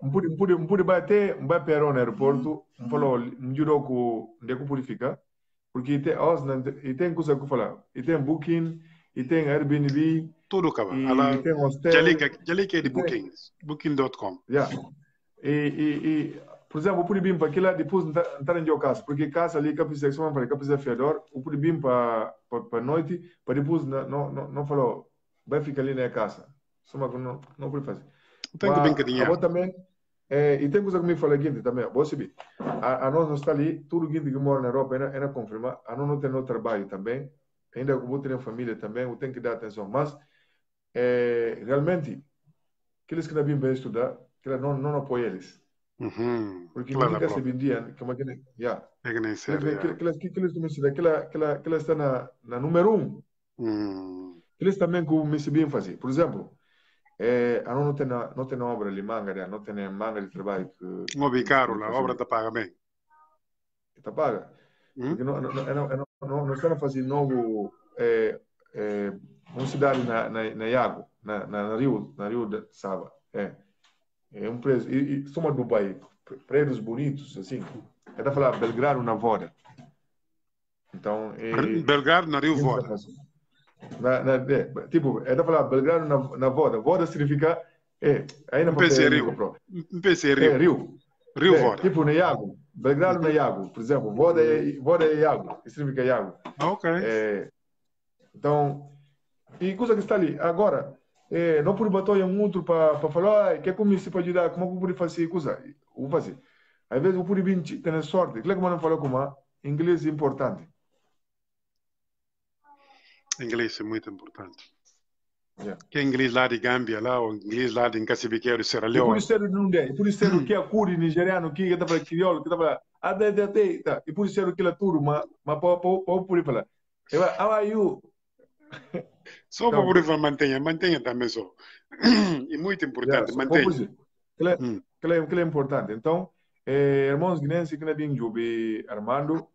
um puri um puri um puri bate um bate para o aeroporto uhum. um falou um judô que onde é que purifica porque ite os não tem coisa que ite em booking e tem Airbnb. Tudo, cara. E Ela, tem hostel. Já liguei já liga de bookings. Booking.com. Yeah. E, e, e, por exemplo, o Puribimpa, aquilo lá depois não está em casa, porque casa ali, de sexual, para capis eu o ir para noite, para depois não, não, não falou, vai ficar ali na casa. Só que não, não pode fazer. Tem que brincar Agora também, é, e tem coisa que me fala aqui também, vou saber, A, a nós não está ali, tudo que mora na Europa, era, era confirmar, a nós não tem outro trabalho também, ainda que vou ter uma família também, eu tenho que dar atenção. Mas, é, realmente, aqueles que não vêm bem estudar, que não, não apoiam eles. Uhum. Porque claro, nunca se vendia, como que nem. Yeah. É que nem sério. Aquelas que eles não estudam, aquela está na, na número um. Uhum. Eles também que me bem fazer. Por exemplo, é, a não tem, não tem obra ali, manga, não tem manga de trabalho. Que, não é caro, a obra está paga bem. Está paga. Uhum. Porque não, não, não, é não, é não, não estamos fazendo novo é, é, uma cidade na, na, na Iago, na, na, na, Rio, na Rio de Sava. É, é um preso E, e soma Dubai, prédios bonitos, assim. É da falar Belgrado na Voda. Então, é, Belgrado na Rio Voda. Na, na, é, tipo, é da falar Belgrado na, na Voda. Voda significa. É, aí não um Rio. Rio. Um Rio. É, Rio. Rio é, Voda. Tipo, na Iago. Belgrado na é Iago, por exemplo. Voda é, voda é Iago, isso significa é Iago. Ah, ok. É, então, e coisa que está ali. Agora, é, não por bater em um outro para falar, ah, quer é comer se para ajudar, como que eu posso fazer coisa? Vou fazer. Às vezes eu posso vir ter sorte. Claro que eu não falo como inglês é importante. Inglês é muito importante. Que é inglês lá de Gâmbia, lá, ou inglês lá de Ncassibiqueiro, Serra Leoa. E por isso não hum. tá tá ah, deu. Tá. E por isso hum. que é curi nigeriano, que estava crioulo, que estava... E por isso que é turma, mas para o puri falar. Eu, how are you? Só para o então- puri falar, mantenha, mantenha também só. E muito importante, yeah, mantenha. Que é importante. Então, eh, irmãos guinenses que não têm é Jubi Armando,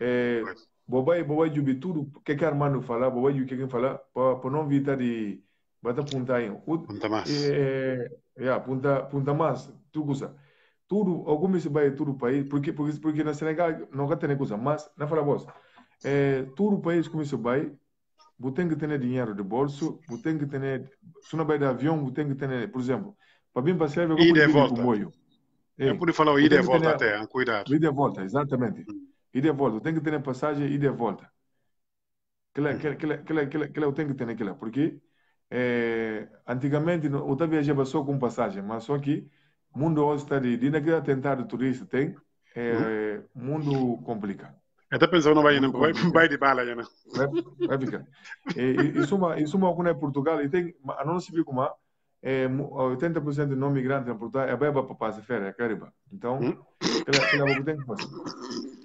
eh, bobai, bobai Jubi tudo, que que Armando fala, bobai o que que fala, para não evitar de bata puntainho. Punta mais. É, yeah, punta, punta mais, tu usa. Tudo, algumas vai tudo país, porque, porque, porque na Senegal não ter coisa, mas, na fala vos, é, eh, tudo país como isso vai, você tem que ter dinheiro de bolso, você tem que ter, se não vai de avião, você tem que ter, por exemplo, para vir para Sérvia, eu de volta. É, eu pude falar ida e volta é ter, até, cuidado. Ida e volta, exatamente. Hum. Ida e volta, tem que ter passagem, ida e volta. que aquela, aquela, aquela, aquela, eu tenho que ter aquela, porque é, antigamente o Otá viajava só com passagem, mas só que o mundo hoje está de, de naquele atentado turista tem, é, uhum. mundo complica. Até pensou não vai, não vai, vai de bala, né? Vai, vai ficar. Eh, e, isso uma, isso uma coisa é Portugal e tem, a não se viu como é, 80% de não migrantes em Portugal é beba para passar férias, é cariba. Então, hum? ela, ela é o que tem que fazer.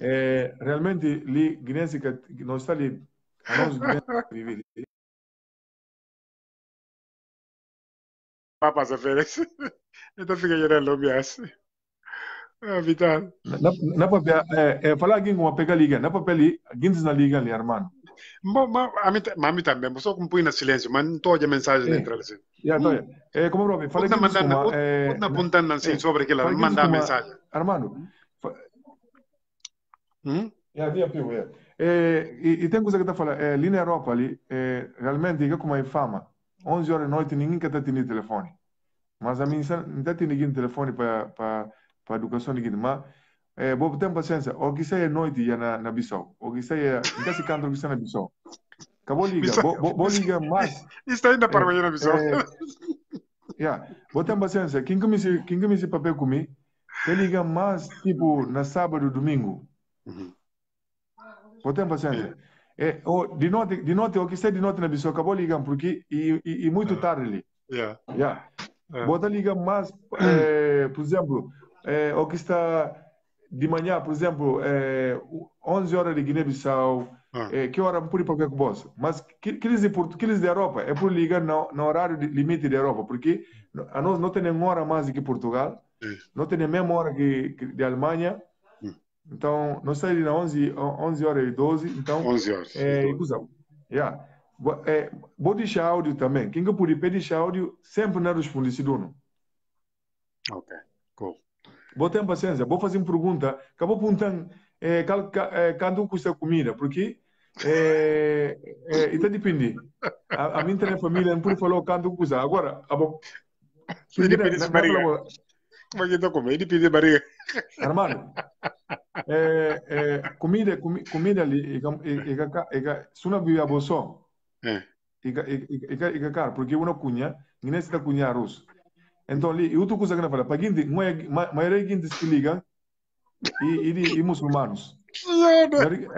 É, realmente, ali, Guiné-Bissau, nós está ali, a nós, Guiné-Bissau, papas aferes. Então fica gerando lombias. Ah, Vital. não não papel, eh, é, eh, é, falar alguém com uma pega liga, não papel ali, alguém diz na liga ali, irmão. Mami também, só que põe na silêncio, mas não estou a mensagem dentro assim. Já, hum. é, como Robin, falei que mandando, é, na apontando assim sobre aquilo, mandar mensagem. Armando. Hum? É, havia pior, é. E, e tem coisa que está falando, é, ali na Europa ali, é, realmente, como é fama, 11 horas ώρα noite, ninguém κατατείνει telefone. Mas a minha não está tendo ninguém telefone para a educação ninguém, mas é, vou ter paciência. O que sai à noite já na, na Bissau. O que sai é. Eh, então se canta o que sai na Bissau. Acabou liga. Vou ligar mais. Está ainda para amanhã eh, na Bissau. É, yeah. Vou ter paciência. Quem come esse, quem que me papel comigo? Ele liga mais tipo na sábado, ou domingo. Uhum. Vou ter paciência. É, o de noite, de noite, o que está de noite na Bissau, acabou ligando porque e, e, e muito é. tarde ali. Yeah. Yeah. Yeah. Bota liga mais, por exemplo, é, o que está de manhã, por exemplo, é, eh, 11 horas de Guiné-Bissau, ah. que hora por ir para o bolsa? Mas que, por, que eles da Europa, é por ligar no, no horário de, limite da Europa, porque a nós não temos hora mais que Portugal, Isso. não temos a mesma hora que, que de Alemanha, então, nós saímos 11, 11 horas e 12. Então, 11 horas. É, e Yeah. É, vou deixar áudio também. Quem que puder deixar áudio, sempre não responde esse dono. Ok, cool. Vou ter paciência. Vou fazer uma pergunta. Acabou perguntando é, cal, cal, é, quanto custa comida, porque é, é, está então depende. A, a minha internet família não pode falar quanto custa. Agora, a bo... Depende pediu barriga. Como é que está comendo? Depende pediu barriga. Armando, é, é, comida, comi, comida ali, suna via bosso. E cara, porque uma cunha, ninguém se dá cunha arroz. Então ali, e outra coisa que eu falo, para quem maioria quem se liga, e, e, e muçulmanos. É,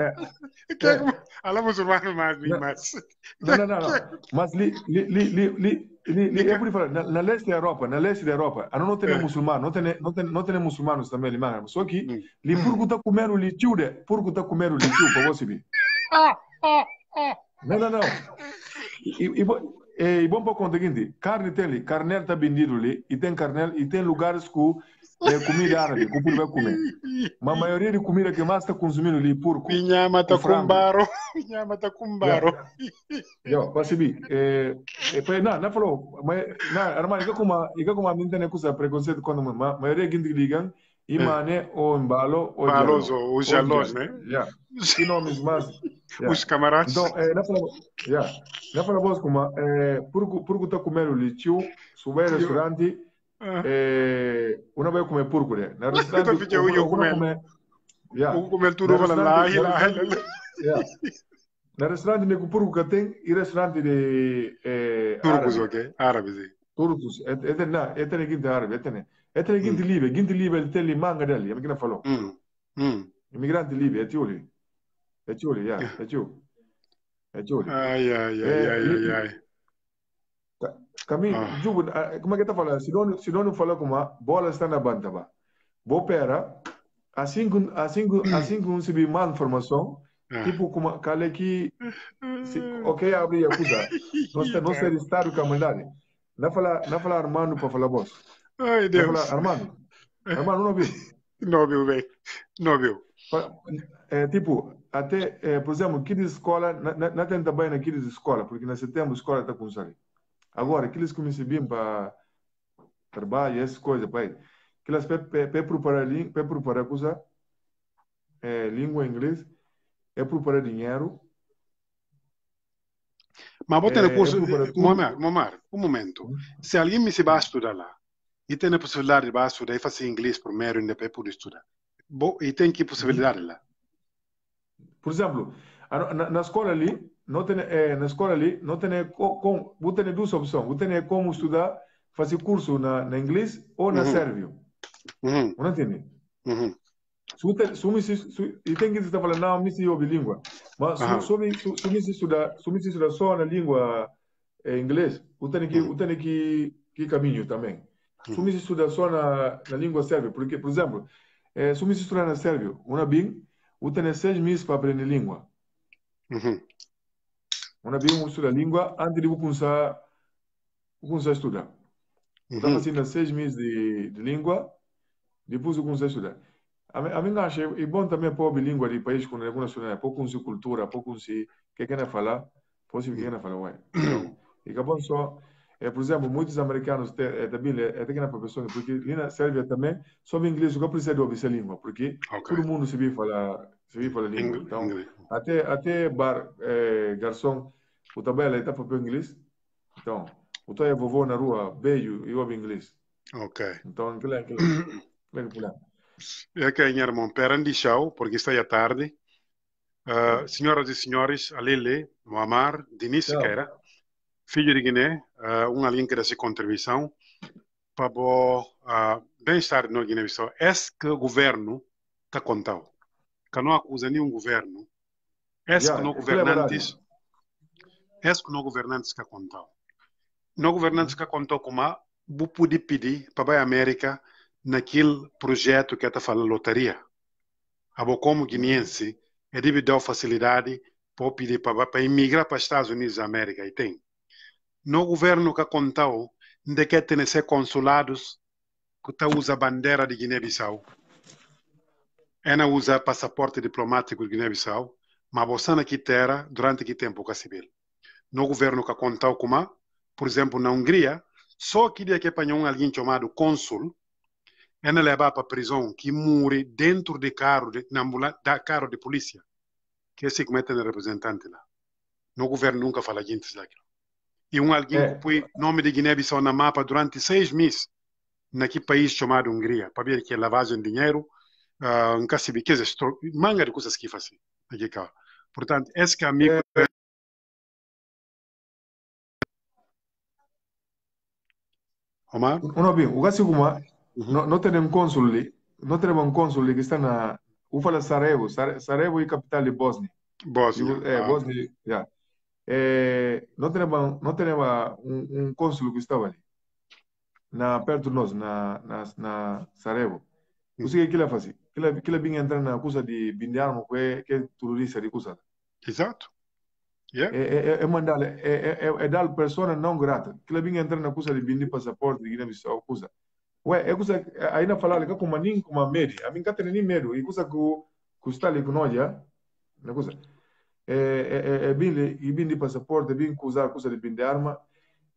é. Alá muçulmano mas. Não, não, não. Mas li, li, li, li, li é falar, na, na, leste da Europa, na leste da Europa, a ah, não tem é. muçulmano, não tem, eh. não tem, não tem muçulmanos também mm. ali, mas só que hum. ali porco está comendo o litiu, de, porco está comendo o litiu, para você ver. Não, não, não. E, e, e, e bom para conta seguinte, carne tem ali, carnel está vendido ali, e tem carnel, e tem lugares que é comida árabe, o porco vai comer. Mas a maioria de comida que mais está consumindo ali, porco. Pinhama está com baro, Pinhama mata com baro. Eu, percebi. É, é, não, não falou. Mas, não, armário, é né, como a menina tem coisa preconceito quando a maioria que ligam, e é. mané ou embalo ou Baloso, os jalós, né? Yeah. Que nomes é mais. Os camaradas. Então, é, não falamos, yeah. não falamos como, é, porco está comendo ali, tio, souber restaurante, una bai kuma purgure na rustan ta fike wuyo kuma ya kuma turu wala la ilaha illallah na restaurant ne ku purgu katen i restaurant de eh, turkus ok arabi zi turkus eten na eten ginti arabi eten eten ginti mm. libe ginti libe telli manga dal yam gina falo mm. mm. immigranti libi etioli etioli ya etioli etioli ai ai ai eh, ai ai Caminho, ah. como é que está falando? Se não não falou como a bola está na banda, ba. Boa pera, assim que assim, assim um se mal informação, ah. tipo como cale que ok abre a coisa, não nós ser o camarada. Na fala, na fala Armando para falar boss. Ai Deus. fala Armando. Armando não viu? Não viu bem. Não viu. É, tipo, até, é, por exemplo, que escola, na, na, na tem também na que escola, porque nós temos escola está com sair Agora, aqueles que me recebiam para trabalho, essas coisas, pai, aquelas para preparar, para preparar coisa, é, língua inglesa, é preparar dinheiro. Mas vou ter é, curso, é Momar, Momar, um momento. Uhum. Se alguém me se vai estudar lá, e tem a possibilidade de estudar e fazer inglês primeiro, e depois é poder estudar, e tem que possibilidade lá? Por exemplo, na, na escola ali, não tem, é, na escola ali, não tem como, você tem duas opções, você tem como estudar, fazer curso na, na inglês ou na uhum. sérvio. Uhum. Não entende? Uhum. E tem que estar tá falando, não, me se ouve língua. Mas uhum. se você estudar, estudar só na língua é, inglês, você tem que, uhum. eu que, que caminho também. Se você estudar só na, na língua sérvia, porque, por exemplo, é, se você estudar na sérvio, uma BIM, você seis meses para aprender língua. Uhum. Unabia um estuda língua antes de começar, começar a estudar. Uhum. Estava assim, seis meses de, de língua, depois eu comecei a estudar. A, a mim acho é bom também para ouvir língua de país com alguma nacionalidade, para conhecer cultura, para conhecer o que é que é falar, possível que é que falar, ué. e que bom só, é, por exemplo, muitos americanos te, é, também é, é que na professora, porque ali na Sérvia também, só em inglês, eu preciso de ouvir essa língua, porque okay. todo mundo se vê falar Servi para a língua. Então, até, até bar, eh, garçom, o tabela está para o inglês. Então, o teu é vovô na rua, beijo, e ouve inglês. Ok. Então, aquilo é aquilo. É que é, irmão, pera de chão, porque está à tarde. Uh, senhoras e senhores, Alele, Moamar, Diniz Siqueira, filho de Guiné, uh, uma linha dessa contribuição para o uh, ah, bem-estar no Guiné-Bissau. Esse que o governo está contando que não acusa nenhum governo, Esse yeah, que não é governantes, é esses que não governantes que contam. Não governantes que contam como vou poder pedir para a América naquele projeto que está falando loteria A como guineense é deve dar facilidade para pedir para imigrar para os Estados Unidos da América e tem. No governo que contou de que tem ser consulados que tá usa a bandeira de Guiné-Bissau Ana usa passaporte diplomático de Guiné-Bissau, mas você na quitera durante que tempo com civil. No governo que contou com a, por exemplo, na Hungria, só que dia que apanhou alguém chamado cônsul, na leva para a prisão que mure dentro de carro de, da carro de polícia, que se comete no representante lá. No governo nunca fala gente daquilo. E um alguém é. que põe nome de Guiné-Bissau na mapa durante seis meses naquele país chamado Hungria, para ver que é lavagem de dinheiro, uh, nga si biqueza, estou, manga de coisas que fazem aqui cá. Portanto, esse que amigo é... Omar? o bem, o gasto como não, não temos cônsul ali, não temos um cônsul ali que está na, o fala Sarajevo, Sarajevo é capital de Bósnia. Bósnia. É, ah. Bósnia, já. É, não temos, não temos um, um cônsul que estava ali, na, perto de nós, na, na, na Sarajevo. O que ele fazia? kila, kila bingi entra na coisa de bindarmo que que é de coisa exato yeah. é, é, é mandar é, é, é, é dar persona não grata kila bem entra na coisa de bindir passaporte de Guiné-Bissau coisa ué é coisa ainda falar que como nem como medo a mim cá tem nem medo e coisa que custa ali com nós já na coisa é é é bem e bem de passaporte bem usar coisa de bem arma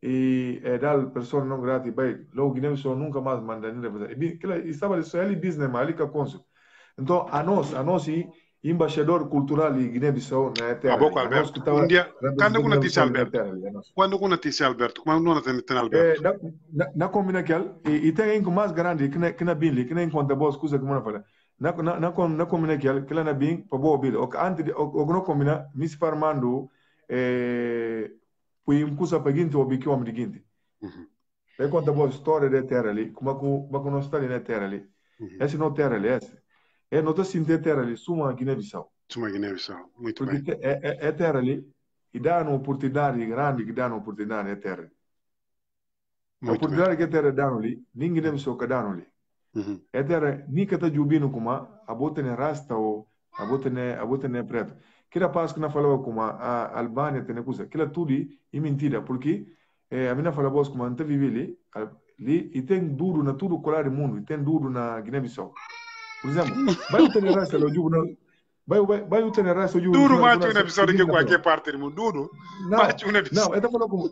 e é dar persona não grata e bem logo Guiné-Bissau nunca mais manda nem fazer e estava só ele business ali que a então, a nós, a nós e embaixador cultural de Guiné-Bissau na Terra. A boca, Alberto. Que um dia, quando com notícia, Alberto? Quando com notícia, Alberto? Como é não tem Alberto? É, na, na combina que e, e tem um mais grande que na que na Binli, que nem conta boas coisas que mano fala. Na na na na combina que que lá na Bin, para boa bil. Ok, antes o não combina Miss Farmando eh puim kusa paginte o biquio am diginte. Uhum. Tem conta boa história da Terra ali, como é como como nós está ali na uhum. é Terra ali. Esse não Terra ali, esse é nota sinte é terra ali suma Guiné-Bissau suma Guiné-Bissau muito porque bem é, é, é terra ali e dá uma oportunidade grande que dá uma oportunidade é terra muito a oportunidade bem. que é terra dá ali nem Guiné-Bissau que dá ali uhum. é terra nem que tá jubino como a bota ne é rasta ou a bota ne a bota ne preto que rapaz que não falou como a Albânia tem coisa que tudo e mentira porque eh, a mina falou boss como não teve ali ali e tem duro na tudo colar do mundo e tem duro na Guiné-Bissau por exemplo, vai o Tenerife ao jogo. Não, vai, vai, vai o Tenerife ao jogo. Duro mate um episódio que qualquer parte do mundo. Duro mate um episódio. Não, ele então falou como.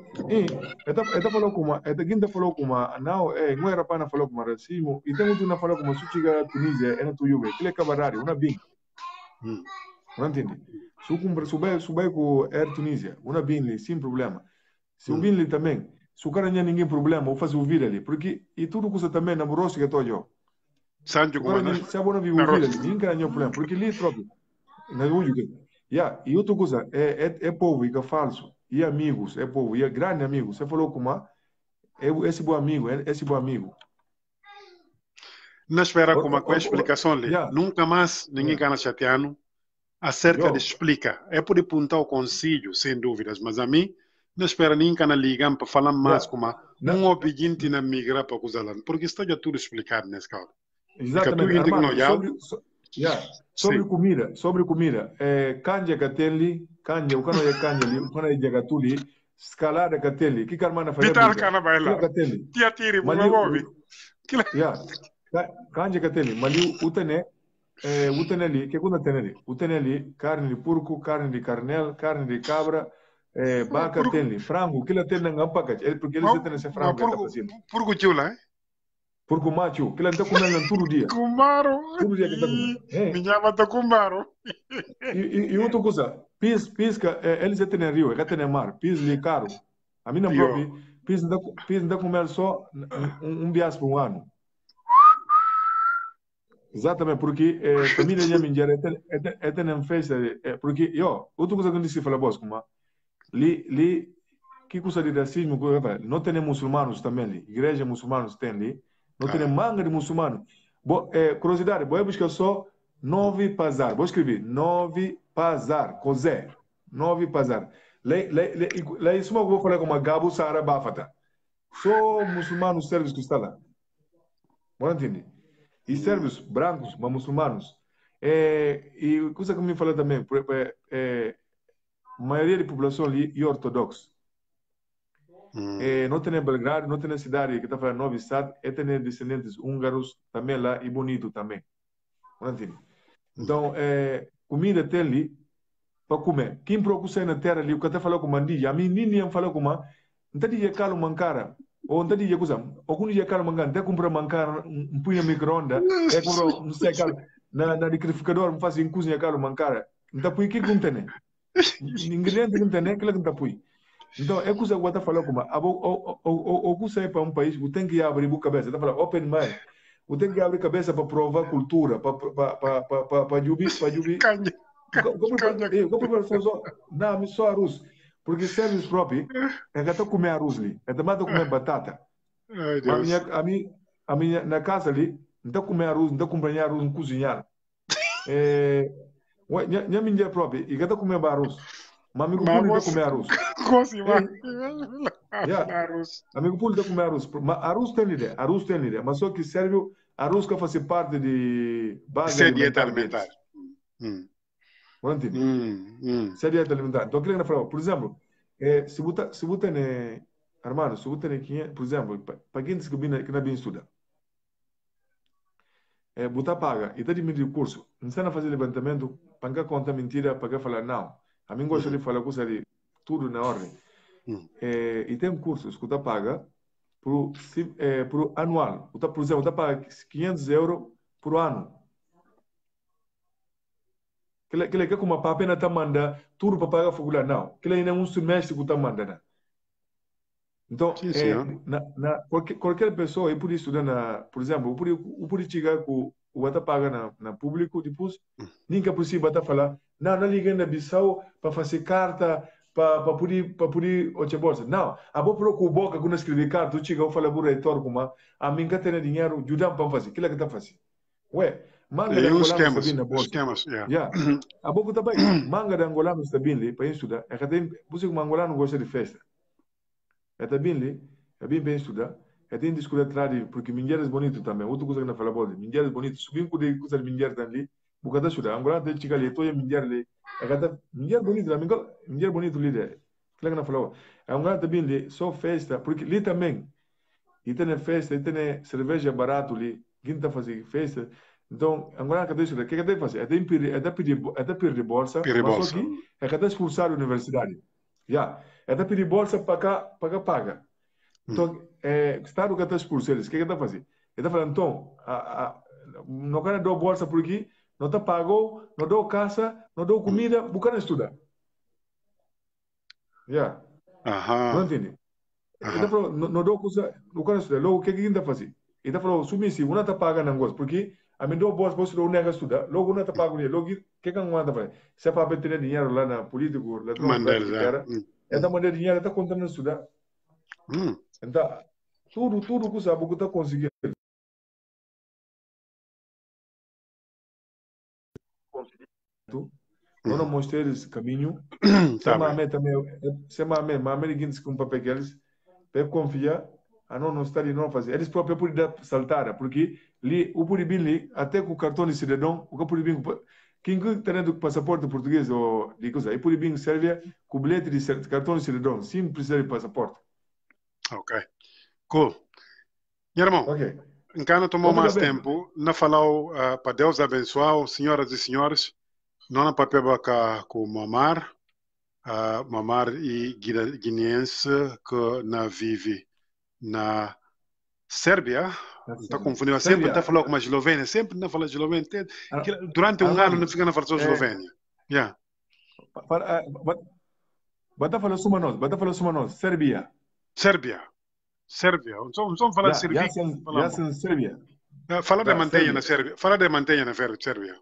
Então, ele então falou como. Ele falou como. Não, é. Não era para falar como racismo. E tem muito na falou como. Se chega a Tunísia, é na tua Juve. Ele é cabarari, uma bim. Hum. Não entende? Se o souber com Air Tunísia, uma bim, sem problema. Se o hum. bim também. Se o cara não tem ninguém problema, eu o ouvir ali. Porque. E tudo custa também na brocha que estou a sabona vivuvile ninga nyo problema porque li é na unjuke ya e outra coisa é é, é povo e falso e amigos é povo e é grande amigo você falou como é esse bom amigo é esse bom amigo Não espera como com a explicação ali nunca mais ninguém yeah. cana acerca de explica é por apontar o conselho sem dúvidas mas a mim não espera ninguém cana ligam para falar mais yeah. como um obediente na migra para coisa lá porque está já tudo explicado nesse caso Exatamente. Sobre, so, comida, sobre comida. É, canja gateli, canja, o cano é canja ali, o cano é jagatuli, escalada gateli. Que carmana faz? Vitar cana baila. Tia tiri, mulagovi. já Canja gateli, mali utene, é, utene ali, que quando tem ali? Utene ali, carne de porco, carne de carnel, carne de cabra, é, vaca frango, que ele não na gampaca, é porque ele tem esse frango. Tá porco chula, hein? Eh? Porque o macho, que ele está comendo todo dia. Cumbaro. Todo dia que está comendo. É. Minha mãe está cumbaro. E, outra coisa, pis, pis, é, eles já têm rio, já têm mar, pis de é caro. A minha mãe, pis não está comendo só um, um bias por um ano. Exatamente, porque a eh, família de Minjera é tem festa, eh, porque, eu, outra coisa que eu disse, falei, a como, li, li, que coisa de racismo, não tem muçulmanos também ali, igreja muçulmanos tem ali, não tem manga de muçulmano. Bo, é, curiosidade, vou buscar só nove Pazar. Vou escrever nove Pazar, com nove Pazar. Lá isso eu vou falar com uma Gabu Sara Bafata. Só muçulmano sérvios que está lá. entende? E sérvios brancos, mas muçulmanos. É, e coisa que eu me falei também, é, é, a maioria da população ali é ortodoxa. Hum. Eh, não tem Belgrado, não tem cidade que está falando Novi Sad, é tem descendentes húngaros também lá e bonito também. Então, é, eh, comida tem ali para comer. Quem procura na terra ali, o que está falando com mandilha, a mim nem falou com uma, não está dizendo calo mancara, ou não está dizendo coisa, algum dia calo mancara, até comprar mancara, um punho micro-ondas, é comprar, não sei, calo, na, na liquidificador, me fazem cozinhar calo mancara, não está punho, o que não tem? Ingrediente não tem, aquilo que não está punho. Então, é coisa que você está com como é? ah, o que sai é para um país, você tem que abrir a cabeça, está falando open mind. Você tem que abrir a cabeça para provar cultura, para para para para Jubi, para Jubi. Como para é fazer? Não, me só arroz. Porque serviço próprio, é que estou comendo arroz ali, é também estou comendo batata. A minha, a minha, a minha, na casa ali, não estou comendo arroz, não estou comprando arroz, não cozinhar. É, minha minha própria, e que estou comendo arroz. Amigo público como é Arus. yeah. Amigo público como é Arus. Arus tem ideia, Arus tem ideia, mas só que Sérvio, Arus que faz parte de base é dieta alimentar. Hum. hum. hum, hum. é dieta alimentar. Então, aquilo que eu por exemplo, é, se você se buta né, Armando, se você né, por exemplo, para quem diz que não bem estuda, é, botar paga e de tá diminuindo o curso, não está a fazer levantamento, para que conta mentira, para falar não. A mim gosta de falar coisa de tudo na ordem. É, e tem cursos que o paga por, é, por anual. O tá, por exemplo, o tá paga 500 euros por ano. Que ele, quer como a pena tá manda tudo para pagar a faculdade. Não, que ele ainda é um semestre que tá mandando. Então, sim, sim, é, na, na, qualquer, qualquer pessoa, eu podia estudar, na, por exemplo, eu podia, eu podia chegar com o bata paga na, na público, depois hum. nunca possível bata falar, não, não liga na Bissau para fazer carta, para para poder, para poder, outra bolsa. Não, a boa procura boca quando escreve carta, eu chega eu falo por o reitor como, a mim que tenho dinheiro, ajudam para fazer, que aquilo é que tá fazendo. Ué, manga da Angola está é. bem Esquemas, yeah. yeah. a boca está bem, manga da Angola está bem ali, para estudar, é que tem, você Angola não gosta de festa. É está bem ali, é bem bem estudar, Edhe një shkulet trari, përki minjerës bonitu tame, o të kusër në falabodi, minjerës bonitu, subim ku dhe kusër minjerë të nli, bukata shure, angura të qika É toje minjerë é é é li, e ka të minjerë bonitu, la mingal, minjerë bonitu li dhe, këlek në falabodi, angura të bin li, so festa, përki li të meng, i të në festa, i të në cerveja baratu li, ginta tá fazi festa, então agora cadê isso? O que é que deve fazer? É de pedir, é de pedir, é de pedir bolsa. Pedir bolsa. É que expulsar a universidade. Já. É de pedir bolsa para cá, para cá paga. Hum. Então é, está no que está expulsando, o que é está fazendo? Ele está falando, então, não quero dar bolsa por aqui, não está pago, não dou casa, não dou comida, não quero estudar. já Não entende? Ele está falando, não, não dou coisa, não quero estudar. Logo, o que, é que ele está fazendo? Ele está falando, sumisse, uma está pagando não gosto, porque a mim dou bolsa para estudar, não quero estudar. Logo, uma está pagando, logo, o que é que não está fazendo? Se é para ter dinheiro lá na política, lá na... Mandar, ele está mandando dinheiro, ele está contando estudar. Então, tudo, tudo que o que está conseguindo. Conseguindo. Eu não mostrei esse caminho. Tá Mamé também. Se Mamé, Mamé ninguém se compra para eles. Para confiar, a não estar e não fazer. Eles próprios podem saltar, porque li, o Puribim li, até com o cartão de cidadão, o Puribim. Quem tem do passaporte português ou de coisa, e Puribim serve com bilhete de cartão de cidadão, sim precisa de passaporte. Ok. Cool. Meu irmão, okay. não tomou mais bem. tempo. Não falar uh, para Deus abençoar, senhoras e senhores. Não na papel cá com o mamar, uh, ah, mamar e guineense que na vive na Sérbia. Não está confundindo sempre, está falando com a Eslovênia, sempre não fala Eslovênia. Ah. Durante um ano não fica na falar sobre é. Eslovênia. Yeah. Bata falar sobre nós, bata falou sobre Sérbia. Sérbia. Sérbia. Vamos falar de Serbia. Já ah, Sérbia. Fala da mantenha na Sérbia. Fala da mantenha na Sérbia.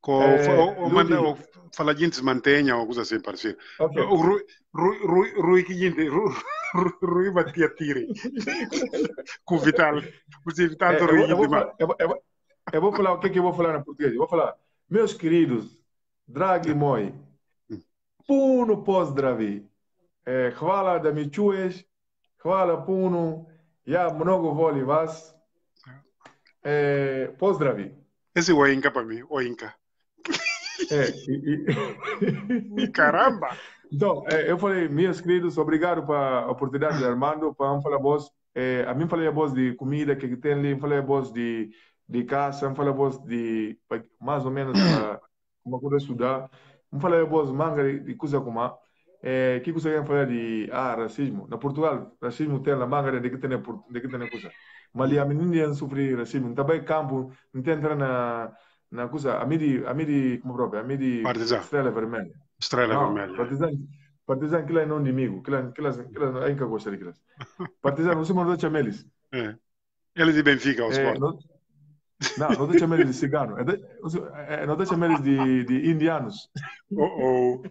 Com, é, eh, ou, ou, manda, ou fala de mantenha ou coisa assim parecido. Okay. Rui, Rui, Rui, Rui Rui, Rui batia Com o Vital. Com o Vital eh, do Rui. Eu vou, eu, vou, falar o que, é que eu vou falar na português. Eu vou falar, meus queridos, e ah. Moi, hum. puno pós-Dravi. Eh, hvala, da me čuješ, hvala puno, ja mnogo volim vas. Eh, pozdravi. Esse Oinka para mim, Oinka. É, e, e... Caramba! Então, eu falei, meus queridos, obrigado pela oportunidade de Armando, para falar eh, a É, a mim falei a voz de comida que tem ali, falei a voz de, de casa, falei a voz de mais ou menos uma coisa estudar, falei a voz manga de, de coisa como a eh, que coisa que falar de ah, racismo? Na Portugal, racismo tem na manga de que tem, de que tem coisa. Mas ali a menina sofre racismo. Também campo, não tem entrar na, na coisa. A mídia, a midi, como própria a mídia Partizan. Estrela vermelha. Estrela não, vermelha. Partizan. Partizan, lá é não inimigo. Aquilo, aquilo, aquilo, ainda que daquilo. É partizan, você mandou chamelis. É. Eles de Benfica, o é, eh, esporte não não deixa menos de cigano. não deixa menos de, de indianos. Uh-oh.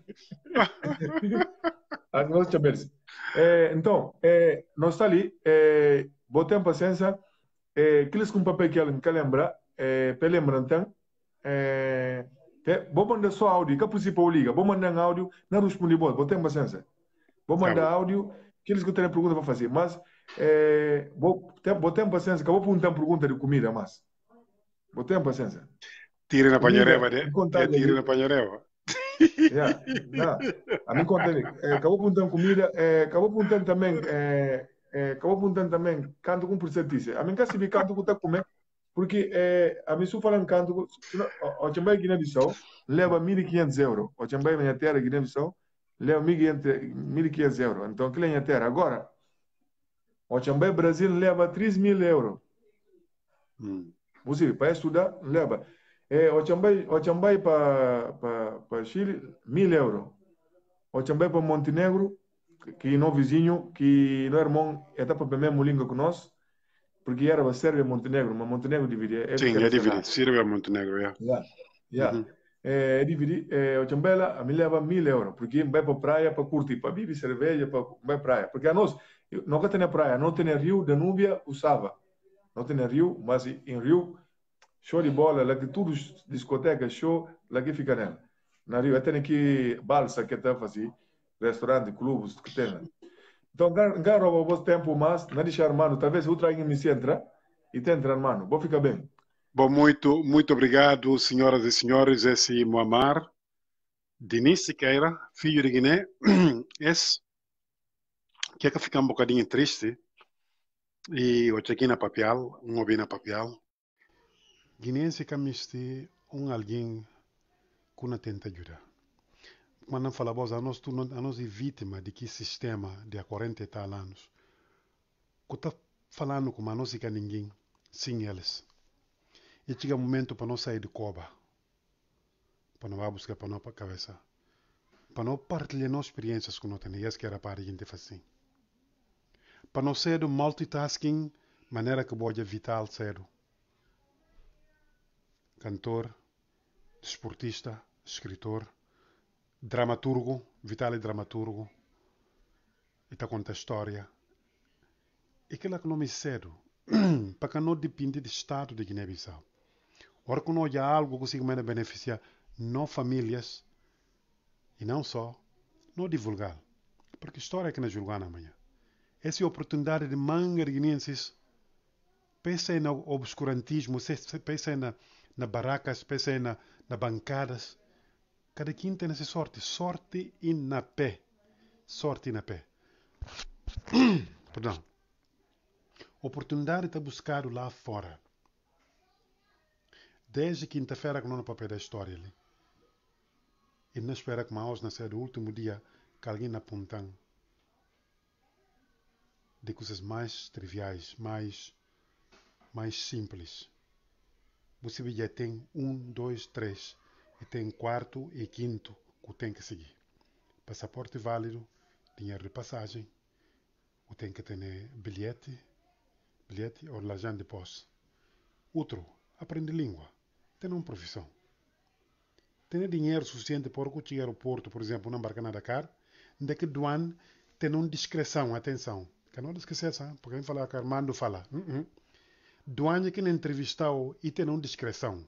não deixa menos É, então, é, nós está ali. É, botei a paciência. É, aqueles com papel que me quer lembrar, é, para lembrar então, é, é, vou mandar só áudio. Que possível liga. Vou mandar um áudio. Não respondi bom. Botei a paciência. Vou mandar tá áudio. Aqueles que eu tenho pergunta para fazer. Mas, é, vou, botei a paciência. Acabou por não ter pergunta de comida, mas... Vos tengan paciencia. Tiren na Pañoreva, né? Contar é, na a Yeah, yeah. Eh, eh, eh, a mim contei, acabou apontando comida, acabou apontando também, acabou apontando também, canto com porcentagem. A mim cá se vi canto com tá comer, porque é, a mim só em canto, o Chambai Guiné-Bissau leva 1.500 euros, o Chambai minha terra Guiné-Bissau leva 1.500 euros, então aquilo é minha terra. Agora, o Chambai Brasil leva 3.000 euros. Hum musi para estudar leva é o ochambai para para para Chile mil euros o ochambai para Montenegro que não vizinho que não irmão é tá para mesmo língua que nós porque era para Sérvia Montenegro mas Montenegro dividia é sim é divide Sérvia Montenegro é yeah. yeah. Uhum. é divide é ochambai lá me leva mil euros porque vai para praia para curtir para beber cerveja para vai praia porque a nós nunca tinha praia não tinha rio Danúbia usava não tiene Rio, mas em Rio, show de bola, lá que tudo discoteca, show, lá que fica nela. Na Rio, até que balsa que está fazendo, restaurante, clubes que tem. Então, não o vosso tempo, mas não deixar, mano, talvez outra me se entra e te entrar, mano. Vou ficar bem. Bom, muito, muito obrigado, senhoras e senhores. Esse é Moamar, Diniz Siqueira, filho de Guiné, esse que é que fica um bocadinho triste, e y Ochequina Papial, un Ovina Papial. se camisti um alguém que tenta ajudar. Mas não falamos, a nós, a nós é vítima de que sistema de há 40 e tal anos. Que está falando com a nós e ninguém, sem eles. E chega momento para nós sair de coba. para nós buscar para nossa cabeça, para nós partilhar nossas experiências com nós, e essa que era para a gente fazer assim para não ser do multitasking, maneira que pode vital ser. Cantor, desportista, escritor, dramaturgo, vital e dramaturgo, e está conta história. E aquilo que não me cedo, para que não depende do Estado de Guiné-Bissau. Ora que não há algo que se beneficiar não famílias, e não só, não divulgar. Porque história é que nós julgamos amanhã essa oportunidade de mangarguinenses pensem no obscurantismo, pensem na, na barracas, pensem na, na bancadas. Cada quem tem essa sorte. Sorte e na pé. Sorte e na pé. Perdão. Oportunidade está buscado lá fora. Desde quinta-feira que não no é papel da história ali. E não espera que maus nascer o último dia que alguém apuntam de coisas mais triviais, mais, mais simples. Você já tem um, dois, três, e tem quarto e quinto que tem que seguir. Passaporte válido, dinheiro de passagem, o tem que ter bilhete, bilhete ou lajan de posse. Outro, aprende língua, tem uma profissão. Tem dinheiro suficiente para o aeroporto, por exemplo, não embarcar na Dakar, de que Duane tem uma discreção, atenção não esqueça, eh? Porque a gente fala que Armando fala. Uh -uh. Duane que entrevistou e tem uma discreção.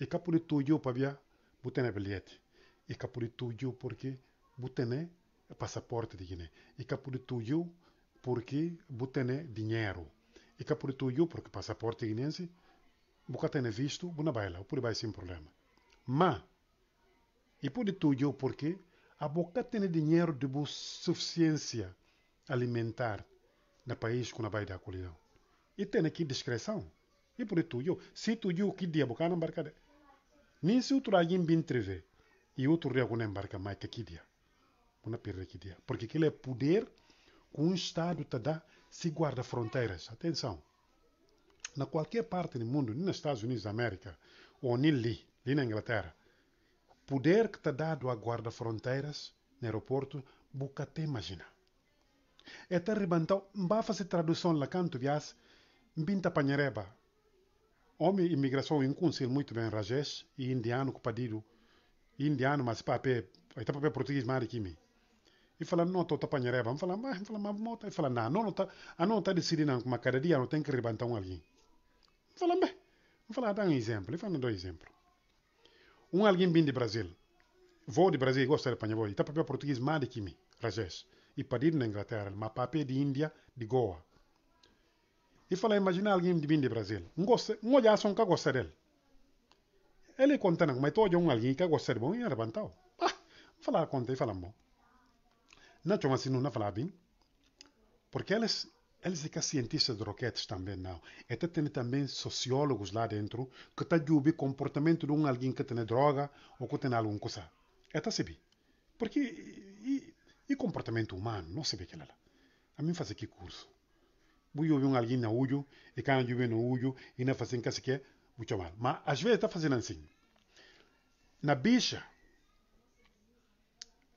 E capuri tuyo para via, botene bilhete. E capuri tuyo porque botene passaporte de Guiné. E capuri tuyo porque botene dinheiro. E capuri tuyo porque passaporte guinense, tem visto, buna baila, por vai sem problema. Mas, e por tuyo porque a boca tem dinheiro de boa suficiência alimentar na país kuna bai da kuliao itene ki discreção e por tu eu se tu yo que dia bokana barka de ni tu utura jin bin treve e outro ria kuna barka mais que ki dia una pirre ki dia porque aquilo é poder que um estado te dá se guarda fronteiras atenção na qualquer parte do mundo nem nos Estados Unidos da América ou nem ali, ali na Inglaterra poder que te dá a guarda fronteiras no aeroporto, nunca te imaginar. Até rebentão, vai fazer tradução la canto, vias binta panhareba. Homem imigração em conselho muito bem Rajesh e indiano cupadido, indiano mas papé, até papé português mari kimi. E fala não tô tapanhareba, fala mas fala mas mota, e fala não, não tá, a não tá decidindo como cada dia não tem que um alguém. Fala bem, fala dá um exemplo, e fala dois exemplos. Um alguém bem de Brasil, vou de Brasil e gosta de panhareba, e tá papé português mari kimi, Rajesh e partido na Inglaterra, mas papel de Índia, de Goa. E fala, imagina alguém de vindo do Brasil, um olhar só que gostar dele. Ele conta, mas tu olha um alguém que é gosta de bom e levantou. levantado. Ah, falar conta e fala bom. Não chama assim, não fala bem. Porque eles, eles ficam é é cientistas de roquetes também, não. E tem também sociólogos lá dentro que tá julgando o comportamento de um alguém que tem droga ou que tem alguma coisa. Até se tá Porque e comportamento humano, não se vê que lá. A mim faz aqui curso. Vou ouvir um alguém na olho, e cada um no olho, e não fazem casa que é muito mal. Mas às vezes está fazendo assim. Na bicha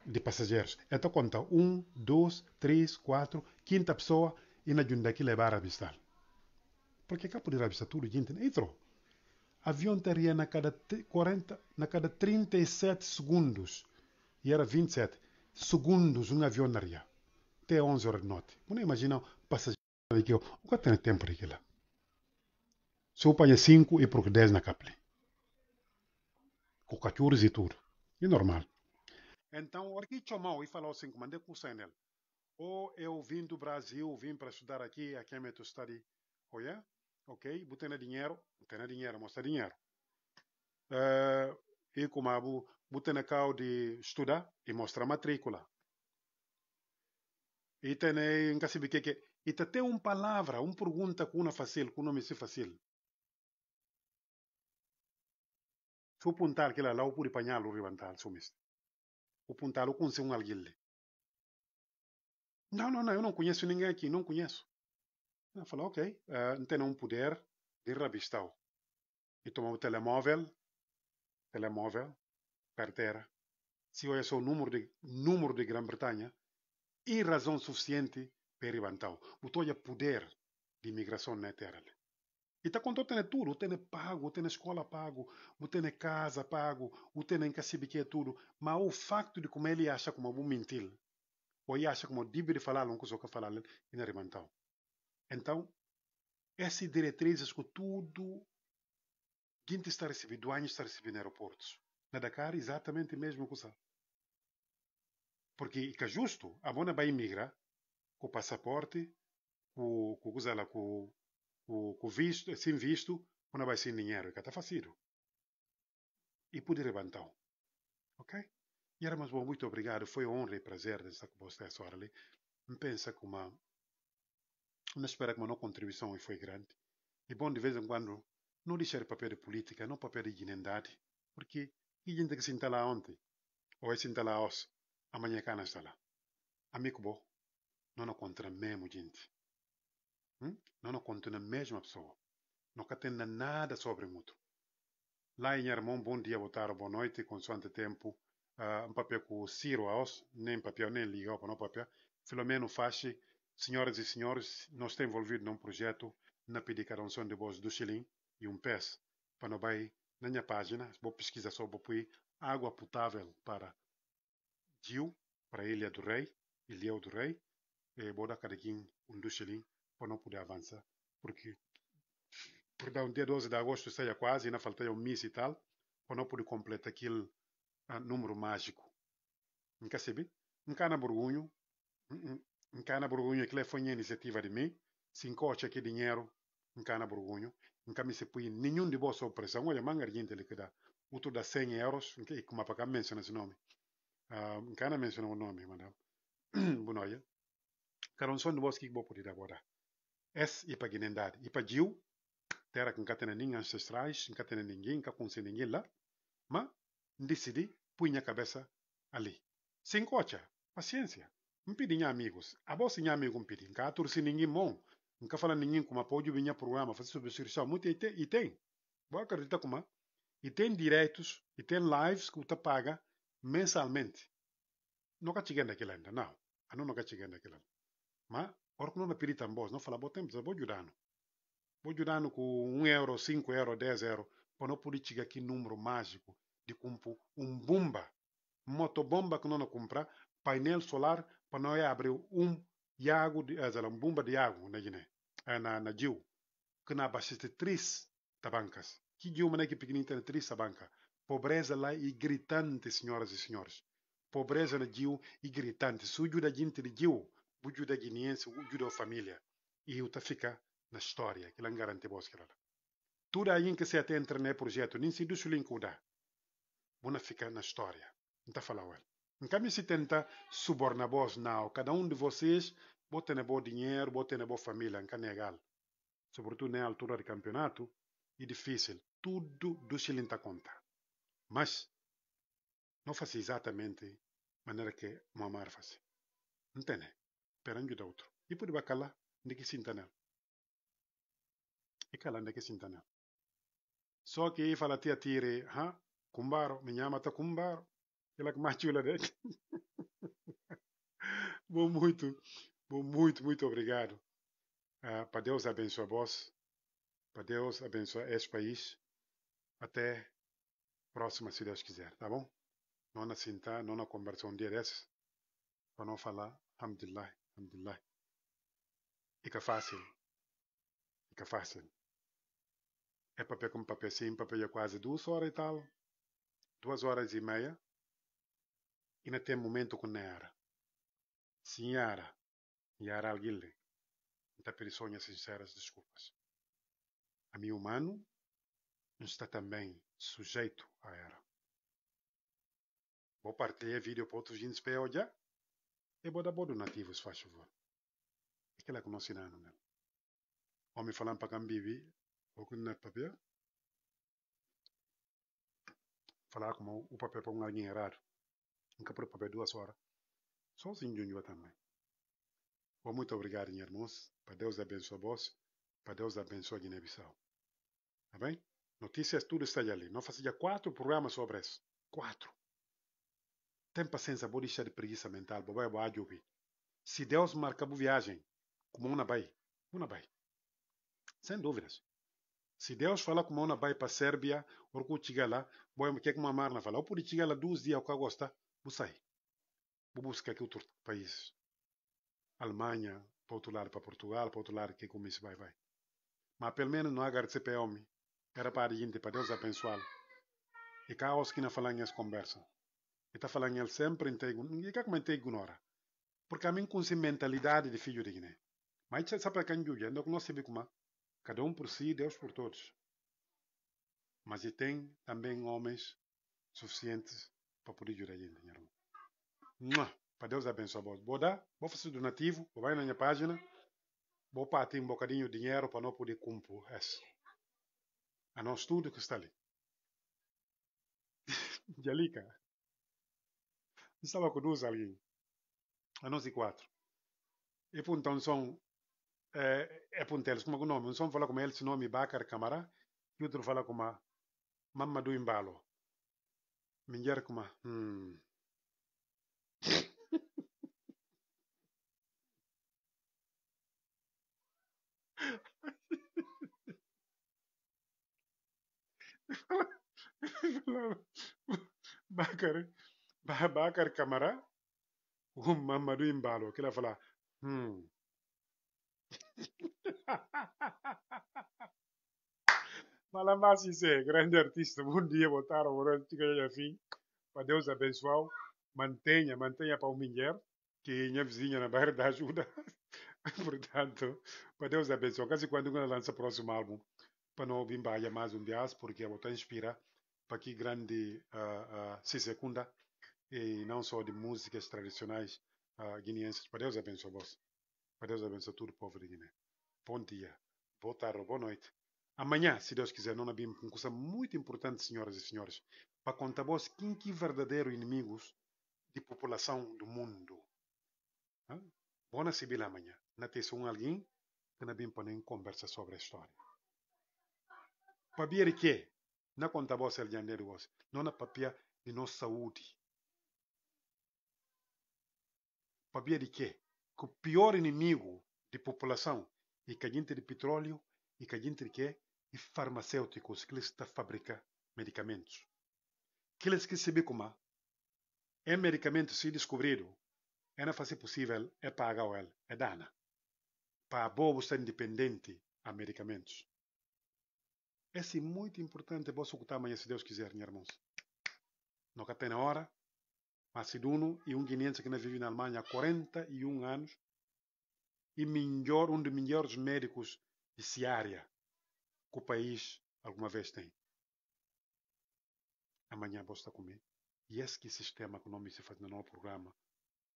de passageiros, então conta um, dois, três, quatro, quinta pessoa, e na junta que levar é a avistar. Porque cá poder avistar tudo, gente, entrou avião teria na cada, 40, na cada 37 segundos. E era 27 segundos um avião na área. Até 11 horas de noite. Não o passageiro que eu. O que tem tempo de Se eu pagar 5 e por 10 na capa. Com 14 e tudo. É normal. Então, aqui chamou e falou assim, com o nele. Ou eu vim do Brasil, vim para estudar aqui, aqui é meu study. Olha, yeah? ok, botei dinheiro, botei dinheiro, mostra é dinheiro. Uh, e como abu Butenecau de estudar e mostrar matrícula. E tem que que e tem uma palavra, uma pergunta com uma fácil, com nome se fácil. Se o puntal que lá lá o puri panhalo levantar, sumiste. O puntal com um alguém. Não, não, não, eu não conheço ninguém aqui, não conheço. Ela falou, ok, uh, eh, não tem um poder de rabistal. E tomou o telemóvel, telemóvel, carteira, se olha só o número de, número de Grã-Bretanha, e razão suficiente para levantar. Mas o poder de imigração na terra. E está contando o tudo, tem pago, tem escola pago, tem casa pago, tem cacibique tudo. Mas o facto de como ele acha como um mentir, ou ele acha como dívida de falar, não consegue falar, ele não levantou. Então, essas diretrizes com tudo, gente está recebendo, anos está recebendo aeroportos na Dakar exatamente a mesma coisa. Porque que é justo, a mona vai emigrar com o passaporte, com, com, lá, com, com, com visto, sem visto, não vai sem dinheiro, que está é fácil. E pude levantar. Ok? E era, mais bom, muito obrigado. Foi honra e prazer de estar com você essa hora ali. Me pensa que uma. não espera que uma não contribuição e foi grande. E bom, de vez em quando, não deixar papel de política, não papel de dignidade porque kijinta ki sintala onti o e sintala os amanye kana sala amikbo nono contra mesmo gente hum? nono contra a mesma pessoa não catena nada sobre muito lá em Armon bom dia botar boa noite consoante tempo uh, um papel com Ciro aos nem papel nem liga para não papel Filomeno Fache senhoras e senhores nós estamos envolvidos num projeto na pedicaronção de voz do Chilim e um pés para não bairro na minha página, vou pesquisar só, vou pôr água potável para Gil, para a Ilha é do Rei, Ilhéu do Rei, e eh, vou dar cadequim, um duchelim, para não poder avançar, porque por dar um dia 12 de agosto seja quase, ainda faltei um mês e tal, para não poder completar aquele ah, número mágico. Nunca sabe? Nunca na Burgunho, hum, hum. nunca na Burgunho, aquilo foi uma iniciativa de mim, se encoste aqui dinheiro, nunca na Burgunho, nkami se pui nenhum de bossa opressão a manga gente ele que dá outro dá 100 euros que como a pagar menciona esse nome ah uh, kana menciona o nome madam bunoya karon son de bossa que bo podia agora es ipa ginendade ipa jiu terra que nunca tem ninguém ancestrais nunca tem ninguém nunca conhece ninguém lá mas decidi punha a cabeça ali sem cocha paciência um pedi amigos a bossa minha amigo um pedi nunca torci ninguém mão nkafana ninyin kuma pa ojubi nya programa fazer sobre cirurgia muito e tem e tem boa acredita como e tem direitos e tem lives que você paga mensalmente nunca cheguei naquilo ainda não a não nunca cheguei naquilo mas orco não na pirita ambos não fala bom tempo vou ajudando vou ajudando com um euro cinco euro dez euro para não poder chegar aqui número mágico de comprar um bomba motobomba que não comprar painel solar para não abrir um Iago, azala eh, bumba de Iago na Guiné, eh, na, na Gil, que na baixaste três tabancas. Que Gil, mané, que pequenita, três tabancas. Pobreza lá e gritante, senhoras e senhores. Pobreza na Gil e gritante. Sujo juda gente de Gil, bujo da família. E o fica na história, que lá garante vos Tudo aí que se até entra no projeto, nem se deixa o link dá. Bona fica na história. Não está falando. Nunca me se tenta subornar vós, não. Cada um de vocês bo tene bo dinheiro, bo tene bo família, em Canegal. É Sobretudo na altura do campeonato, é difícil. Tudo do shilling tá conta. Mas, não faça exatamente maneira que mamar faz. Entende? Né? Perangio da outro. E pode bacalá, de que sinta nela. E cala, de que sinta Só que aí fala tia tire, ha? Kumbaro, me chama tá kumbaro. Ela que machula dele. Bom muito. Muito, muito obrigado. Uh, para Deus abençoe a vós. Para Deus abençoe este país. Até próxima, se Deus quiser, tá bom? Não na sinta, não na conversa um dia desses. Para não falar, alhamdulillah, alhamdulillah. Fica fácil. Fica fácil. É papel como papel sim, papel é quase duas horas e tal. Duas horas e meia. E não tem momento com Nara. Senhora guiar a alguien da perisonhas sinceras desculpas. A mim humano está também sujeito a ela. Vou partilhar vídeo para outros gente para olhar e vou dar bolo nativos faz favor. Aquela é que é não se não é? Homem falando para Cambibi, vou com o papel. Falar como o papel para um alguém errado. Nunca para o papel duas horas. Só assim de um também. Oh, muito obrigado, irmãos. irmã. Para Deus abençoe vós. Para Deus abençoe Guiné-Bissau. Tá bem? Notícias, tudo está ali. Nós fazíamos quatro programas sobre isso. Quatro. Tem paciência, vou deixar de preguiça mental. Bobai, bobai, ouvir. Se Deus marca a viagem, como uma vai, uma vai. Sem dúvidas. Se Deus falar como uma vai para a Sérvia, ou que chega lá, boi, o que é que uma marna fala? Ou pode chegar lá dois dias, o que gosta, vou sair. Vou buscar aqui outro país. Alemanha, para outro lado para Portugal, para outro lado que como isso vai, vai. Mas pelo menos não agradecer para homem. Era para a gente, para Deus abençoar. E cá os que não falam as conversas. E está falando ele sempre, e cá como ele ignora. Porque a mim com essa mentalidade de filho de Guiné. Mas sabe é para quem julga, então nós sabemos como Cada um por si, Deus por todos. Mas e tem também homens suficientes para poder ajudar a gente, meu irmão. Para Deus abençoar vós. Vou dar, vou fazer donativo, vou vai na minha página, vou partir um bocadinho de dinheiro para não poder cumprir isso. A nós tudo que está ali. Angelica, estava duas alguém, a nós e quatro. E então som. é, é eles como é, é o nome? Um som fala com eles, o nome é Bacar Camara, e outro fala com a Mamma do Embalo. Minha com a, hum. bakar bakar kamara hum mamadou imbalo kila fala hmm Malamba Cissé, grande artista, bom dia, boa tarde, boa noite, assim. Para Deus abençoar, mantenha, mantenha para o Minguer, que é minha vizinha na Barra da Ajuda. Portanto, para Deus abençoar, quase quando ela lança o próximo álbum para não bimbaia mais um bias, porque a bota inspira para que grande uh, uh, se secunda, e não só de músicas tradicionais uh, guineenses. Para Deus abençoe vós. Para Deus abençoe todo o povo de Guiné. Bom dia, boa tarde, boa noite. Amanhã, se Deus quiser, não havia uma coisa muito importante, senhoras e senhores, para contar vocês quem que verdadeiro inimigos de população do mundo. Hã? Boa Sibila amanhã. Na terça, um alguém que não nem conversa sobre a história. Papia de Na conta boa ser Não na papia de nossa saúde. Papia de quê? Que o pior inimigo da população e que a gente de petróleo e que a gente de quê? E farmacêuticos que eles a fabricar medicamentos. Que eles que se como é medicamento se descobrido é na fase possível é pagar ele, é dana. Para a boa ser independente a medicamentos. É sim muito importante vos escutar amanhã, se Deus quiser, minha irmãos. Não catei na hora. duno e um guinense que não vive na Alemanha há 41 anos. E melhor, um dos melhores médicos de Ciária que o país alguma vez tem. Amanhã vou estar comigo. E esse que sistema que nome se faz no nosso programa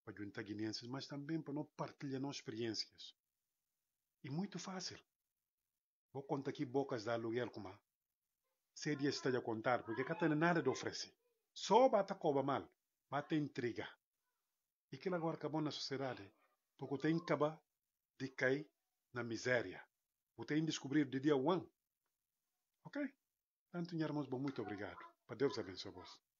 para juntar guinenses, mas também para não partilhar nossas experiências. E muito fácil. Vou contar aqui bocas de aluguel a. Sei de estar a contar, porque cá tem nada de oferecer. Só bata coba mal, bata intriga. E que agora acabou na sociedade, porque tem que acabar de cair na miséria. O ter descobrir de dia um. Ok? Tanto, irmãos, muito obrigado. Para Deus abençoe vos.